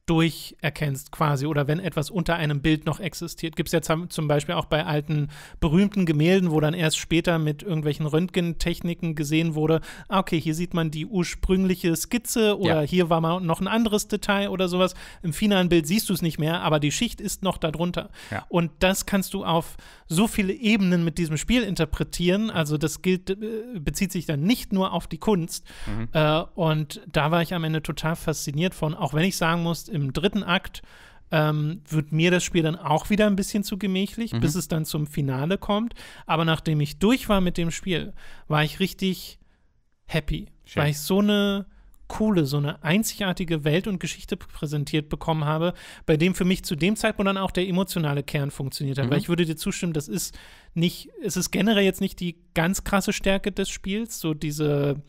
durch erkennst quasi oder wenn etwas unter einem Bild noch existiert. Gibt es jetzt zum Beispiel auch bei alten berühmten Gemälden, wo dann erst später mit irgendwelchen Röntgentechniken gesehen wurde, ah, okay, hier sieht man die ursprüngliche Skizze oder ja. hier war mal noch ein anderes Detail oder sowas. Im finalen Bild siehst du es nicht mehr, aber die Schicht ist noch darunter. Ja. Und das kannst du auf so viele Ebenen mit diesem Spiel interpretieren. Also das gilt, äh, bezieht sich dann nicht nur auf die Kunst. Mhm. Äh, und da war ich am Ende total fasziniert von, auch wenn ich sagen muss, im dritten Akt ähm, wird mir das Spiel dann auch wieder ein bisschen zu gemächlich, mhm. bis es dann zum Finale kommt. Aber nachdem ich durch war mit dem Spiel, war ich richtig happy, Schön. weil ich so eine coole, so eine einzigartige Welt und Geschichte präsentiert bekommen habe, bei dem für mich zu dem Zeitpunkt dann auch der emotionale Kern funktioniert hat. Mhm. Weil ich würde dir zustimmen, das ist nicht, es ist generell jetzt nicht die ganz krasse Stärke des Spiels, so diese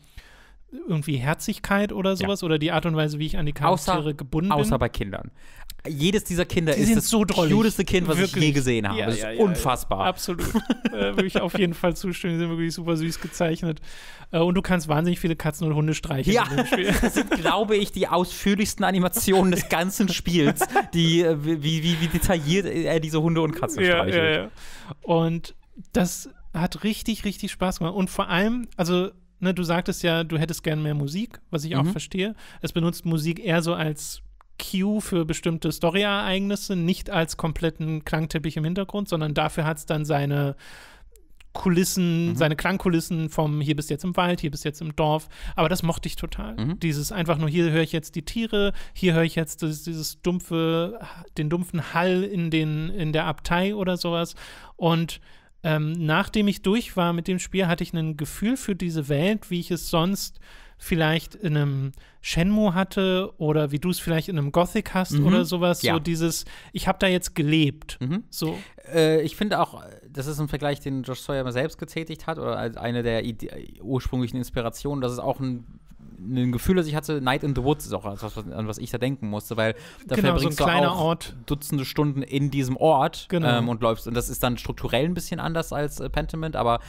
irgendwie Herzigkeit oder sowas ja. oder die Art und Weise, wie ich an die Charaktere außer, gebunden bin. Außer bei Kindern. Jedes dieser Kinder die ist das so cuteste Kind, was wirklich. ich je gesehen habe. Ja, das ist ja, unfassbar. Absolut. äh, würde ich auf jeden Fall zustimmen. Die sind wirklich super süß gezeichnet. Äh, und du kannst wahnsinnig viele Katzen und Hunde streicheln. Ja, das sind, glaube ich, die ausführlichsten Animationen des ganzen Spiels, die, äh, wie, wie, wie, detailliert äh, er diese Hunde und Katzen streichelt. Und das hat richtig, richtig Spaß gemacht. Und vor allem, also ne, du sagtest ja, du hättest gerne mehr Musik, was ich mhm. auch verstehe. Es benutzt Musik eher so als Cue für bestimmte Story-Ereignisse, nicht als kompletten Klangteppich im Hintergrund, sondern dafür hat es dann seine Kulissen, mhm. seine Klangkulissen vom hier bis jetzt im Wald, hier bis jetzt im Dorf. Aber das mochte ich total. Mhm. Dieses einfach nur, hier höre ich jetzt die Tiere, hier höre ich jetzt das, dieses dumpfe, den dumpfen Hall in, den, in der Abtei oder sowas. Und ähm, nachdem ich durch war mit dem Spiel, hatte ich ein Gefühl für diese Welt, wie ich es sonst vielleicht in einem Shenmue hatte oder wie du es vielleicht in einem Gothic hast mhm. oder sowas. Ja. So dieses, ich habe da jetzt gelebt. Mhm. So. Äh, ich finde auch, das ist ein Vergleich, den Josh Sawyer mal selbst getätigt hat oder als eine der Ide ursprünglichen Inspirationen, dass es auch ein ein Gefühl, das ich hatte, Night in the Woods ist auch etwas, an was ich da denken musste, weil da genau, verbringst so ein kleiner du auch Ort. Dutzende Stunden in diesem Ort genau. ähm, und läufst. Und das ist dann strukturell ein bisschen anders als äh, Pentiment, aber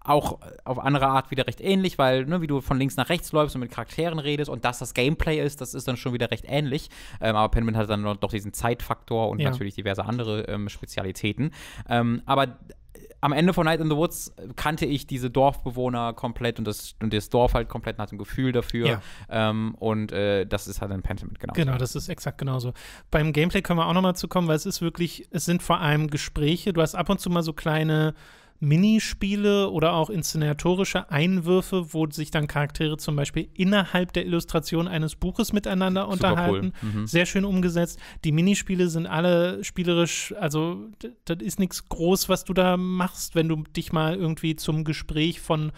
auch auf andere Art wieder recht ähnlich, weil, ne, wie du von links nach rechts läufst und mit Charakteren redest und dass das Gameplay ist, das ist dann schon wieder recht ähnlich. Ähm, aber Pentiment hat dann doch diesen Zeitfaktor und ja. natürlich diverse andere ähm, Spezialitäten. Ähm, aber am Ende von Night in the Woods äh, kannte ich diese Dorfbewohner komplett und das, und das Dorf halt komplett und hatte ein Gefühl dafür. Ja. Ähm, und äh, das ist halt ein Pentiment genau. Genau, das ist exakt genauso. Beim Gameplay können wir auch nochmal zu kommen, weil es ist wirklich, es sind vor allem Gespräche. Du hast ab und zu mal so kleine Minispiele oder auch inszenatorische Einwürfe, wo sich dann Charaktere zum Beispiel innerhalb der Illustration eines Buches miteinander unterhalten. Cool. Mhm. Sehr schön umgesetzt. Die Minispiele sind alle spielerisch, also das ist nichts groß, was du da machst, wenn du dich mal irgendwie zum Gespräch von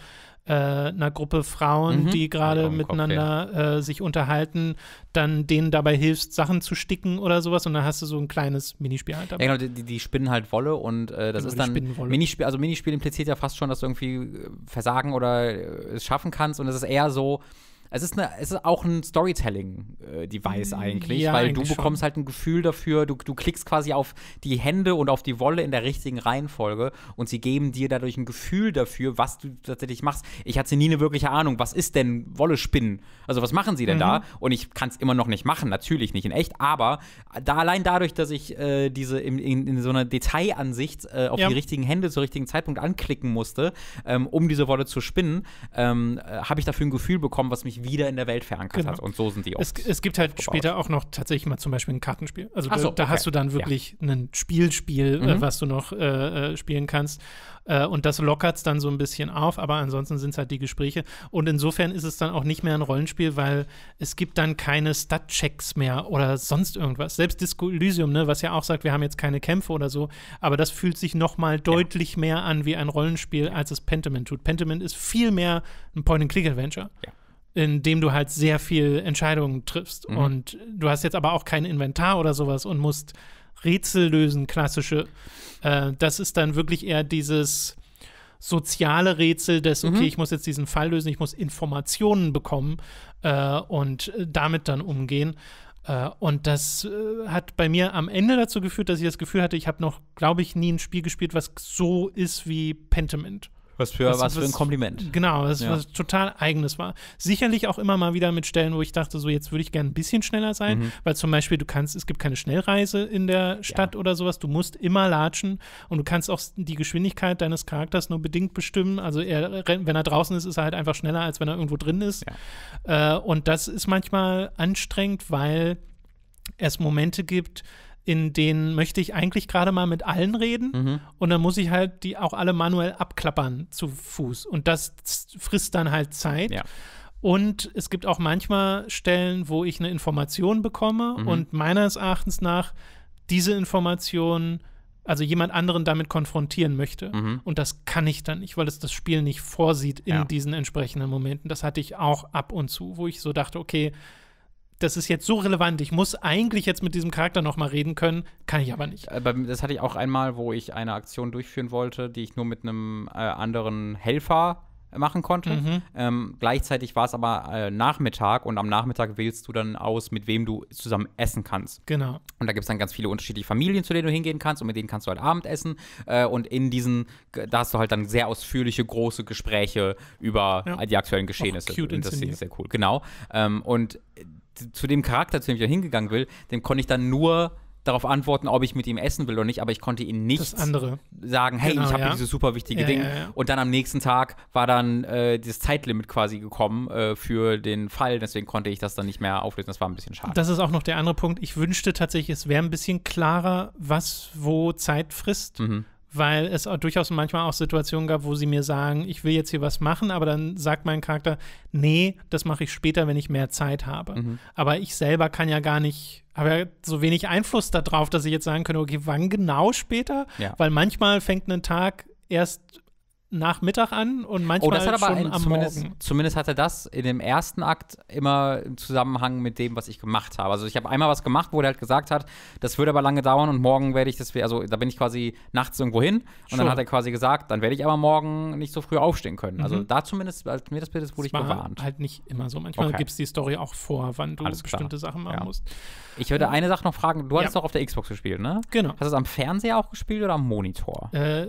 äh, einer Gruppe Frauen, mhm. die gerade halt miteinander äh, sich unterhalten, dann denen dabei hilfst, Sachen zu sticken oder sowas und dann hast du so ein kleines Minispiel halt dabei. Ja, genau, die, die spinnen halt Wolle und äh, das genau, ist dann Minispiel, also Minispiel impliziert ja fast schon, dass du irgendwie äh, versagen oder äh, es schaffen kannst und es ist eher so, es ist, eine, es ist auch ein Storytelling-Device äh, mm, eigentlich, ja, weil eigentlich du bekommst schon. halt ein Gefühl dafür, du, du klickst quasi auf die Hände und auf die Wolle in der richtigen Reihenfolge und sie geben dir dadurch ein Gefühl dafür, was du tatsächlich machst. Ich hatte nie eine wirkliche Ahnung, was ist denn Wolle spinnen? Also was machen sie denn mhm. da? Und ich kann es immer noch nicht machen, natürlich nicht in echt, aber da allein dadurch, dass ich äh, diese in, in, in, so einer Detailansicht äh, auf ja. die richtigen Hände zum richtigen Zeitpunkt anklicken musste, ähm, um diese Wolle zu spinnen, ähm, äh, habe ich dafür ein Gefühl bekommen, was mich sich wieder in der Welt verankert genau. hat. Und so sind die auch. Es, es, gibt halt aufgebaut. später auch noch tatsächlich mal zum Beispiel ein Kartenspiel. Also so, da, da hast du dann wirklich ja. ein Spielspiel, äh, mhm. äh, was du noch äh, äh, spielen kannst. Äh, und das lockert es dann so ein bisschen auf, aber ansonsten sind es halt die Gespräche. Und insofern ist es dann auch nicht mehr ein Rollenspiel, weil es gibt dann keine Stat-Checks mehr oder sonst irgendwas. Selbst Disco Elysium, ne, was ja auch sagt, wir haben jetzt keine Kämpfe oder so, aber das fühlt sich noch mal deutlich ja. mehr an wie ein Rollenspiel, als es Pentiment tut. Pentiment ist viel mehr ein Point-and-Click-Adventure. Ja in dem du halt sehr viel Entscheidungen triffst. Mhm. Und du hast jetzt aber auch kein Inventar oder sowas und musst Rätsel lösen, klassische. Äh, das ist dann wirklich eher dieses soziale Rätsel des, okay, mhm. ich muss jetzt diesen Fall lösen, ich muss Informationen bekommen äh, und damit dann umgehen. Äh, und das äh, hat bei mir am Ende dazu geführt, dass ich das Gefühl hatte, ich habe noch, glaube ich, nie ein Spiel gespielt, was so ist wie Pentiment. Was für, was, was für ein Kompliment. Genau, das ja. was total Eigenes war. Sicherlich auch immer mal wieder mit Stellen, wo ich dachte, so jetzt würde ich gerne ein bisschen schneller sein, mhm. weil zum Beispiel du kannst, es gibt keine Schnellreise in der Stadt ja. oder sowas, du musst immer latschen und du kannst auch die Geschwindigkeit deines Charakters nur bedingt bestimmen. Also er, wenn er draußen ist, ist er halt einfach schneller, als wenn er irgendwo drin ist. Ja. Äh, und das ist manchmal anstrengend, weil es Momente gibt, in denen möchte ich eigentlich gerade mal mit allen reden mhm. und dann muss ich halt die auch alle manuell abklappern zu Fuß und das frisst dann halt Zeit. Ja. Und es gibt auch manchmal Stellen, wo ich eine Information bekomme mhm. und meines Erachtens nach diese Information, also jemand anderen damit konfrontieren möchte. Mhm. Und das kann ich dann nicht, weil es das Spiel nicht vorsieht in ja. diesen entsprechenden Momenten. Das hatte ich auch ab und zu, wo ich so dachte, okay, das ist jetzt so relevant, ich muss eigentlich jetzt mit diesem Charakter nochmal reden können, kann ich aber nicht. Äh, das hatte ich auch einmal, wo ich eine Aktion durchführen wollte, die ich nur mit einem äh, anderen Helfer machen konnte. Mhm. Ähm, gleichzeitig war es aber äh, Nachmittag und am Nachmittag wählst du dann aus, mit wem du zusammen essen kannst. Genau. Und da gibt es dann ganz viele unterschiedliche Familien, zu denen du hingehen kannst und mit denen kannst du halt Abend essen. Äh, und in diesen, da hast du halt dann sehr ausführliche, große Gespräche über ja. die aktuellen Geschehnisse. Auch cute und das ist sehr cool. Genau. Ähm, und zu dem Charakter, zu dem ich ja hingegangen will, dem konnte ich dann nur darauf antworten, ob ich mit ihm essen will oder nicht, aber ich konnte ihm nicht sagen, hey, genau, ich habe ja. dieses super wichtige ja, Ding. Ja, und dann am nächsten Tag war dann äh, das Zeitlimit quasi gekommen äh, für den Fall, deswegen konnte ich das dann nicht mehr auflösen. Das war ein bisschen schade. Das ist auch noch der andere Punkt. Ich wünschte tatsächlich, es wäre ein bisschen klarer, was wo Zeit frisst. Mhm weil es auch durchaus manchmal auch Situationen gab, wo sie mir sagen, ich will jetzt hier was machen, aber dann sagt mein Charakter, nee, das mache ich später, wenn ich mehr Zeit habe. Mhm. Aber ich selber kann ja gar nicht, habe ja so wenig Einfluss darauf, dass ich jetzt sagen könnte, okay, wann genau später? Ja. Weil manchmal fängt ein Tag erst nach Mittag an und oh, manchmal oh, das hat aber schon einen, am zumindest, Morgen. Zumindest hatte das in dem ersten Akt immer im Zusammenhang mit dem, was ich gemacht habe. Also ich habe einmal was gemacht, wo er halt gesagt hat, das würde aber lange dauern und morgen werde ich das, also da bin ich quasi nachts irgendwo hin und schon. dann hat er quasi gesagt, dann werde ich aber morgen nicht so früh aufstehen können. Also mhm. Also da zumindest, als mir das Bild ist, wurde das ich gewarnt. halt nicht immer so. Manchmal okay. gibt es die Story auch vor, wann du Alles bestimmte Sachen machen ja. musst. Ich würde eine Sache noch fragen, du ja. hattest doch auf der Xbox gespielt, ne? Genau. Hast du es am Fernseher auch gespielt oder am Monitor? Äh,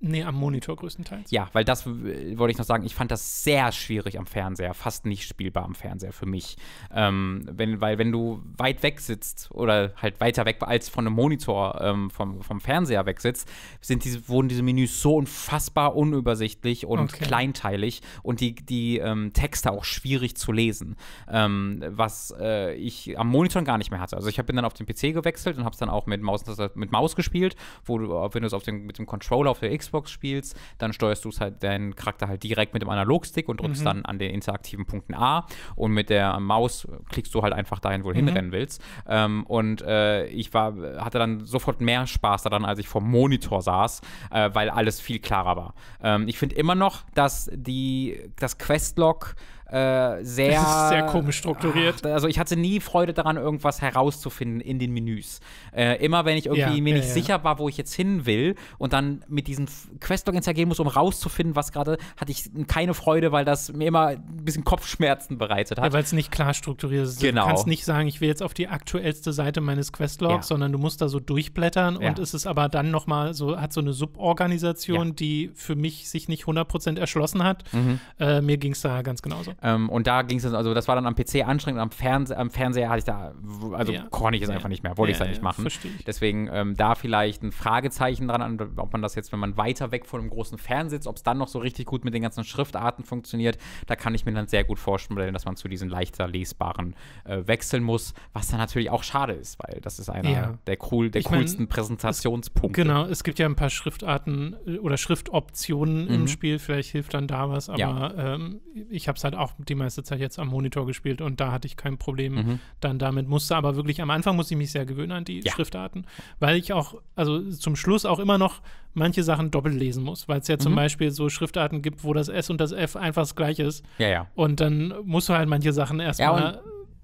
Nee, am Monitor größtenteils. Ja, weil das äh, wollte ich noch sagen, ich fand das sehr schwierig am Fernseher, fast nicht spielbar am Fernseher für mich. Ähm, wenn, weil wenn du weit weg sitzt oder halt weiter weg als von einem Monitor ähm, vom, vom Fernseher weg sitzt, sind diese, wurden diese Menüs so unfassbar unübersichtlich und okay. kleinteilig und die, die ähm, Texte auch schwierig zu lesen, ähm, was äh, ich am Monitor gar nicht mehr hatte. Also ich bin dann auf den PC gewechselt und habe es dann auch mit Maus, mit Maus gespielt, wo du, wenn du es mit dem Controller auf der Xbox Xbox spielst, dann steuerst du halt deinen Charakter halt direkt mit dem Analogstick und drückst mhm. dann an den interaktiven Punkten A und mit der Maus klickst du halt einfach dahin, wo du mhm. hinrennen willst. Ähm, und äh, ich war, hatte dann sofort mehr Spaß daran, als ich vom Monitor saß, äh, weil alles viel klarer war. Ähm, ich finde immer noch, dass die, das Questlog äh, sehr. Das ist sehr komisch strukturiert. also ich hatte nie Freude daran, irgendwas herauszufinden in den Menüs. Äh, immer wenn ich irgendwie ja, mir nicht ja, sicher war, wo ich jetzt hin will und dann mit diesen Questlogins hergehen muss, um rauszufinden, was gerade, hatte ich keine Freude, weil das mir immer ein bisschen Kopfschmerzen bereitet hat. Ja, weil es nicht klar strukturiert ist. Genau. Du kannst nicht sagen, ich will jetzt auf die aktuellste Seite meines Questlogs, sondern du musst da so durchblättern und es ist aber dann nochmal so, hat so eine Suborganisation, die für mich sich nicht 100% erschlossen hat. Mhm. Äh, mir ging es da ganz genauso. Ähm, und da ging es, also das war dann am PC anstrengend, am, Fernse am Fernseher hatte ich da, also ja. konnte ich es ja. einfach nicht mehr, wollte ja, ich es ja halt nicht machen. Deswegen ähm, da vielleicht ein Fragezeichen dran, ob man das jetzt, wenn man weiter weg von einem großen Fernseher sitzt, ob es dann noch so richtig gut mit den ganzen Schriftarten funktioniert. Da kann ich mir dann sehr gut vorstellen, dass man zu diesen leichter lesbaren äh, wechseln muss, was dann natürlich auch schade ist, weil das ist einer der, cool, der coolsten mein, Präsentationspunkte. Es, genau, es gibt ja ein paar Schriftarten äh, oder Schriftoptionen mhm. im Spiel, vielleicht hilft dann da was, aber ähm, ich habe es halt auch auch die meiste Zeit jetzt am Monitor gespielt und da hatte ich kein Problem mhm. dann damit. Musste aber wirklich, am Anfang musste ich mich sehr gewöhnen an die ja. Schriftarten, weil ich auch, also zum Schluss auch immer noch manche Sachen doppelt lesen muss, weil es ja mhm. zum Beispiel so Schriftarten gibt, wo das S und das F einfach das gleiche ist. Ja, ja. Und dann musst du halt manche Sachen erstmal. Ja,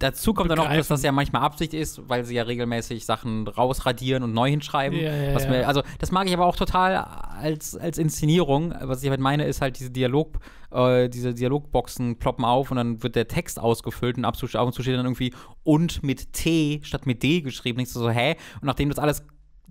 Dazu kommt begreifen. dann auch, dass das ja manchmal Absicht ist, weil sie ja regelmäßig Sachen rausradieren und neu hinschreiben. Ja, ja, ja. Mir, also das mag ich aber auch total als, als Inszenierung. Was ich halt meine, ist halt diese Dialog, äh, diese Dialogboxen ploppen auf und dann wird der Text ausgefüllt und ab und zu steht dann irgendwie und mit T statt mit D geschrieben. Nicht so, so, hä? Und nachdem das alles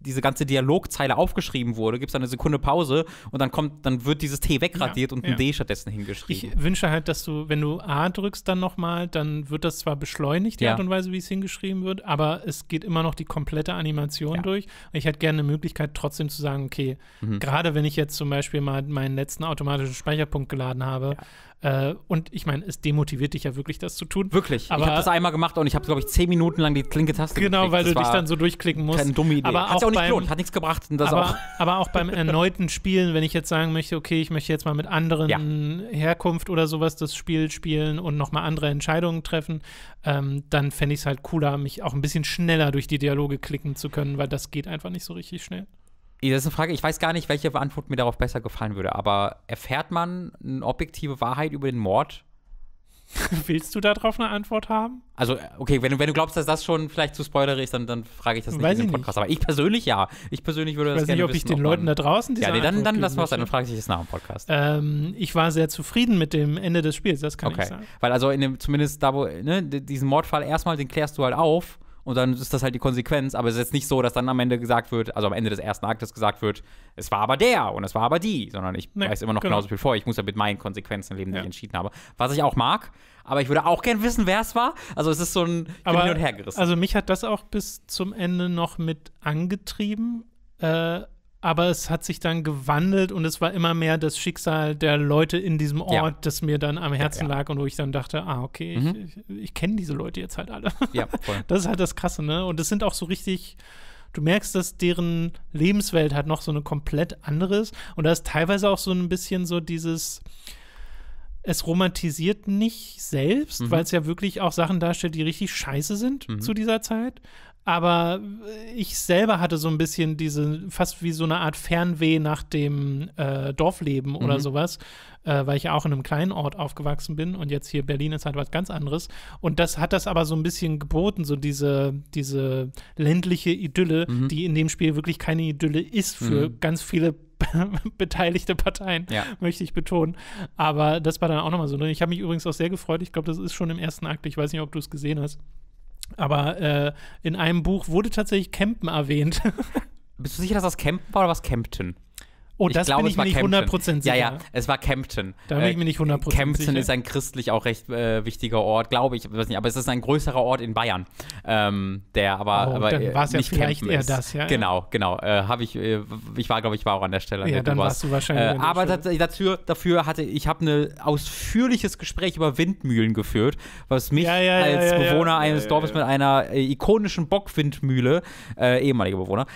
diese ganze Dialogzeile aufgeschrieben wurde, gibt es eine Sekunde Pause und dann kommt, dann wird dieses T wegradiert ja, und ein ja. D stattdessen hingeschrieben. Ich wünsche halt, dass du, wenn du A drückst dann nochmal, dann wird das zwar beschleunigt, die ja. Art und Weise, wie es hingeschrieben wird, aber es geht immer noch die komplette Animation durch. Ich hätte gerne eine Möglichkeit, trotzdem zu sagen, okay, mhm. gerade wenn ich jetzt zum Beispiel mal meinen letzten automatischen Speicherpunkt geladen habe, äh, und ich meine, es demotiviert dich ja wirklich, das zu tun. Wirklich. Aber ich habe das einmal gemacht und ich habe, glaube ich, zehn Minuten lang die Klinke Taste Genau, weil das du dich dann so durchklicken musst. Keine dumme Idee. Aber Hat's auch, auch nicht beim, gelohnt, hat nichts gebracht. Aber auch. aber, auch. beim erneuten Spielen, wenn ich jetzt sagen möchte, okay, ich möchte jetzt mal mit anderen ja. Herkunft oder sowas das Spiel spielen und nochmal andere Entscheidungen treffen, ähm, dann fände ich es halt cooler, mich auch ein bisschen schneller durch die Dialoge klicken zu können, weil das geht einfach nicht so richtig schnell. Das ist eine Frage, ich weiß gar nicht, welche Antwort mir darauf besser gefallen würde, aber erfährt man eine objektive Wahrheit über den Mord? Willst du darauf eine Antwort haben? Also, okay, wenn, wenn du glaubst, dass das schon vielleicht zu spoilerig ist, dann, dann frage ich das nicht Weiß in dem ich Podcast. Aber ich persönlich ja. Ich persönlich würde ich das gerne nicht, ob wissen, ich den ob Leuten da draußen diese Ja, nee, dann, Antwort dann lassen wir sein. Dann frage ich das nach dem Podcast. Ähm, ich war sehr zufrieden mit dem Ende des Spiels, das kann okay. ich sagen. Weil also in dem, zumindest da, wo, ne, diesen Mordfall erstmal, den klärst du halt auf und dann ist das halt die Konsequenz. Aber es ist jetzt nicht so, dass dann am Ende gesagt wird, also am Ende des ersten Aktes gesagt wird, es war aber der und es war aber die, sondern ich nee, weiß immer noch genau. genauso viel vor. Ich muss ja mit meinen Konsequenzen leben, die ja. ich entschieden habe. Was ich auch mag, aber ich würde auch gern wissen, wer es war. Also es ist so ein aber, hin und her gerissen. Also mich hat das auch bis zum Ende noch mit angetrieben. Äh, aber es hat sich dann gewandelt und es war immer mehr das Schicksal der Leute in diesem Ort, ja. das mir dann am Herzen ja, ja. lag und wo ich dann dachte, ah, okay, mhm. ich, ich, ich kenne diese Leute jetzt halt alle. Ja, voll. Das ist halt das Krasse, ne? Und es sind auch so richtig, du merkst, dass deren Lebenswelt halt noch so eine komplett andere ist und da ist teilweise auch so ein bisschen so dieses es romantisiert nicht selbst, mhm. weil es ja wirklich auch Sachen darstellt, die richtig scheiße sind mhm. zu dieser Zeit. Aber ich selber hatte so ein bisschen diese, fast wie so eine Art Fernweh nach dem äh, Dorfleben oder mhm. sowas, äh, weil ich ja auch in einem kleinen Ort aufgewachsen bin und jetzt hier Berlin ist halt was ganz anderes. Und das hat das aber so ein bisschen geboten, so diese, diese ländliche Idylle, mhm. die in dem Spiel wirklich keine Idylle ist für mhm. ganz viele beteiligte Parteien, ja. möchte ich betonen. Aber das war dann auch nochmal so drin. Ne? Ich habe mich übrigens auch sehr gefreut. Ich glaube, das ist schon im ersten Akt. Ich weiß nicht, ob du es gesehen hast. Aber äh, in einem Buch wurde tatsächlich Campen erwähnt. Bist du sicher, dass das Campen war oder was Campton? Oh, das ich glaube, bin ich mir nicht Campton. 100% sicher. Ja, ja, es war Campton. Da bin ich äh, mir nicht 100% Campton sicher. Campton ist ein christlich auch recht äh, wichtiger Ort, glaube ich. Weiß nicht, aber es ist ein größerer Ort in Bayern, ähm, der aber, oh, aber dann äh, war es ja nicht vielleicht Campen eher ist. das, ja. Genau, genau. Äh, ich, äh, ich war, glaube ich, war auch an der Stelle. Ja, dann warst du wahrscheinlich. Äh, aber dazu, dafür hatte ich ein ne ausführliches Gespräch über Windmühlen geführt, was mich ja, ja, als ja, Bewohner eines Dorfes mit einer ikonischen Bockwindmühle, ehemaliger Bewohner,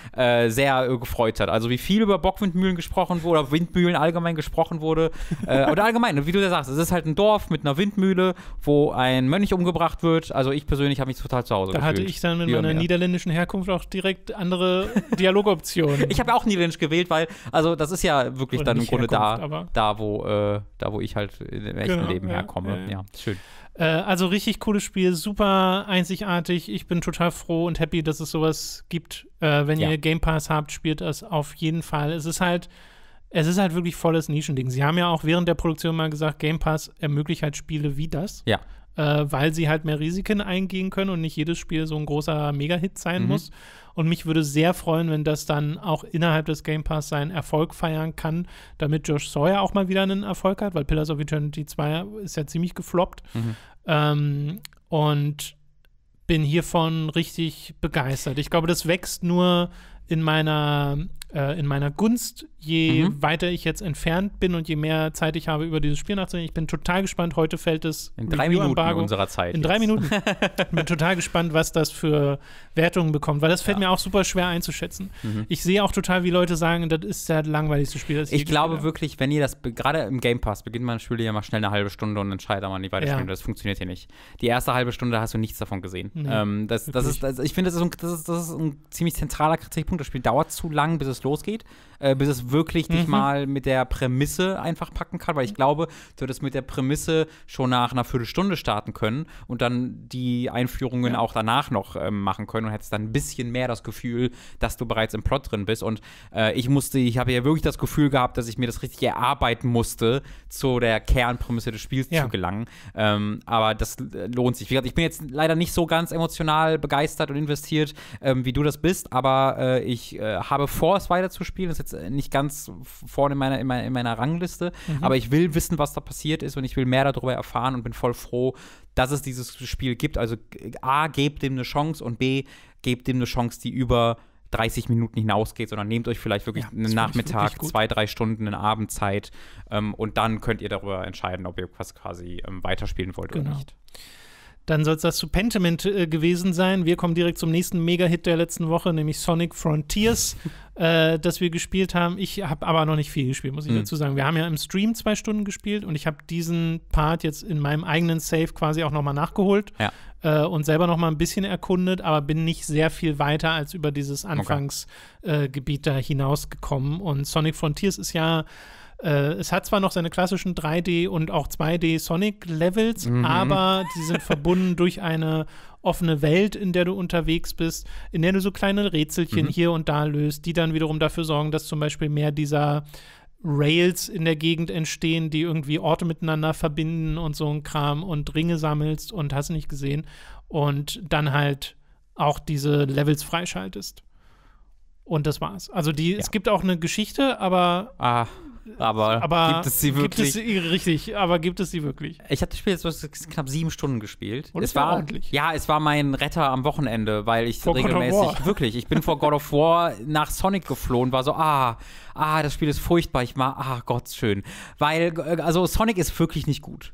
sehr gefreut hat. Also wie viel über Bockwindmühlen gesprochen gesprochen wurde, oder Windmühlen allgemein gesprochen wurde. äh, oder allgemein, wie du ja sagst, es ist halt ein Dorf mit einer Windmühle, wo ein Mönch umgebracht wird. Also ich persönlich habe mich total zu Hause da gefühlt. Da hatte ich dann mit meiner niederländischen Herkunft auch direkt andere Dialogoptionen. ich habe auch niederländisch gewählt, weil, also das ist ja wirklich oder dann im Grunde Herkunft, da, da, wo, äh, da, wo ich halt in echten genau, Leben ja, herkomme. Ja, ja. schön. Äh, also richtig cooles Spiel, super einzigartig. Ich bin total froh und happy, dass es sowas gibt. Äh, wenn ja. ihr Game Pass habt, spielt das auf jeden Fall. Es ist halt, es ist halt wirklich volles Nischending. Sie haben ja auch während der Produktion mal gesagt, Game Pass ermöglicht halt Spiele wie das. Ja. Äh, weil sie halt mehr Risiken eingehen können und nicht jedes Spiel so ein großer Mega-Hit sein mhm. muss. Und mich würde sehr freuen, wenn das dann auch innerhalb des Game Pass seinen Erfolg feiern kann, damit Josh Sawyer auch mal wieder einen Erfolg hat, weil Pillars of Eternity 2 ist ja ziemlich gefloppt. Mhm. Ähm, und bin hiervon richtig begeistert. Ich glaube, das wächst nur in meiner, äh, in meiner Gunst, je mhm. weiter ich jetzt entfernt bin und je mehr Zeit ich habe, über dieses Spiel nachzudenken. Ich bin total gespannt. Heute fällt es in drei Minuten Embargo. unserer Zeit. In jetzt. drei Minuten. ich bin total gespannt, was das für Wertungen bekommt, weil das fällt ja. mir auch super schwer einzuschätzen. Mhm. Ich sehe auch total, wie Leute sagen, das ist das langweiligste Spiel. Das ich glaube Spiel wirklich, wenn ihr das gerade im Game Pass beginnt, man Spiele ja mal schnell eine halbe Stunde und entscheidet, aber die weiter ja. Das funktioniert hier nicht. Die erste halbe Stunde hast du nichts davon gesehen. Nee, ähm, das, das, ist, das, ich finde, das, das, ist ein ziemlich zentraler Kritikpunkt Anfang. Das Spiel dauert zu lang, bis es losgeht, äh, bis es wirklich mhm. dich mal mit der Prämisse einfach packen kann, weil ich glaube, du hättest mit der Prämisse schon nach einer Viertelstunde starten können und dann die Einführungen ja. auch danach noch äh, machen können und hättest dann ein bisschen mehr das Gefühl, dass du bereits im Plot drin bist. Und äh, ich musste, ich habe ja wirklich das Gefühl gehabt, dass ich mir das richtig erarbeiten musste, zu der Kernprämisse des Spiels ja. zu gelangen. Ähm, aber das äh, lohnt sich. Wie gesagt, ich bin jetzt leider nicht so ganz emotional begeistert und investiert, ähm, wie du das bist, aber äh, ich äh, habe vor, es weiterzuspielen. Das ist jetzt äh, nicht ganz vorne in meiner, in meiner, in meiner Rangliste, mhm. aber ich will wissen, was da passiert ist und ich will mehr darüber erfahren und bin voll froh, dass es dieses Spiel gibt. Also A, gebt dem eine Chance und B, gebt dem eine Chance, die über 30 Minuten hinausgeht, sondern nehmt euch vielleicht wirklich ja, einen Nachmittag, wirklich zwei, drei Stunden, eine Abendzeit ähm, und dann könnt ihr darüber entscheiden, ob ihr was quasi ähm, weiterspielen wollt genau. oder nicht. Dann soll es das zu Pentiment äh, gewesen sein. Wir kommen direkt zum nächsten Mega-Hit der letzten Woche, nämlich Sonic Frontiers, äh, das wir gespielt haben. Ich habe aber noch nicht viel gespielt, muss ich mhm. dazu sagen. Wir haben ja im Stream zwei Stunden gespielt und ich habe diesen Part jetzt in meinem eigenen Save quasi auch nochmal nachgeholt ja. äh, und selber nochmal ein bisschen erkundet, aber bin nicht sehr viel weiter als über dieses Anfangsgebiet okay. Äh, da hinausgekommen. Und Sonic Frontiers ist ja äh, es hat zwar noch seine klassischen 3D- und auch 2D-Sonic-Levels, mhm. aber die sind verbunden durch eine offene Welt, in der du unterwegs bist, in der du so kleine Rätselchen mhm. hier und da löst, die dann wiederum dafür sorgen, dass zum Beispiel mehr dieser Rails in der Gegend entstehen, die irgendwie Orte miteinander verbinden und so ein Kram und Ringe sammelst und hast nicht gesehen und dann halt auch diese Levels freischaltest. Und das war's. Also die, ja. es gibt auch eine Geschichte, aber ah. Aber, aber, gibt es sie wirklich? Gibt es, richtig, aber gibt es sie wirklich? Ich habe das Spiel jetzt knapp sieben Stunden gespielt. Und es war, ordentlich. Ja, es war mein Retter am Wochenende, weil ich vor regelmäßig, wirklich, ich bin vor God of War nach Sonic geflohen, war so, ah, ah, das Spiel ist furchtbar, ich mal, ah, Gott, schön. Weil, äh, also Sonic ist wirklich nicht gut.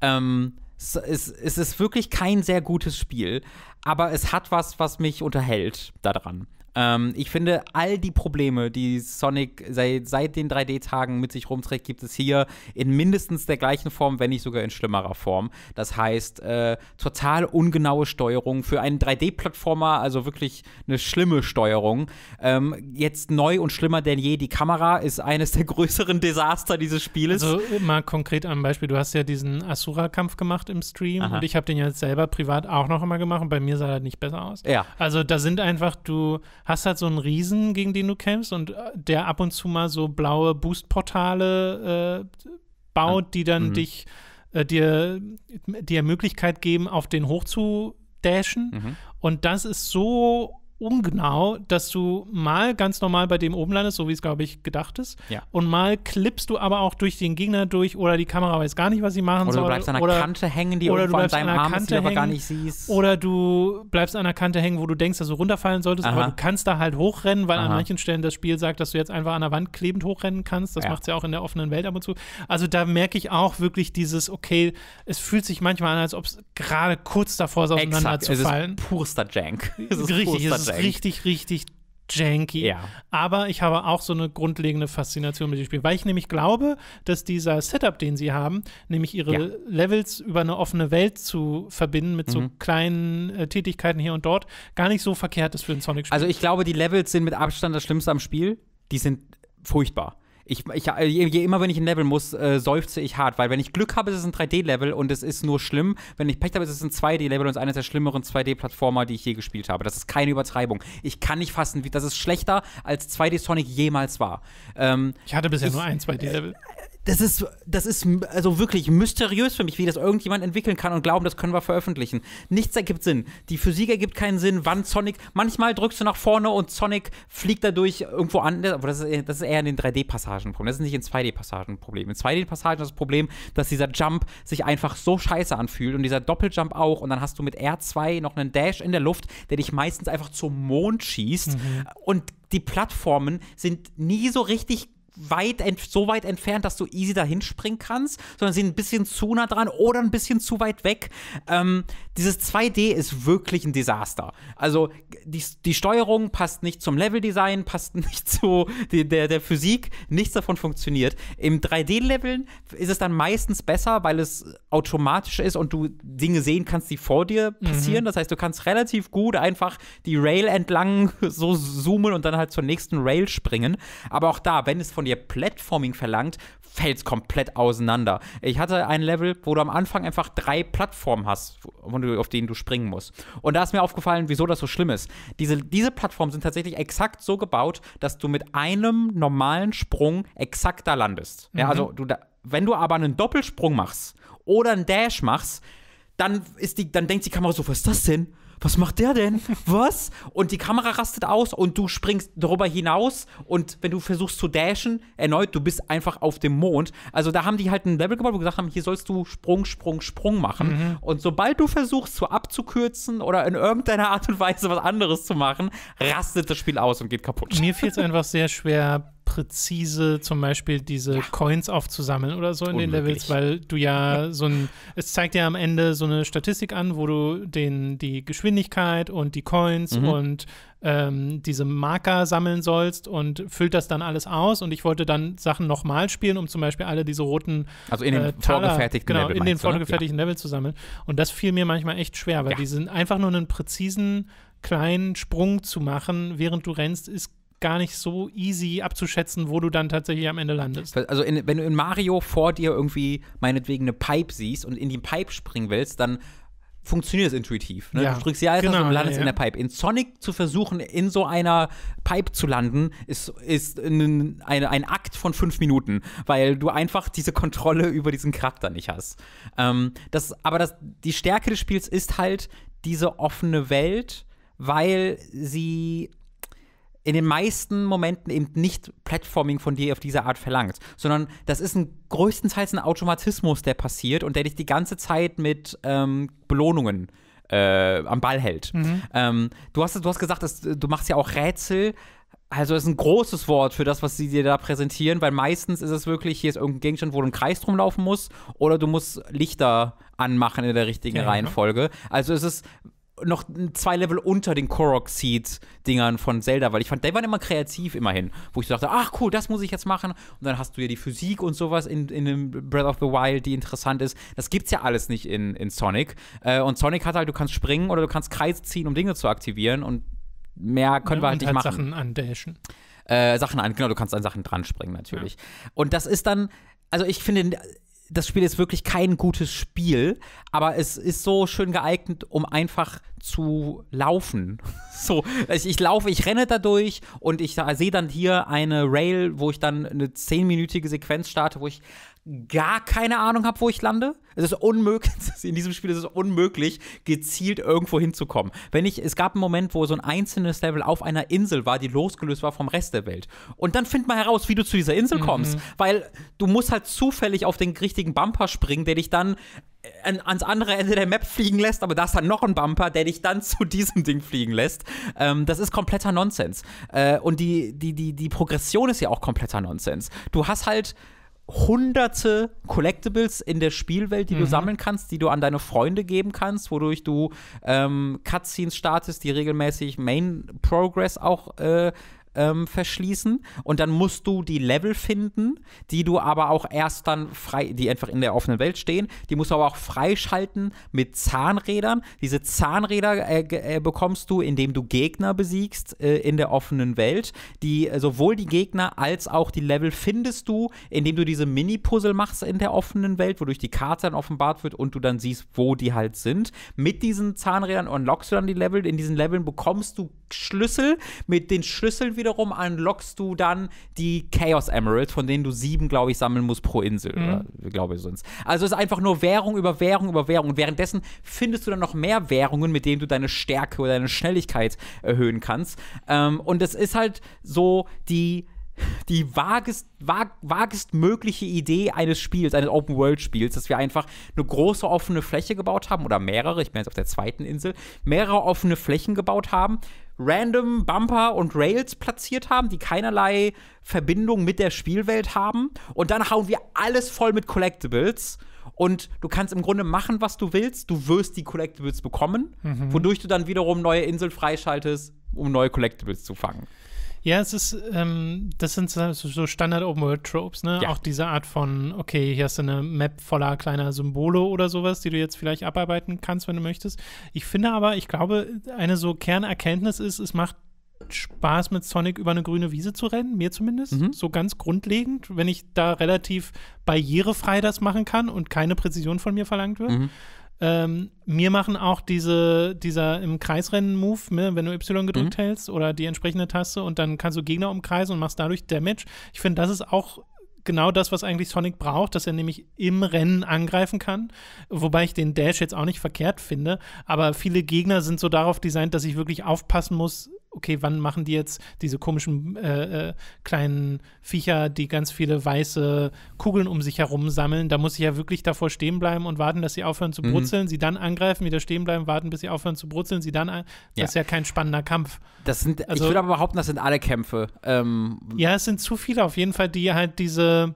Ähm, es, es, es ist wirklich kein sehr gutes Spiel, aber es hat was, was mich unterhält daran. Ähm, ich finde, all die Probleme, die Sonic seit, seit den 3D-Tagen mit sich rumträgt, gibt es hier in mindestens der gleichen Form, wenn nicht sogar in schlimmerer Form. Das heißt, äh, total ungenaue Steuerung für einen 3D-Plattformer, also wirklich eine schlimme Steuerung. Ähm, jetzt neu und schlimmer denn je, die Kamera ist eines der größeren Desaster dieses Spieles. Also äh, mal konkret am Beispiel, du hast ja diesen Asura-Kampf gemacht im Stream Aha. und ich habe den jetzt selber privat auch noch immer gemacht und bei mir sah das halt nicht besser aus. Ja. Also da sind einfach, du hast halt so einen Riesen, gegen den du kämpfst und äh, der ab und zu mal so blaue Boost-Portale äh, baut, die dann mhm. dich äh, dir, dir Möglichkeit geben, auf den hoch zu dashen. Mhm. Und das ist so ungenau, dass du mal ganz normal bei dem oben landest, so wie es, glaube ich, gedacht ist. Ja. Und mal klippst du aber auch durch den Gegner durch oder die Kamera weiß gar nicht, was sie machen soll. Oder du bleibst an einer Kante hängen, die oder du bleibst an einer Arm Kante hängen, gar nicht siehst. Oder du bleibst an einer Kante hängen, wo du denkst, dass du runterfallen solltest, Aha. aber du kannst da halt hochrennen, weil Aha. an manchen Stellen das Spiel sagt, dass du jetzt einfach an der Wand klebend hochrennen kannst. Das ja. macht es ja auch in der offenen Welt ab und zu. Also da merke ich auch wirklich dieses, okay, es fühlt sich manchmal an, als ob es gerade kurz davor ist, auseinander Exakt. zu fallen. Es ist purster Jank. Es ist Richtig, purster ist richtig, richtig janky. Ja. Aber ich habe auch so eine grundlegende Faszination mit dem Spiel, weil ich nämlich glaube, dass dieser Setup, den sie haben, nämlich ihre ja. Levels über eine offene Welt zu verbinden mit mhm. so kleinen äh, Tätigkeiten hier und dort, gar nicht so verkehrt ist für ein Sonic-Spiel. Also ich glaube, die Levels sind mit Abstand das Schlimmste am Spiel. Die sind furchtbar. Ich, ich, äh, je, je immer wenn ich ein Level muss, äh, seufze ich hart, weil wenn ich Glück habe, ist es ein 3D-Level und es ist nur schlimm. Wenn ich Pech habe, ist es ein 2D-Level und es ist eines der schlimmeren 2D-Plattformer, die ich je gespielt habe. Das ist keine Übertreibung. Ich kann nicht fassen, wie das ist schlechter als 2D Sonic jemals war. Ähm, ich hatte bisher ich, nur ein 2D-Level das ist, das ist also wirklich mysteriös für mich, wie das irgendjemand entwickeln kann und glauben, das können wir veröffentlichen. Nichts ergibt Sinn. Die Physik ergibt keinen Sinn, wann Sonic. Manchmal drückst du nach vorne und Sonic fliegt dadurch irgendwo an. Aber das ist, das ist eher in den 3D-Passagen ein Problem. Das ist nicht in 2D-Passagen ein Problem. In 2D-Passagen ist das Problem, dass dieser Jump sich einfach so scheiße anfühlt und dieser Doppeljump auch. Und dann hast du mit R2 noch einen Dash in der Luft, der dich meistens einfach zum Mond schießt. Mhm. Und die Plattformen sind nie so richtig weit so weit entfernt, dass du easy dahin springen kannst, sondern sie sind ein bisschen zu nah dran oder ein bisschen zu weit weg. Ähm, dieses 2D ist wirklich ein Desaster. Also die, die Steuerung passt nicht zum Leveldesign, passt nicht zu die, der, der Physik, nichts davon funktioniert. Im 3D-Leveln ist es dann meistens besser, weil es automatisch ist und du Dinge sehen kannst, die vor dir mhm. passieren. Mhm. Das heißt, du kannst relativ gut einfach die Rail entlang so zoomen und dann halt zur nächsten Rail springen. Aber auch da, wenn es von dir Platforming verlangt, fällt es komplett auseinander. Ich hatte ein Level, wo du am Anfang einfach drei Plattformen hast, du, auf denen du springen musst. Und da ist mir aufgefallen, wieso das so schlimm ist. Diese, diese Plattformen sind tatsächlich exakt so gebaut, dass du mit einem normalen Sprung exakt da landest. Mhm. Ja, also du da, wenn du aber einen Doppelsprung machst oder einen Dash machst, dann ist die, dann denkt die Kamera so, was ist das denn? was macht der denn? Was? Und die Kamera rastet aus und du springst darüber hinaus und wenn du versuchst zu dashen, erneut, du bist einfach auf dem Mond. Also da haben die halt ein Level gebaut, wo gesagt haben, hier sollst du Sprung, Sprung, Sprung machen. Mhm. Und sobald du versuchst, so abzukürzen oder in irgendeiner Art und Weise was anderes zu machen, rastet das Spiel aus und geht kaputt. Mir fiel es einfach sehr schwer, präzise zum Beispiel diese ja. Coins aufzusammeln oder so in Unmöglich. den Levels, weil du ja so ein, es zeigt ja am Ende so eine Statistik an, wo du den, die Geschwindigkeit und die Coins mhm. und ähm, diese Marker sammeln sollst und füllt das dann alles aus und ich wollte dann Sachen nochmal spielen, um zum Beispiel alle diese roten Also in den äh, Taler, vorgefertigten genau, Level. in den ne? vorgefertigten ja. Level zu sammeln. Und das fiel mir manchmal echt schwer, weil ja. die sind einfach nur einen präzisen kleinen Sprung zu machen, während du rennst, ist gar nicht so easy abzuschätzen, wo du dann tatsächlich am Ende landest. Also in, wenn du in Mario vor dir irgendwie meinetwegen eine Pipe siehst und in die Pipe springen willst, dann funktioniert es intuitiv. Ne? Ja. Du drückst die Alter genau, und landest ja, ja. in der Pipe. In Sonic zu versuchen, in so einer Pipe zu landen, ist, ist ein, ein, ein Akt von fünf Minuten, weil du einfach diese Kontrolle über diesen Charakter nicht hast. Ähm, das, aber das, die Stärke des Spiels ist halt diese offene Welt, weil sie in den meisten Momenten eben nicht Platforming von dir auf diese Art verlangt, sondern das ist ein, größtenteils ein Automatismus, der passiert und der dich die ganze Zeit mit ähm, Belohnungen äh, am Ball hält. Mhm. Ähm, du, hast, du hast gesagt, dass, äh, du machst ja auch Rätsel. Also das ist ein großes Wort für das, was sie dir da präsentieren, weil meistens ist es wirklich, hier ist irgendein Gegenstand, wo du einen Kreis drum laufen musst, oder du musst Lichter anmachen in der richtigen ja, Reihenfolge. Ne? Also es ist noch zwei Level unter den Korok Seed Dingern von Zelda, weil ich fand, die waren immer kreativ immerhin, wo ich dachte, ach cool, das muss ich jetzt machen und dann hast du ja die Physik und sowas in, in dem Breath of the Wild, die interessant ist. Das gibt's ja alles nicht in, in Sonic äh, und Sonic hat halt, du kannst springen oder du kannst Kreis ziehen, um Dinge zu aktivieren und mehr können ja, wir halt nicht halt machen. Sachen andashen. Äh, Sachen an, genau, du kannst an Sachen dran springen natürlich. Ja. Und das ist dann, also ich finde das Spiel ist wirklich kein gutes Spiel, aber es ist so schön geeignet, um einfach zu laufen. so, ich, ich, laufe, ich renne da durch und ich sehe dann hier eine Rail, wo ich dann eine zehnminütige Sequenz starte, wo ich gar keine Ahnung habe, wo ich lande. Es ist unmöglich, in diesem Spiel ist es unmöglich, gezielt irgendwo hinzukommen. Wenn ich, es gab einen Moment, wo so ein einzelnes Level auf einer Insel war, die losgelöst war vom Rest der Welt. Und dann find mal heraus, wie du zu dieser Insel kommst. Mhm. Weil du musst halt zufällig auf den richtigen Bumper springen, der dich dann äh, ans andere Ende der Map fliegen lässt, aber da ist dann noch ein Bumper, der dich dann zu diesem Ding fliegen lässt. Ähm, das ist kompletter Nonsens. Äh, und die, die, die, die Progression ist ja auch kompletter Nonsens. Du hast halt hunderte Collectibles in der Spielwelt, die mhm. du sammeln kannst, die du an deine Freunde geben kannst, wodurch du ähm, Cutscenes startest, die regelmäßig Main Progress auch äh, ähm, verschließen. Und dann musst du die Level finden, die du aber auch erst dann frei, die einfach in der offenen Welt stehen, die musst du aber auch freischalten mit Zahnrädern. Diese Zahnräder äh, äh, bekommst du, indem du Gegner besiegst äh, in der offenen Welt. Die äh, sowohl die Gegner als auch die Level findest du, indem du diese Mini-Puzzle machst in der offenen Welt, wodurch die Karte dann offenbart wird und du dann siehst, wo die halt sind. Mit diesen Zahnrädern unlockst du dann die Level. In diesen Leveln bekommst du Schlüssel. Mit den Schlüsseln wieder wiederum unlockst du dann die Chaos Emeralds, von denen du sieben, glaube ich, sammeln musst pro Insel. Mhm. Glaube ich sonst. Also es ist einfach nur Währung über Währung über Währung. Und währenddessen findest du dann noch mehr Währungen, mit denen du deine Stärke oder deine Schnelligkeit erhöhen kannst. Ähm, und es ist halt so die die vagest, vag, vagest mögliche Idee eines Spiels, eines Open-World-Spiels, dass wir einfach eine große offene Fläche gebaut haben oder mehrere, ich bin jetzt auf der zweiten Insel, mehrere offene Flächen gebaut haben, random Bumper und Rails platziert haben, die keinerlei Verbindung mit der Spielwelt haben. Und dann hauen wir alles voll mit Collectibles. Und du kannst im Grunde machen, was du willst. Du wirst die Collectibles bekommen, mhm. wodurch du dann wiederum neue Inseln freischaltest, um neue Collectibles zu fangen. Ja, es ist, ähm, das sind so Standard-Open-World-Tropes, ne? Ja. Auch diese Art von, okay, hier hast du eine Map voller kleiner Symbole oder sowas, die du jetzt vielleicht abarbeiten kannst, wenn du möchtest. Ich finde aber, ich glaube, eine so Kernerkenntnis ist, es macht Spaß, mit Sonic über eine grüne Wiese zu rennen, mir zumindest. Mhm. So ganz grundlegend, wenn ich da relativ barrierefrei das machen kann und keine Präzision von mir verlangt wird. Mhm. Ähm, mir machen auch diese, dieser im Kreisrennen-Move, ne, wenn du Y gedrückt mhm. hältst oder die entsprechende Taste und dann kannst du Gegner umkreisen und machst dadurch Damage. Ich finde, das ist auch genau das, was eigentlich Sonic braucht, dass er nämlich im Rennen angreifen kann. Wobei ich den Dash jetzt auch nicht verkehrt finde. Aber viele Gegner sind so darauf designt, dass ich wirklich aufpassen muss, okay, wann machen die jetzt diese komischen äh, äh, kleinen Viecher, die ganz viele weiße Kugeln um sich herum sammeln? Da muss ich ja wirklich davor stehen bleiben und warten, dass sie aufhören zu mhm. brutzeln, mhm. sie dann angreifen, wieder stehen bleiben, warten, bis sie aufhören zu brutzeln, sie dann. Ja. Das ist ja kein spannender Kampf. Das sind, also, ich würde aber behaupten, das sind alle Kämpfe. Ähm, ja, es sind zu viele auf jeden Fall, die halt diese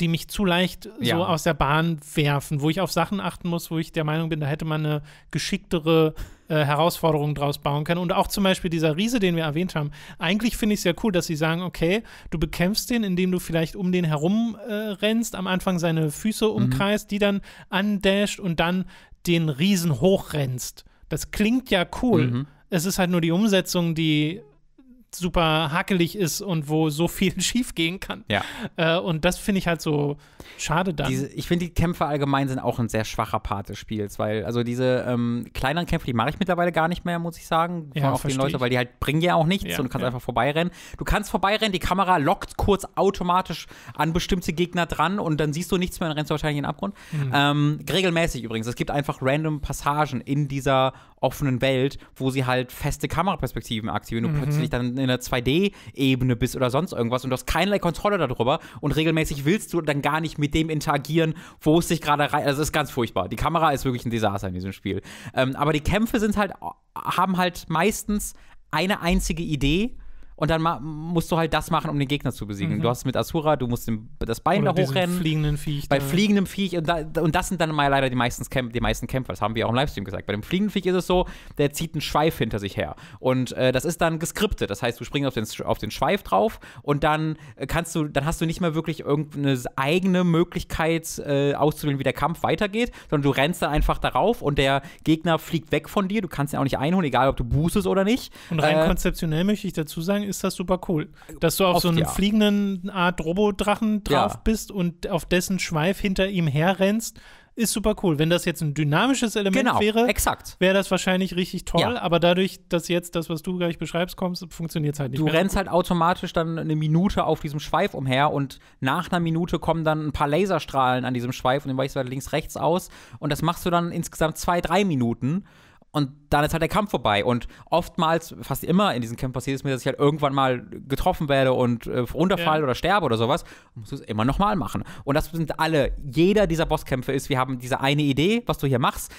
die mich zu leicht ja. aus der Bahn werfen, wo ich auf Sachen achten muss, wo ich der Meinung bin, da hätte man eine geschicktere äh, Herausforderungen draus bauen können. Und auch zum Beispiel dieser Riese, den wir erwähnt haben, eigentlich finde ich es ja cool, dass sie sagen, okay, du bekämpfst den, indem du vielleicht um den herum äh, rennst, am Anfang seine Füße mhm. umkreist, mhm. die dann andasht und dann den Riesen hochrennst. Das klingt ja cool. Mhm. Es ist halt nur die Umsetzung, die super hakelig ist und wo so viel schief gehen kann. Ja. Äh, und das finde ich halt so schade dann. Diese, ich finde, die Kämpfe allgemein sind auch ein sehr schwacher Part des Spiels, weil also diese ähm, kleineren Kämpfe, die mache ich mittlerweile gar nicht mehr, muss ich sagen. Ja, auch die Leute, weil die halt bringen ja auch nichts ja, und du kannst ja. einfach vorbeirennen. Du kannst vorbeirennen, die Kamera lockt kurz automatisch an bestimmte Gegner dran und dann siehst du nichts mehr und rennst wahrscheinlich in den Abgrund. Mhm. Ähm, regelmäßig übrigens. Es gibt einfach random Passagen in dieser offenen Welt, wo sie halt feste Kameraperspektiven aktivieren und mhm. plötzlich dann in einer 2D-Ebene bist oder sonst irgendwas und du hast keinerlei Kontrolle darüber und regelmäßig willst du dann gar nicht mit dem interagieren, wo es sich gerade rein. Also es ist ganz furchtbar. Die Kamera ist wirklich ein Desaster in diesem Spiel. Ähm, aber die Kämpfe sind halt, haben halt meistens eine einzige Idee und dann musst du halt das machen, um den Gegner zu besiegen. Mhm. Du hast mit Asura, du musst das Bein Oder da hochrennen. Bei Fliegenden Viech. Bei da. fliegendem Viech. Und, da, und, das sind dann mal leider die, meistens Kämp die meisten Kämpfer. Das haben wir auch im Livestream gesagt. Bei dem fliegenden Viech ist es so, der zieht einen Schweif hinter sich her. Und äh, das ist dann geskriptet. Das heißt, du springst auf den, auf den Schweif drauf und dann äh, kannst du, dann hast du nicht mehr wirklich irgendeine eigene Möglichkeit äh, auszuwählen, wie der Kampf weitergeht, sondern du rennst dann einfach darauf und der Gegner fliegt weg von dir. Du kannst ihn auch nicht einholen, egal ob du boostest oder nicht. Und rein äh, konzeptionell möchte ich dazu sagen, ist das super cool. Dass du auf Oft, so einen ja. fliegenden Art Robodrachen drauf ja. bist und auf dessen Schweif hinter ihm herrennst, ist super cool. Wenn das jetzt ein dynamisches Element genau, wäre, wäre das wahrscheinlich richtig toll. Ja. Aber dadurch, dass jetzt das, was du gleich beschreibst, kommst, funktioniert es halt nicht. Du mehr. rennst halt automatisch dann eine Minute auf diesem Schweif umher und nach einer Minute kommen dann ein paar Laserstrahlen an diesem Schweif und dann weichst du halt links, rechts aus. Und das machst du dann insgesamt zwei, drei Minuten und dann ist halt der Kampf vorbei. Und oftmals, fast immer in diesen Kämpfen passiert es mir, dass ich halt irgendwann mal getroffen werde und äh, runterfalle ja. oder sterbe oder sowas. Musst du es immer nochmal machen. Und das sind alle. Jeder dieser Bosskämpfe ist, wir haben diese eine Idee, was du hier machst.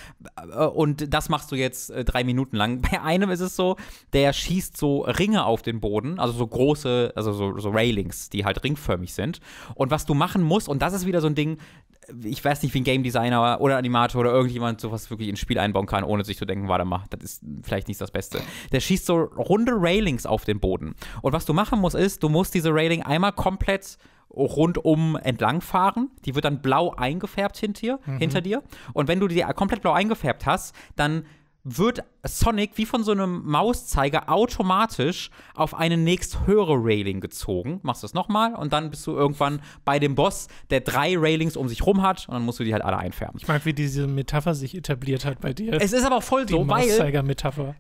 Äh, und das machst du jetzt äh, drei Minuten lang. Bei einem ist es so, der schießt so Ringe auf den Boden, also so große, also so, so Railings, die halt ringförmig sind. Und was du machen musst, und das ist wieder so ein Ding, ich weiß nicht, wie ein Game Designer oder Animator oder irgendjemand sowas wirklich ins Spiel einbauen kann, ohne sich zu denken, warte mal, das ist vielleicht nicht das Beste. Der schießt so runde Railings auf den Boden. Und was du machen musst, ist, du musst diese Railing einmal komplett rundum entlang fahren. Die wird dann blau eingefärbt hinter, mhm. hinter dir. Und wenn du die komplett blau eingefärbt hast, dann wird Sonic wie von so einem Mauszeiger automatisch auf eine nächsthöhere Railing gezogen. Machst du das nochmal und dann bist du irgendwann bei dem Boss, der drei Railings um sich rum hat und dann musst du die halt alle einfärben. Ich mag, wie diese Metapher sich etabliert hat bei dir. Es ist aber voll die so, weil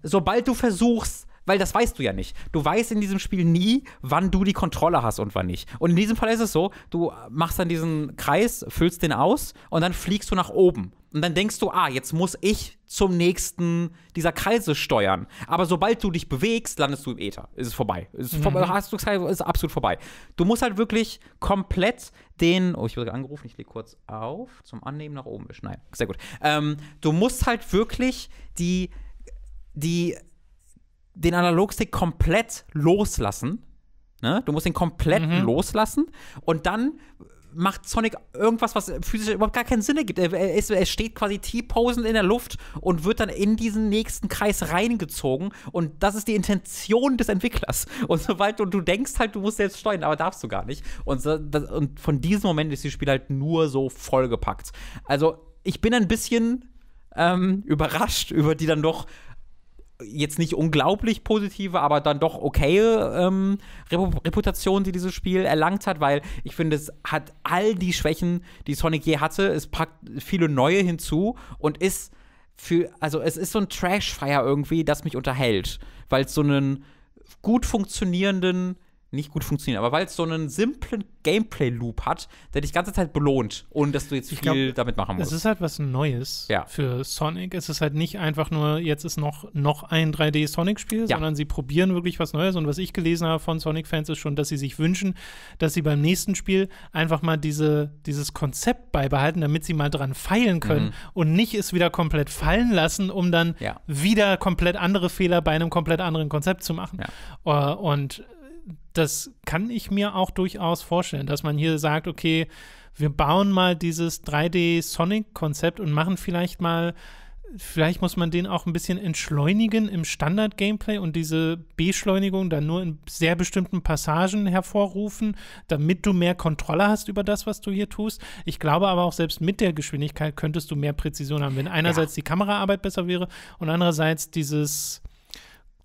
sobald du versuchst, weil das weißt du ja nicht. Du weißt in diesem Spiel nie, wann du die Kontrolle hast und wann nicht. Und in diesem Fall ist es so, du machst dann diesen Kreis, füllst den aus und dann fliegst du nach oben. Und dann denkst du, ah, jetzt muss ich zum nächsten dieser Kreise steuern. Aber sobald du dich bewegst, landest du im Äther. Ist es vorbei. Ist, mhm. vorbei, hast du gesagt, ist absolut vorbei. Du musst halt wirklich komplett den. Oh, ich wurde angerufen, ich lege kurz auf. Zum Annehmen nach oben wischen. Nein, sehr gut. Ähm, du musst halt wirklich die, die, den Analogstick komplett loslassen. Ne? Du musst ihn komplett mhm. loslassen und dann macht Sonic irgendwas, was physisch überhaupt gar keinen Sinn ergibt. Er, er, er steht quasi T-posend in der Luft und wird dann in diesen nächsten Kreis reingezogen. Und das ist die Intention des Entwicklers. Und sobald du, du denkst halt, du musst selbst steuern, aber darfst du gar nicht. Und, das, und von diesem Moment ist das Spiel halt nur so vollgepackt. Also, ich bin ein bisschen ähm, überrascht über die dann doch jetzt nicht unglaublich positive, aber dann doch okaye ähm, Reputation, die dieses Spiel erlangt hat, weil ich finde, es hat all die Schwächen, die Sonic je hatte. Es packt viele neue hinzu und ist für, also es ist so ein Trash-Fire irgendwie, das mich unterhält, weil es so einen gut funktionierenden nicht gut funktionieren. aber weil es so einen simplen Gameplay-Loop hat, der dich die ganze Zeit belohnt, ohne dass du jetzt viel glaub, damit machen musst. Es ist halt was Neues ja. für Sonic. Es ist halt nicht einfach nur, jetzt ist noch, noch ein 3D-Sonic-Spiel, ja. sondern sie probieren wirklich was Neues. Und was ich gelesen habe von Sonic-Fans ist schon, dass sie sich wünschen, dass sie beim nächsten Spiel einfach mal diese, dieses Konzept beibehalten, damit sie mal dran feilen können mhm. und nicht es wieder komplett fallen lassen, um dann ja. wieder komplett andere Fehler bei einem komplett anderen Konzept zu machen. Uh, und das kann ich mir auch durchaus vorstellen, dass man hier sagt, okay, wir bauen mal dieses 3D-Sonic-Konzept und machen vielleicht mal, vielleicht muss man den auch ein bisschen entschleunigen im Standard-Gameplay und diese Beschleunigung dann nur in sehr bestimmten Passagen hervorrufen, damit du mehr Kontrolle hast über das, was du hier tust. Ich glaube aber auch, selbst mit der Geschwindigkeit könntest du mehr Präzision haben, wenn einerseits ja. die Kameraarbeit besser wäre und andererseits dieses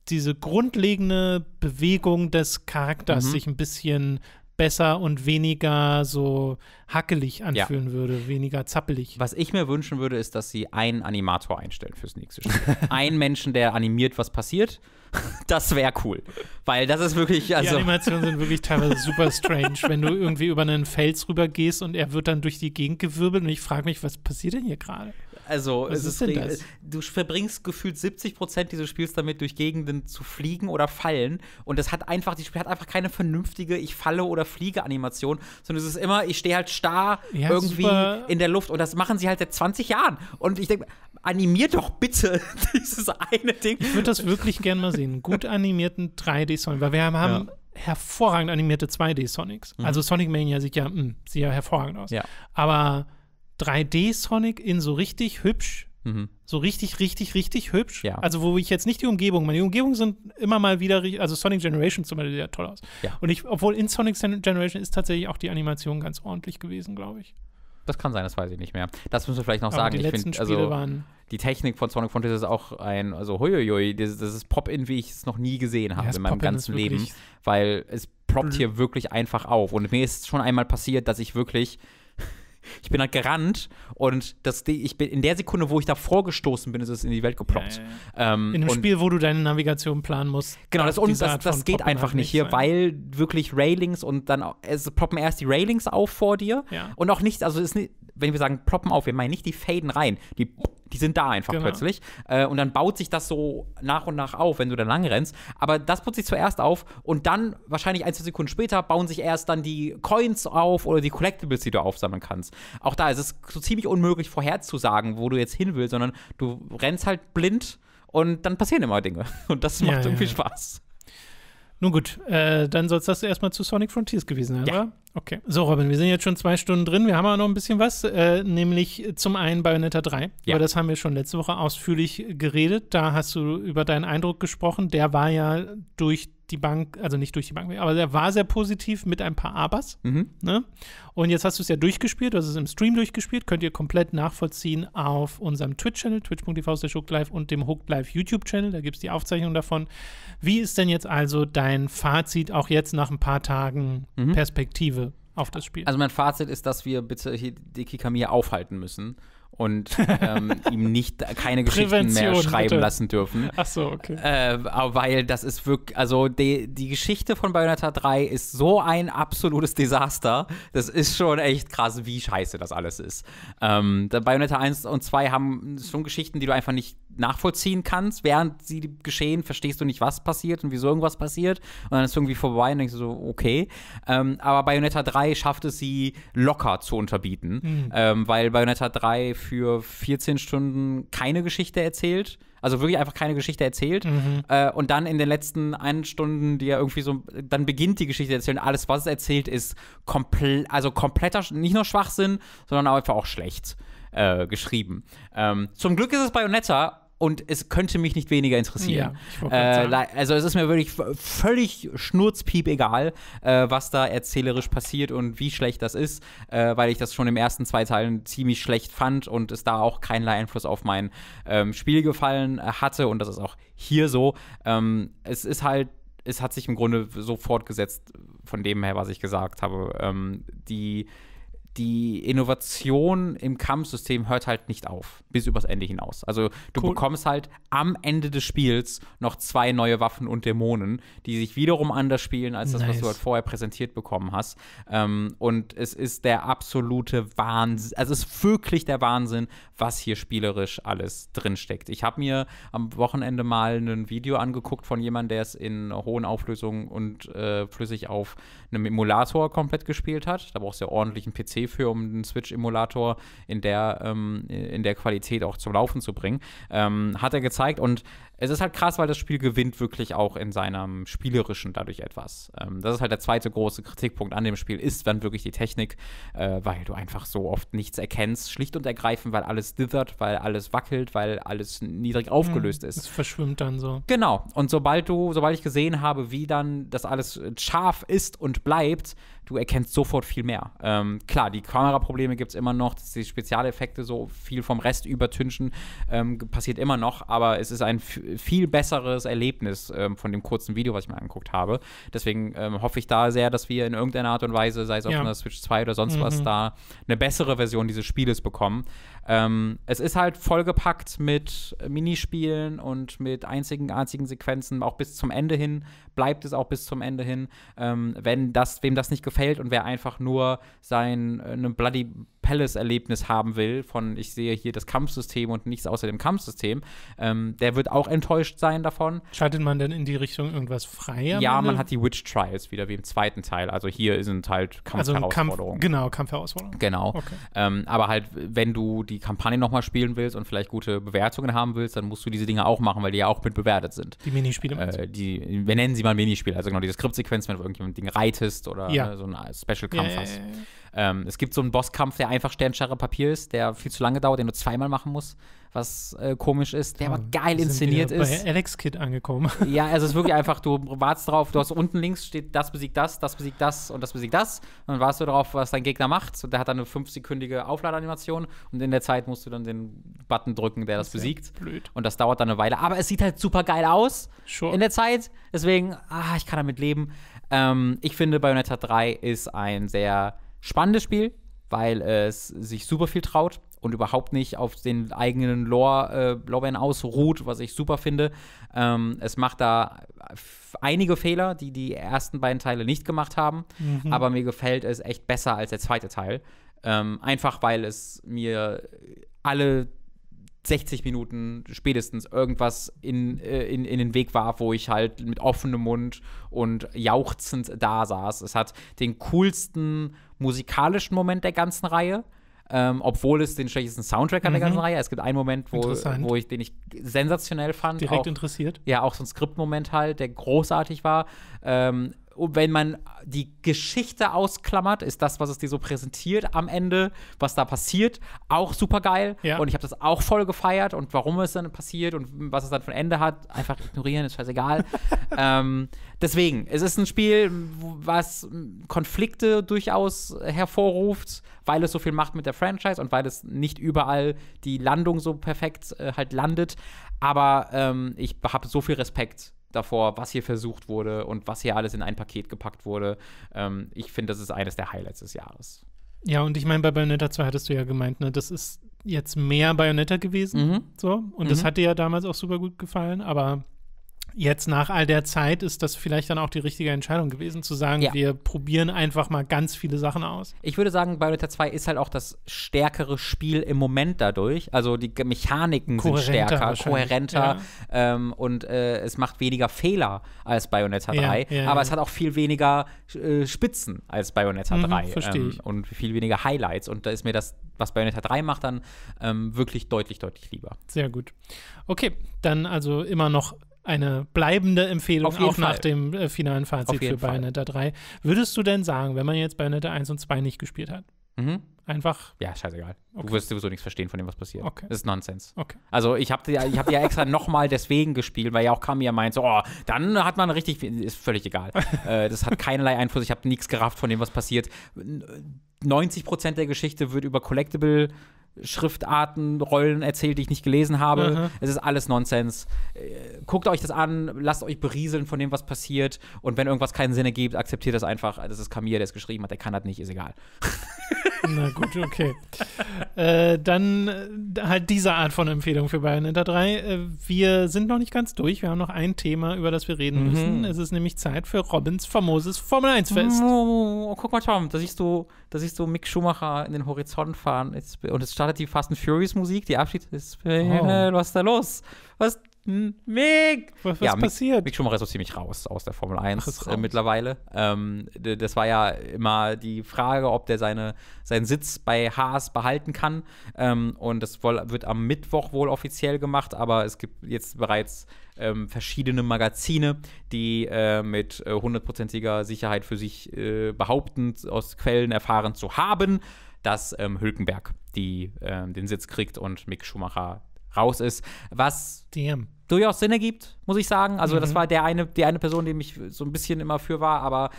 diese grundlegende Bewegung des Charakters mhm. sich ein bisschen besser und weniger so hackelig anfühlen ja. würde, weniger zappelig. Was ich mir wünschen würde, ist, dass sie einen Animator einstellen fürs nächste Spiel. einen Menschen, der animiert, was passiert. Das wäre cool. Weil das ist wirklich. Also Die Animationen sind wirklich teilweise super strange, wenn du irgendwie über einen Fels rübergehst und er wird dann durch die Gegend gewirbelt und ich frage mich, was passiert denn hier gerade? Also, Was ist denn das? du verbringst gefühlt 70 Prozent dieses Spiels damit, durch Gegenden zu fliegen oder fallen. Und das hat einfach, die Spiel hat einfach keine vernünftige Ich falle oder fliege Animation, sondern es ist immer, ich stehe halt starr ja, irgendwie super. in der Luft. Und das machen sie halt seit 20 Jahren. Und ich denke, animier doch bitte dieses eine Ding. Ich würde das wirklich gerne mal sehen. Gut animierten 3D-Sonic, weil wir haben. Ja hervorragend animierte 2D-Sonics. Mhm. Also Sonic Mania sieht ja, mh, hm, sieht ja hervorragend aus. Ja. Aber 3D-Sonic in so richtig hübsch. Mhm. So richtig, richtig, richtig hübsch. Ja. Also, wo ich jetzt nicht die Umgebung, meine Umgebungen sind immer mal wieder, also Sonic Generation zum Beispiel sieht ja toll aus. Ja. Und ich, obwohl in Sonic Generation ist tatsächlich auch die Animation ganz ordentlich gewesen, glaube ich. Das kann sein, das weiß ich nicht mehr. Das müssen wir vielleicht noch Aber sagen. Die ich letzten find, also, Spiele waren die Technik von Sonic Frontiers ist auch ein, also huiuiui, das, das ist Pop-In, wie ich es noch nie gesehen habe ja, in meinem ganzen Leben, weil es proppt mhm. hier wirklich einfach auf. Und mir ist schon einmal passiert, dass ich wirklich ich bin halt gerannt und das, ich bin, in der Sekunde, wo ich da vorgestoßen bin, ist es in die Welt geploppt. Ja, ja. Ähm, in einem Spiel, wo du deine Navigation planen musst. Genau, das, und das, das geht einfach halt nicht hier, sein. weil wirklich Railings und dann es ploppen erst die Railings auf vor dir ja. und auch nicht, also ist nicht, wenn wir sagen ploppen auf, wir meinen nicht die Faden rein, die die sind da einfach genau. plötzlich. Äh, und dann baut sich das so nach und nach auf, wenn du dann lang rennst. Aber das putzt sich zuerst auf und dann, wahrscheinlich ein, zwei Sekunden später, bauen sich erst dann die Coins auf oder die Collectibles, die du aufsammeln kannst. Auch da ist es so ziemlich unmöglich vorherzusagen, wo du jetzt hin willst, sondern du rennst halt blind und dann passieren immer Dinge. Und das macht ja, irgendwie ja. Spaß. Nun gut, äh, dann soll es das erstmal zu Sonic Frontiers gewesen sein, ja. oder? Okay. So, Robin, wir sind jetzt schon zwei Stunden drin. Wir haben auch noch ein bisschen was, äh, nämlich zum einen Bayonetta 3. Ja. Über das haben wir schon letzte Woche ausführlich geredet. Da hast du über deinen Eindruck gesprochen. Der war ja durch die Bank, also nicht durch die Bank, aber der war sehr positiv mit ein paar Abers. Mhm. Ne? Und jetzt hast du es ja durchgespielt, du hast es im Stream durchgespielt, könnt ihr komplett nachvollziehen auf unserem Twitch-Channel, twitch.tv slash Live und dem Hooked Live YouTube-Channel, da gibt es die Aufzeichnung davon. Wie ist denn jetzt also dein Fazit, auch jetzt nach ein paar Tagen mhm. Perspektive auf das Spiel? Also mein Fazit ist, dass wir bitte hier die Kikamir aufhalten müssen und ähm, ihm nicht keine Geschichten mehr schreiben bitte. lassen dürfen. Ach so, okay. Äh, weil das ist wirklich, also die, die Geschichte von Bayonetta 3 ist so ein absolutes Desaster. Das ist schon echt krass, wie scheiße das alles ist. Ähm, Bayonetta 1 und 2 haben schon Geschichten, die du einfach nicht nachvollziehen kannst. Während sie geschehen, verstehst du nicht, was passiert und wieso irgendwas passiert. Und dann ist irgendwie vorbei und denkst du so, okay. Ähm, aber Bayonetta 3 schafft es, sie locker zu unterbieten, mhm. ähm, weil Bayonetta 3 für 14 Stunden keine Geschichte erzählt. Also wirklich einfach keine Geschichte erzählt. Mhm. Äh, und dann in den letzten einen Stunden, die ja irgendwie so, dann beginnt die Geschichte erzählen. Alles, was es erzählt, ist komple also kompletter, nicht nur Schwachsinn, sondern auch einfach auch schlecht äh, geschrieben. Ähm, zum Glück ist es Bayonetta und es könnte mich nicht weniger interessieren. Ja, äh, also es ist mir wirklich völlig schnurzpiep egal, äh, was da erzählerisch passiert und wie schlecht das ist, äh, weil ich das schon im ersten zwei Teilen ziemlich schlecht fand und es da auch keinerlei Einfluss auf mein ähm, Spiel gefallen äh, hatte und das ist auch hier so. Ähm, es ist halt es hat sich im Grunde so fortgesetzt von dem her, was ich gesagt habe. Ähm, die die Innovation im Kampfsystem hört halt nicht auf, bis übers Ende hinaus. Also du cool. bekommst halt am Ende des Spiels noch zwei neue Waffen und Dämonen, die sich wiederum anders spielen als das, nice. was du halt vorher präsentiert bekommen hast. Ähm, und es ist der absolute Wahnsinn, also es ist wirklich der Wahnsinn, was hier spielerisch alles drinsteckt. Ich habe mir am Wochenende mal ein Video angeguckt von jemandem, der es in hohen Auflösungen und äh, flüssig auf einem Emulator komplett gespielt hat. Da brauchst du ja ordentlichen PC für, um einen Switch-Emulator in der, ähm, in der Qualität auch zum Laufen zu bringen. Ähm, hat er gezeigt und es ist halt krass, weil das Spiel gewinnt wirklich auch in seinem Spielerischen dadurch etwas. Ähm, das ist halt der zweite große Kritikpunkt an dem Spiel, ist dann wirklich die Technik, äh, weil du einfach so oft nichts erkennst, schlicht und ergreifend, weil alles dithert, weil alles wackelt, weil alles niedrig mhm. aufgelöst ist. Es verschwimmt dann so. Genau. Und sobald du, sobald ich gesehen habe, wie dann das alles scharf ist und bleibt, du erkennst sofort viel mehr. Ähm, klar, die Kameraprobleme gibt es immer noch, dass die Spezialeffekte so viel vom Rest übertünchen, ähm, passiert immer noch, aber es ist ein viel besseres Erlebnis ähm, von dem kurzen Video, was ich mir angeguckt habe. Deswegen ähm, hoffe ich da sehr, dass wir in irgendeiner Art und Weise, sei es auf ja. einer Switch 2 oder sonst mhm. was, da eine bessere Version dieses Spieles bekommen. Ähm, es ist halt vollgepackt mit äh, Minispielen und mit einzigartigen Sequenzen. Auch bis zum Ende hin bleibt es auch bis zum Ende hin. Ähm, wenn das, wem das nicht gefällt und wer einfach nur sein äh, ne Bloody Palace-Erlebnis haben will, von ich sehe hier das Kampfsystem und nichts außer dem Kampfsystem, ähm, der wird auch enttäuscht sein davon. Schaltet man denn in die Richtung irgendwas freier? Ja, man hat die Witch Trials wieder wie im zweiten Teil. Also hier sind halt also Kampfherausforderungen. Also Kampf, genau, Kampfherausforderungen. Genau. Okay. Ähm, aber halt, wenn du die die Kampagne nochmal spielen willst und vielleicht gute Bewertungen haben willst, dann musst du diese Dinge auch machen, weil die ja auch mit bewertet sind. Die Minispiele? Äh, die, wir nennen sie mal Minispiele, also genau diese Skriptsequenz, wenn du irgendjemand Ding reitest oder ja. ne, so ein Special-Kampf ja, hast. Ja, ähm, es gibt so einen Bosskampf, der einfach Sternscharre Papier ist, der viel zu lange dauert, den du zweimal machen musst, was äh, komisch ist, der ja, aber geil inszeniert ist. Bei Alex Kid angekommen. Ja, also es ist wirklich einfach, du wartest drauf, du hast unten links steht, das besiegt das, das besiegt das und das besiegt das. Und dann warst du darauf, was dein Gegner macht. Und der hat dann eine fünfsekündige Aufladeanimation und in der Zeit musst du dann den Button drücken, der das, das besiegt. Blöd. Und das dauert dann eine Weile. Aber es sieht halt super geil aus sure. in der Zeit. Deswegen, ah, ich kann damit leben. Ähm, ich finde, Bayonetta 3 ist ein sehr Spannendes Spiel, weil es sich super viel traut und überhaupt nicht auf den eigenen Lore, äh, ausruht, was ich super finde. Ähm, es macht da einige Fehler, die die ersten beiden Teile nicht gemacht haben, mhm. aber mir gefällt es echt besser als der zweite Teil. Ähm, einfach weil es mir alle 60 Minuten spätestens irgendwas in, äh, in, in den Weg warf, wo ich halt mit offenem Mund und jauchzend da saß. Es hat den coolsten musikalischen Moment der ganzen Reihe. Ähm, obwohl es den schlechtesten Soundtrack hat der mhm. ganzen Reihe. Es gibt einen Moment, wo, wo ich, den ich sensationell fand. Direkt auch, interessiert. Ja, auch so ein Skriptmoment halt, der großartig war. Ähm, wenn man die Geschichte ausklammert, ist das, was es dir so präsentiert am Ende, was da passiert, auch super geil. Ja. Und ich habe das auch voll gefeiert und warum es dann passiert und was es dann von Ende hat, einfach ignorieren, ist scheißegal. ähm, deswegen, es ist ein Spiel, was Konflikte durchaus hervorruft, weil es so viel macht mit der Franchise und weil es nicht überall die Landung so perfekt äh, halt landet. Aber ähm, ich habe so viel Respekt davor, was hier versucht wurde und was hier alles in ein Paket gepackt wurde. Ähm, ich finde, das ist eines der Highlights des Jahres. Ja, und ich meine, bei Bayonetta 2 hattest du ja gemeint, ne, das ist jetzt mehr Bayonetta gewesen. Mhm. So. Und mhm. das dir ja damals auch super gut gefallen, aber Jetzt nach all der Zeit ist das vielleicht dann auch die richtige Entscheidung gewesen, zu sagen, ja. wir probieren einfach mal ganz viele Sachen aus. Ich würde sagen, Bayonetta 2 ist halt auch das stärkere Spiel im Moment dadurch. Also die Mechaniken kohärenter sind stärker, kohärenter ja. ähm, und äh, es macht weniger Fehler als Bayonetta 3, ja, aber es hat auch viel weniger äh, Spitzen als Bayonetta mhm, 3 ähm, und viel weniger Highlights. Und da ist mir das, was Bayonetta 3 macht, dann ähm, wirklich deutlich, deutlich lieber. Sehr gut. Okay, dann also immer noch eine bleibende Empfehlung, auch Fall. nach dem äh, finalen Fazit für Bayonetta Fall. 3. Würdest du denn sagen, wenn man jetzt Bayonetta 1 und 2 nicht gespielt hat? Mhm. Einfach. Ja, scheißegal. Okay. Du wirst sowieso nichts verstehen von dem, was passiert. Okay. Das ist Nonsens. Okay. Also ich habe ja, hab ja extra nochmal deswegen gespielt, weil ja auch Kamiya meint, so, oh, dann hat man richtig, ist völlig egal. äh, das hat keinerlei Einfluss, ich habe nichts gerafft von dem, was passiert. 90% äh, der Geschichte wird über Collectible Schriftarten, Rollen erzählt, die ich nicht gelesen habe. Mhm. Es ist alles Nonsens. Äh, guckt euch das an, lasst euch berieseln von dem, was passiert. Und wenn irgendwas keinen Sinn ergibt, akzeptiert das einfach. Das ist Kamir, der es geschrieben hat. Der kann das nicht, ist egal. Na gut, okay. Äh, dann äh, halt diese Art von Empfehlung für Bayonetta 3. Äh, wir sind noch nicht ganz durch. Wir haben noch ein Thema, über das wir reden mhm. müssen. Es ist nämlich Zeit für Robins famoses Formel-1-Fest. Oh, oh, guck mal, Tom, da siehst, du, da siehst du Mick Schumacher in den Horizont fahren. und es startet die Fast and Furious-Musik, die Abschied ist. Oh. Was ist da los? Was Mick! Was, was ja, passiert? Mick Schumacher ist so ziemlich raus aus der Formel 1 äh, mittlerweile. Ähm, das war ja immer die Frage, ob der seine, seinen Sitz bei Haas behalten kann. Ähm, und das wird am Mittwoch wohl offiziell gemacht, aber es gibt jetzt bereits ähm, verschiedene Magazine, die äh, mit äh, hundertprozentiger Sicherheit für sich äh, behaupten, aus Quellen erfahren zu haben, dass ähm, Hülkenberg die, ähm, den Sitz kriegt und Mick Schumacher raus ist. Was Damn. durchaus Sinn ergibt, muss ich sagen. Also, mhm. das war der eine, die eine Person, die mich so ein bisschen immer für war, aber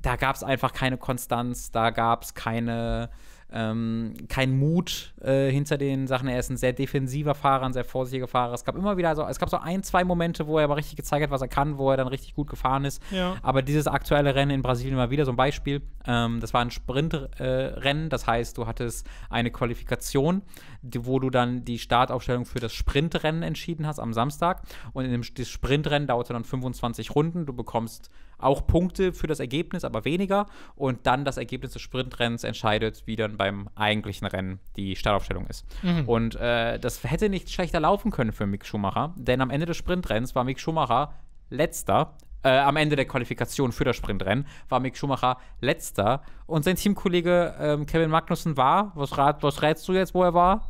da gab es einfach keine Konstanz, da gab es keine ähm, kein Mut äh, hinter den Sachen. Er ist ein sehr defensiver Fahrer, ein sehr vorsichtiger Fahrer. Es gab immer wieder, so, es gab so ein, zwei Momente, wo er aber richtig gezeigt hat, was er kann, wo er dann richtig gut gefahren ist. Ja. Aber dieses aktuelle Rennen in Brasilien war wieder so ein Beispiel. Ähm, das war ein Sprintrennen, äh, das heißt, du hattest eine Qualifikation, die, wo du dann die Startaufstellung für das Sprintrennen entschieden hast am Samstag. Und in dem das Sprintrennen dauerte dann 25 Runden. Du bekommst auch Punkte für das Ergebnis, aber weniger. Und dann das Ergebnis des Sprintrennens entscheidet, wie dann beim eigentlichen Rennen die Startaufstellung ist. Mhm. Und äh, das hätte nicht schlechter laufen können für Mick Schumacher, denn am Ende des Sprintrennens war Mick Schumacher letzter. Äh, am Ende der Qualifikation für das Sprintrennen war Mick Schumacher letzter und sein Teamkollege äh, Kevin Magnussen war, was, rat, was rätst du jetzt, wo er war?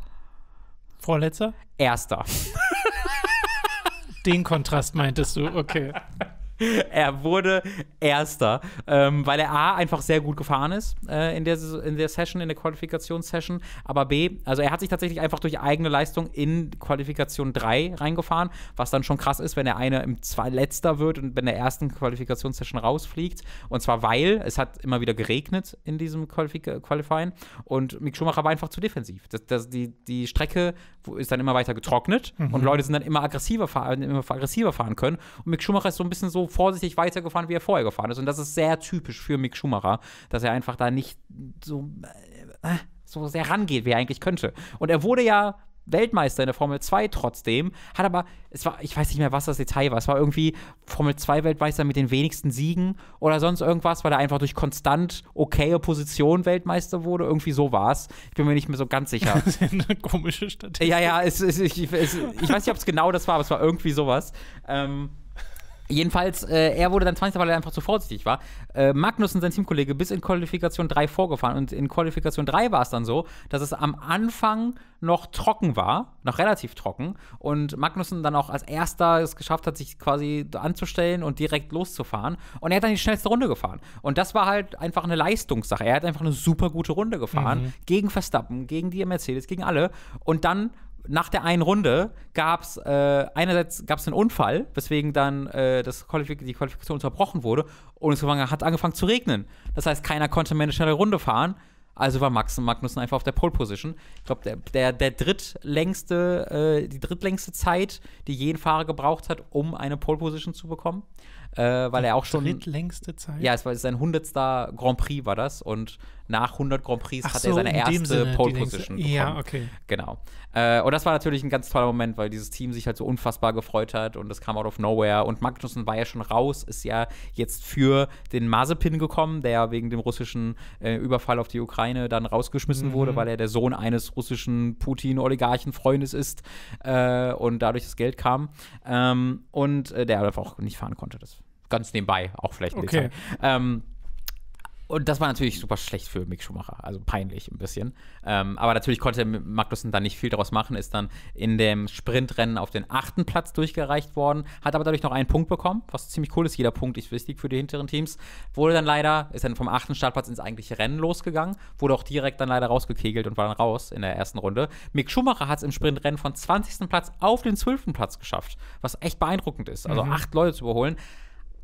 Vorletzter? Erster. Den Kontrast meintest du, okay. er wurde Erster, ähm, weil er A, einfach sehr gut gefahren ist äh, in, der, in der Session, in der Qualifikationssession, aber B, also er hat sich tatsächlich einfach durch eigene Leistung in Qualifikation 3 reingefahren, was dann schon krass ist, wenn er einer im zwei Letzter wird und in der ersten Qualifikationssession rausfliegt. Und zwar, weil es hat immer wieder geregnet in diesem Qualif Qualifying und Mick Schumacher war einfach zu defensiv. Das, das, die, die Strecke ist dann immer weiter getrocknet mhm. und Leute sind dann immer aggressiver, immer aggressiver fahren können und Mick Schumacher ist so ein bisschen so vorsichtig weitergefahren, wie er vorher gefahren ist. Und das ist sehr typisch für Mick Schumacher, dass er einfach da nicht so, äh, äh so sehr rangeht, wie er eigentlich könnte. Und er wurde ja Weltmeister in der Formel 2 trotzdem, hat aber, es war, ich weiß nicht mehr, was das Detail war, es war irgendwie Formel 2 Weltmeister mit den wenigsten Siegen oder sonst irgendwas, weil er einfach durch konstant okaye Position Weltmeister wurde, irgendwie so war es. Ich bin mir nicht mehr so ganz sicher. Das ist eine komische Statistik. Ja, ja, es, es, ich, es, ich weiß nicht, ob es genau das war, aber es war irgendwie sowas. Ähm, Jedenfalls, äh, er wurde dann 20. weil er einfach zu vorsichtig war. Äh, Magnus und sein Teamkollege bis in Qualifikation 3 vorgefahren. Und in Qualifikation 3 war es dann so, dass es am Anfang noch trocken war, noch relativ trocken. Und Magnussen dann auch als erster es geschafft hat, sich quasi anzustellen und direkt loszufahren. Und er hat dann die schnellste Runde gefahren. Und das war halt einfach eine Leistungssache. Er hat einfach eine super gute Runde gefahren. Mhm. Gegen Verstappen, gegen die Mercedes, gegen alle. Und dann nach der einen Runde gab es äh, einerseits gab's einen Unfall, weswegen dann äh, das Qualifik die Qualifikation unterbrochen wurde und es hat angefangen zu regnen. Das heißt, keiner konnte mehr eine schnelle Runde fahren. Also war Max und Magnussen einfach auf der Pole Position. Ich glaube, der, der, der drittlängste, äh, die drittlängste Zeit, die jeden Fahrer gebraucht hat, um eine Pole Position zu bekommen. Äh, weil die er auch schon. Drittlängste Zeit? Ja, es war sein hundertster Grand Prix war das und nach 100 Grand Prix hat so, er seine erste Sinne, Pole Position bekommen. Ja, okay. Genau. Äh, und das war natürlich ein ganz toller Moment, weil dieses Team sich halt so unfassbar gefreut hat und das kam out of nowhere. Und Magnussen war ja schon raus, ist ja jetzt für den Mazepin gekommen, der wegen dem russischen äh, Überfall auf die Ukraine dann rausgeschmissen mhm. wurde, weil er der Sohn eines russischen Putin-Oligarchen-Freundes ist äh, und dadurch das Geld kam. Ähm, und äh, der einfach auch nicht fahren konnte. Das ganz nebenbei, auch vielleicht ein okay. Ähm, und das war natürlich super schlecht für Mick Schumacher, also peinlich ein bisschen. Ähm, aber natürlich konnte Magnussen da nicht viel daraus machen, ist dann in dem Sprintrennen auf den achten Platz durchgereicht worden, hat aber dadurch noch einen Punkt bekommen, was ziemlich cool ist. Jeder Punkt ist wichtig für die hinteren Teams. Wurde dann leider, ist dann vom achten Startplatz ins eigentliche Rennen losgegangen, wurde auch direkt dann leider rausgekegelt und war dann raus in der ersten Runde. Mick Schumacher hat es im Sprintrennen von 20. Platz auf den 12. Platz geschafft, was echt beeindruckend ist. Also mhm. acht Leute zu überholen,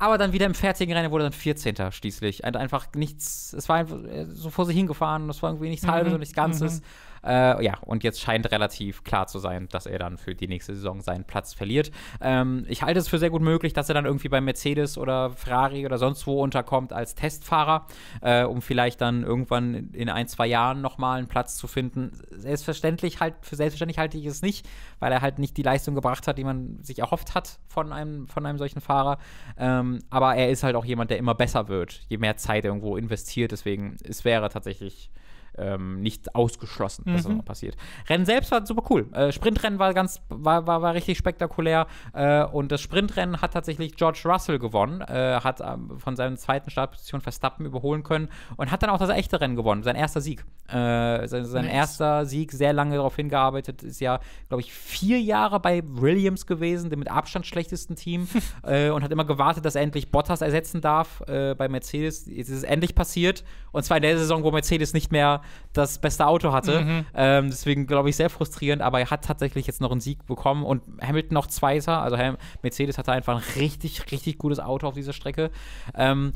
aber dann wieder im fertigen Rennen wurde dann 14. schließlich. Einfach nichts, es war einfach äh, so vor sich hingefahren, das war irgendwie nichts mhm. Halbes und nichts Ganzes. Mhm. Äh, ja, und jetzt scheint relativ klar zu sein, dass er dann für die nächste Saison seinen Platz verliert. Ähm, ich halte es für sehr gut möglich, dass er dann irgendwie bei Mercedes oder Ferrari oder sonst wo unterkommt als Testfahrer, äh, um vielleicht dann irgendwann in ein, zwei Jahren nochmal einen Platz zu finden. Selbstverständlich halt, für selbstverständlich halte ich es nicht, weil er halt nicht die Leistung gebracht hat, die man sich erhofft hat von einem, von einem solchen Fahrer. Ähm, aber er ist halt auch jemand, der immer besser wird, je mehr Zeit irgendwo investiert. Deswegen, es wäre tatsächlich ähm, nicht ausgeschlossen, dass mhm. das noch passiert. Rennen selbst war super cool. Äh, Sprintrennen war ganz, war, war, war richtig spektakulär. Äh, und das Sprintrennen hat tatsächlich George Russell gewonnen, äh, hat ähm, von seiner zweiten Startposition Verstappen überholen können und hat dann auch das echte Rennen gewonnen, sein erster Sieg. Äh, sein, sein nice. erster Sieg, sehr lange darauf hingearbeitet, ist ja, glaube ich, vier Jahre bei Williams gewesen, dem mit Abstand schlechtesten Team, äh, und hat immer gewartet, dass er endlich Bottas ersetzen darf äh, bei Mercedes. Jetzt ist es endlich passiert. Und zwar in der Saison, wo Mercedes nicht mehr das beste Auto hatte. Mhm. Ähm, deswegen glaube ich sehr frustrierend, aber er hat tatsächlich jetzt noch einen Sieg bekommen und Hamilton noch Zweiter. Also Mercedes hatte einfach ein richtig, richtig gutes Auto auf dieser Strecke. Ähm,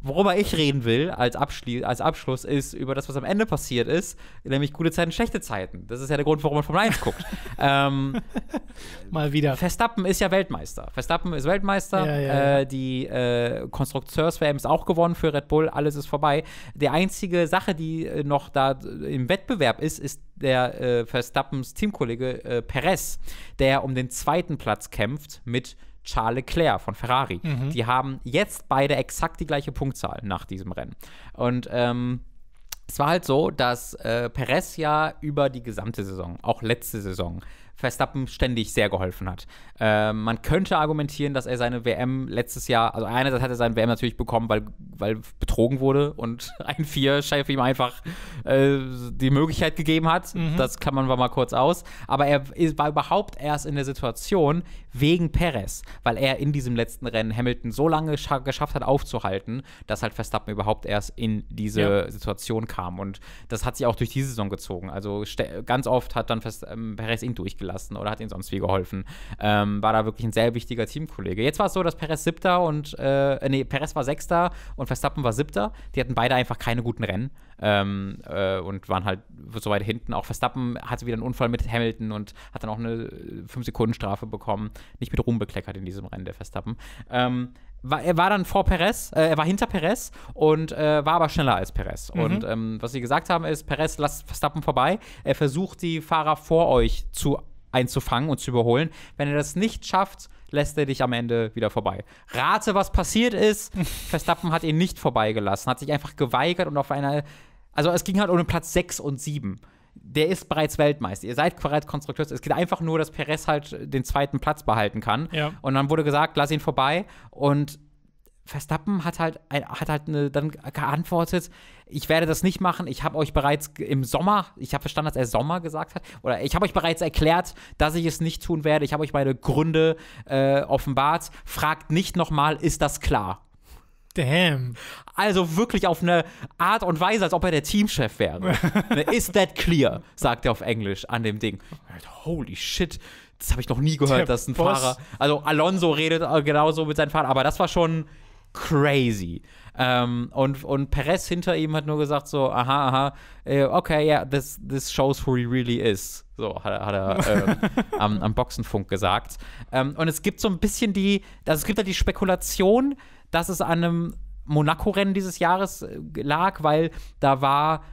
worüber ich reden will als, Abschli als Abschluss, ist über das, was am Ende passiert ist, nämlich gute Zeiten, schlechte Zeiten. Das ist ja der Grund, warum man Formel 1 guckt. ähm, Mal wieder. Verstappen ist ja Weltmeister. Verstappen ist Weltmeister. Ja, ja. Äh, die äh, Konstrukteurs-WM ist auch gewonnen für Red Bull. Alles ist vorbei. Die einzige Sache, die äh, noch da äh, im Wettbewerb ist, ist der äh, Verstappens Teamkollege äh, Perez, der um den zweiten Platz kämpft mit Charles Leclerc von Ferrari. Mhm. Die haben jetzt beide exakt die gleiche Punktzahl nach diesem Rennen. Und ähm, es war halt so, dass äh, Perez ja über die gesamte Saison, auch letzte Saison, Verstappen ständig sehr geholfen hat. Äh, man könnte argumentieren, dass er seine WM letztes Jahr, also einerseits hat er seine WM natürlich bekommen, weil, weil betrogen wurde und ein Vier-Chef ihm einfach äh, die Möglichkeit gegeben hat. Mhm. Das klammern wir mal kurz aus. Aber er war überhaupt erst in der Situation wegen Perez, weil er in diesem letzten Rennen Hamilton so lange geschafft hat aufzuhalten, dass halt Verstappen überhaupt erst in diese ja. Situation kam. Und das hat sich auch durch die Saison gezogen. Also ganz oft hat dann Verst ähm, Perez ihn durchgelassen gelassen oder hat ihnen sonst wie geholfen. Ähm, war da wirklich ein sehr wichtiger Teamkollege. Jetzt war es so, dass Perez siebter und, äh, nee, Perez war sechster und Verstappen war siebter. Die hatten beide einfach keine guten Rennen. Ähm, äh, und waren halt so weit hinten. Auch Verstappen hatte wieder einen Unfall mit Hamilton und hat dann auch eine 5-Sekunden-Strafe bekommen. Nicht mit Ruhm bekleckert in diesem Rennen, der Verstappen. Ähm, war, er war dann vor Perez, äh, er war hinter Perez und äh, war aber schneller als Perez. Mhm. Und ähm, was sie gesagt haben ist, Perez, lasst Verstappen vorbei. Er versucht die Fahrer vor euch zu einzufangen und zu überholen. Wenn er das nicht schafft, lässt er dich am Ende wieder vorbei. Rate, was passiert ist. Verstappen hat ihn nicht vorbeigelassen, hat sich einfach geweigert und auf einer. Also es ging halt um den Platz 6 und 7. Der ist bereits Weltmeister. Ihr seid bereits Konstrukteurs. Es geht einfach nur, dass Perez halt den zweiten Platz behalten kann. Ja. Und dann wurde gesagt, lass ihn vorbei. Und Verstappen hat halt, hat halt eine, dann geantwortet, ich werde das nicht machen, ich habe euch bereits im Sommer, ich habe verstanden, dass er Sommer gesagt hat, oder ich habe euch bereits erklärt, dass ich es nicht tun werde, ich habe euch meine Gründe äh, offenbart, fragt nicht nochmal, ist das klar? Damn. Also wirklich auf eine Art und Weise, als ob er der Teamchef wäre. Ne, is that clear? sagt er auf Englisch an dem Ding. Holy shit, das habe ich noch nie gehört, der dass ein Boss. Fahrer. Also Alonso redet äh, genauso mit seinem Fahrern, aber das war schon crazy. Ähm, und, und Perez hinter ihm hat nur gesagt so, aha, aha, äh, okay, yeah, this, this shows who he really is. So hat, hat er ähm, am, am, Boxenfunk gesagt. Ähm, und es gibt so ein bisschen die, also es gibt halt die Spekulation, dass es an einem Monaco-Rennen dieses Jahres äh, lag, weil da war,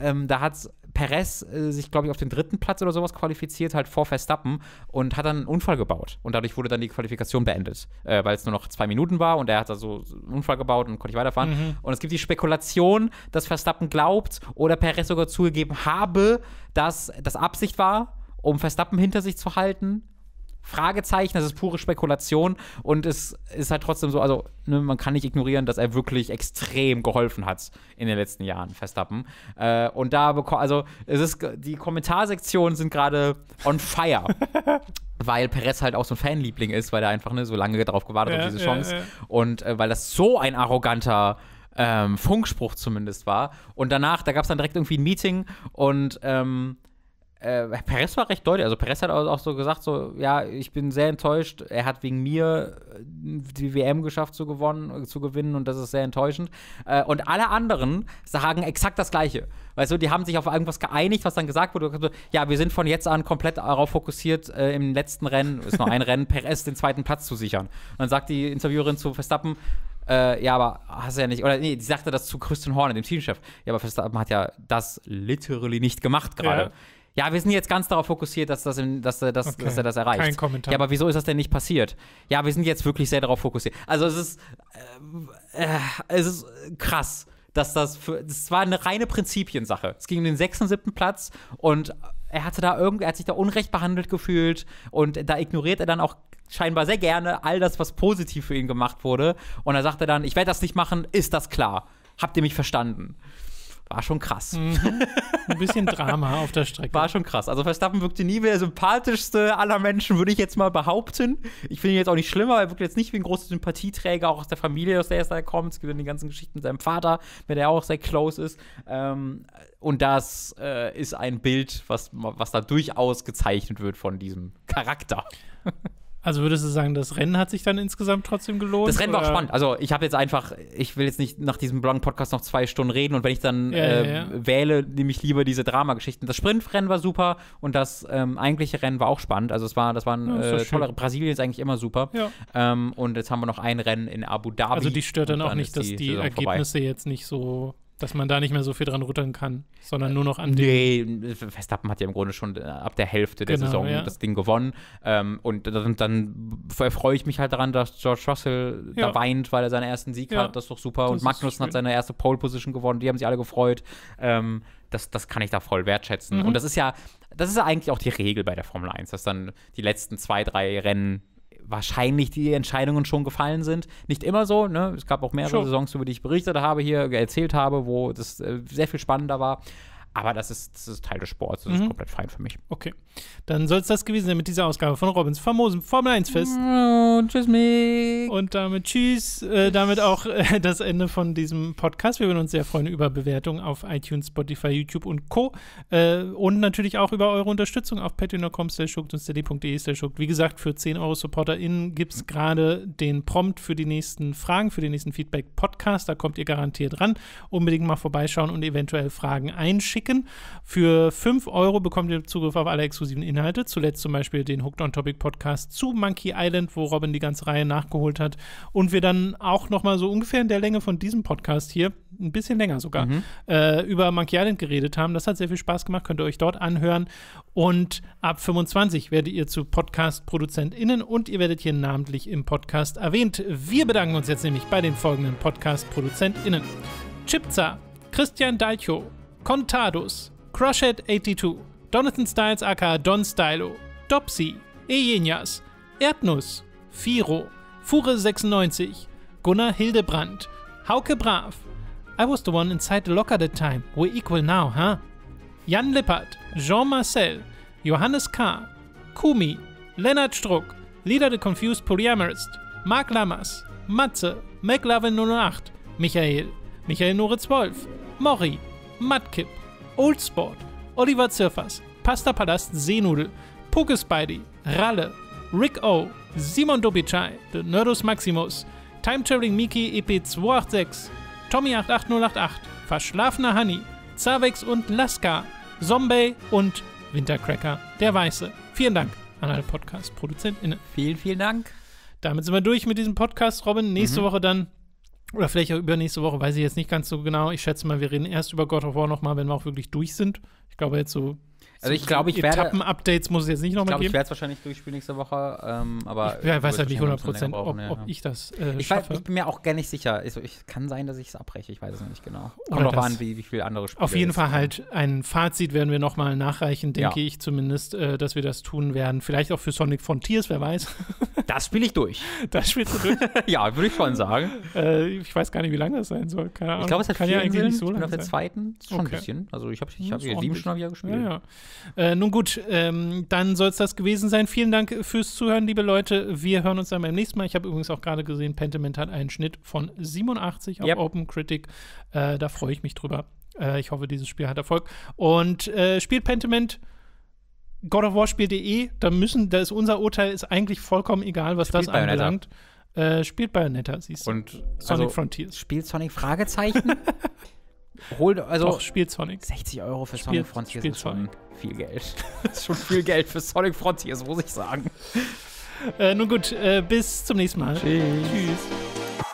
ähm, da hat es Perez äh, sich, glaube ich, auf den dritten Platz oder sowas qualifiziert, halt vor Verstappen und hat dann einen Unfall gebaut. Und dadurch wurde dann die Qualifikation beendet, äh, weil es nur noch zwei Minuten war und er hat da so einen Unfall gebaut und konnte nicht weiterfahren. Mhm. Und es gibt die Spekulation, dass Verstappen glaubt oder Perez sogar zugegeben habe, dass das Absicht war, um Verstappen hinter sich zu halten Fragezeichen, das ist pure Spekulation und es ist halt trotzdem so, also ne, man kann nicht ignorieren, dass er wirklich extrem geholfen hat in den letzten Jahren, Verstappen. Äh, und da bekommt, also es ist, die Kommentarsektionen sind gerade on fire. weil Perez halt auch so ein Fanliebling ist, weil er einfach ne, so lange darauf gewartet ja, hat, diese Chance. Ja, ja. Und äh, weil das so ein arroganter ähm, Funkspruch zumindest war. Und danach, da gab es dann direkt irgendwie ein Meeting und ähm, äh, Perez war recht deutlich. Also Perez hat auch so gesagt, so, ja, ich bin sehr enttäuscht. Er hat wegen mir äh, die WM geschafft zu, gewonnen, äh, zu gewinnen und das ist sehr enttäuschend. Äh, und alle anderen sagen exakt das Gleiche. Weißt du, die haben sich auf irgendwas geeinigt, was dann gesagt wurde. Also, ja, wir sind von jetzt an komplett darauf fokussiert, äh, im letzten Rennen, ist nur ein Rennen, Perez den zweiten Platz zu sichern. Und dann sagt die Interviewerin zu Verstappen, äh, ja, aber hast du ja nicht, oder nee, die sagte das zu Christian Horner, dem Teamchef. Ja, aber Verstappen hat ja das literally nicht gemacht gerade. Ja ja, wir sind jetzt ganz darauf fokussiert, dass, das in, äh, dass, dass, okay. dass er das erreicht. Kein Kommentar. Ja, aber wieso ist das denn nicht passiert? Ja, wir sind jetzt wirklich sehr darauf fokussiert. Also es ist, äh, äh, es ist krass, dass das für, das war eine reine Prinzipiensache. Es ging um den sechsten, siebten Platz und er hatte da irgendwie, er hat sich da unrecht behandelt gefühlt und da ignoriert er dann auch scheinbar sehr gerne all das, was positiv für ihn gemacht wurde. Und er sagte dann, ich werde das nicht machen, ist das klar? Habt ihr mich verstanden? war schon krass. Mhm. Ein bisschen Drama auf der Strecke. War schon krass. Also Verstappen wirkte nie wie der sympathischste aller Menschen, würde ich jetzt mal behaupten. Ich finde ihn jetzt auch nicht schlimmer, er wirkt jetzt nicht wie ein großer Sympathieträger, auch aus der Familie, aus der er kommt. Es gibt ja die ganzen Geschichten mit seinem Vater, mit der er auch sehr close ist. Ähm, und das äh, ist ein Bild, was, was da durchaus gezeichnet wird von diesem Charakter. Also würdest du sagen, das Rennen hat sich dann insgesamt trotzdem gelohnt? Das Rennen war auch spannend. Also ich habe jetzt einfach, ich will jetzt nicht nach diesem blonden Podcast noch zwei Stunden reden und wenn ich dann ja, äh, ja, ähm, ja. wähle, nehme ich lieber diese Dramageschichten. Das Sprintrennen war super und das ähm, eigentliche Rennen war auch spannend. Also es war, das waren ja, äh, tolle Brasilien ist eigentlich immer super. Ähm, und jetzt haben wir noch ein Rennen in Abu Dhabi. Also die stört dann, dann auch nicht, dass die, die Ergebnisse vorbei. jetzt nicht so dass man da nicht mehr so viel dran rütteln kann, sondern äh, nur noch an nee, Nee, Verstappen hat ja im Grunde schon äh, ab der Hälfte der genau, Saison ja. das Ding gewonnen. Ähm, und dann, dann freue ich mich halt daran, dass George Russell ja. da weint, weil er seinen ersten Sieg ja. hat. Das ist doch super. Das und Magnussen hat seine erste Pole Position gewonnen. Die haben sich alle gefreut. Ähm, das, das kann ich da voll wertschätzen. Mhm. Und das ist ja, das ist ja eigentlich auch die Regel bei der Formel 1, dass dann die letzten zwei, drei Rennen wahrscheinlich die Entscheidungen schon gefallen sind. Nicht immer so, ne? Es gab auch mehrere sure. Saisons, über die ich berichtet habe, hier erzählt habe, wo das äh, sehr viel spannender war. Aber das ist, das ist Teil des Sports. Das mhm. ist komplett fein für mich. Okay. Dann soll es das gewesen sein mit dieser Ausgabe von Robins famosen Formel 1 Fest. Oh, tschüss, Mick. Und damit tschüss. Äh, damit auch äh, das Ende von diesem Podcast. Wir würden uns sehr freuen über Bewertungen auf iTunes, Spotify, YouTube und Co. Äh, und natürlich auch über eure Unterstützung auf patreon.com slash e Wie gesagt, für 10 Euro SupporterInnen gibt es gerade den Prompt für die nächsten Fragen, für den nächsten Feedback-Podcast. Da kommt ihr garantiert ran. Unbedingt mal vorbeischauen und eventuell Fragen einschicken klicken. Für 5 Euro bekommt ihr Zugriff auf alle exklusiven Inhalte. Zuletzt zum Beispiel den Hooked on Topic Podcast zu Monkey Island, wo Robin die ganze Reihe nachgeholt hat. Und wir dann auch nochmal so ungefähr in der Länge von diesem Podcast hier, ein bisschen länger sogar, mhm. äh, über Monkey Island geredet haben. Das hat sehr viel Spaß gemacht, könnt ihr euch dort anhören. Und ab 25 werdet ihr zu Podcast-ProduzentInnen und ihr werdet hier namentlich im Podcast erwähnt. Wir bedanken uns jetzt nämlich bei den folgenden Podcast-ProduzentInnen: Chipza, Christian Dalcho, Contados, crushhead 82 Donathan Styles aka Don Stylo, Dopsy, Ejenias, Erdnuss, Firo, Fure96, Gunnar Hildebrand, Hauke Brav, I was the one inside the locker that time, we're equal now, huh? Jan Lippert, Jean Marcel, Johannes K., Kumi, Lennart Struck, Leader the Confused Polyamorist, Mark Lammers, Matze, McLovin 08, Michael, Michael Noritz Wolf, Mori, Mudkip, Old Sport, Oliver Zirfers, Pasta Palast Seenudel, Poke Spidey, Ralle, Rick O, Simon Dobichai, The Nerdus Maximus, Time Traveling Miki EP286, Tommy88088, Verschlafener Honey, Zavex und Laska, Zombie und Wintercracker, der Weiße. Vielen Dank an alle Podcast-ProduzentInnen. Vielen, vielen Dank. Damit sind wir durch mit diesem Podcast, Robin. Nächste mhm. Woche dann oder vielleicht auch übernächste Woche, weiß ich jetzt nicht ganz so genau. Ich schätze mal, wir reden erst über God of War nochmal, wenn wir auch wirklich durch sind. Ich glaube, jetzt so also ich glaube, ich werde. Etappen-Updates muss es jetzt nicht nochmal geben. Ich werde es wahrscheinlich durchspielen nächste Woche, ähm, aber. Ich, ich weiß halt nicht 100 Prozent, ob, ob, ich das äh, ich, weiß, ich bin mir auch gar nicht sicher. Ich, also ich kann sein, dass ich es abbreche. Ich weiß es nicht genau. Kommt noch an, wie, wie viele andere Spiele. Auf jeden Fall halt ein Fazit werden wir nochmal nachreichen, denke ja. ich zumindest, äh, dass wir das tun werden. Vielleicht auch für Sonic Frontiers, wer weiß. Das spiele ich durch. Das spielst du durch? ja, würde ich schon sagen. Äh, ich weiß gar nicht, wie lange das sein soll. Keine Ahnung. Ich glaube, es hat kann vier ja eigentlich nicht so lange Ich bin auf der zweiten. Schon okay. ein bisschen. Also ich habe ich hm, hab sieben schon wieder gespielt. Ja, ja. Äh, nun gut, ähm, dann soll es das gewesen sein. Vielen Dank fürs Zuhören, liebe Leute. Wir hören uns dann beim nächsten Mal. Ich habe übrigens auch gerade gesehen, Pentiment hat einen Schnitt von 87 auf yep. Critic. Äh, da freue ich mich drüber. Äh, ich hoffe, dieses Spiel hat Erfolg. Und äh, spielt Pentiment. God of War spiel.de, da müssen, da ist unser Urteil ist eigentlich vollkommen egal, was spielt das Bayonetta. anbelangt. Äh, spielt Bayonetta, siehst du. Und Sonic also, Frontiers. Spielt Sonic Fragezeichen? Hol, also Doch, spiel Sonic. 60 Euro für spiel, Sonic Frontiers ist schon Sonic. viel Geld. das ist schon viel Geld für Sonic Frontiers, muss ich sagen. Äh, nun gut, äh, bis zum nächsten Mal. Tschüss. Tschüss.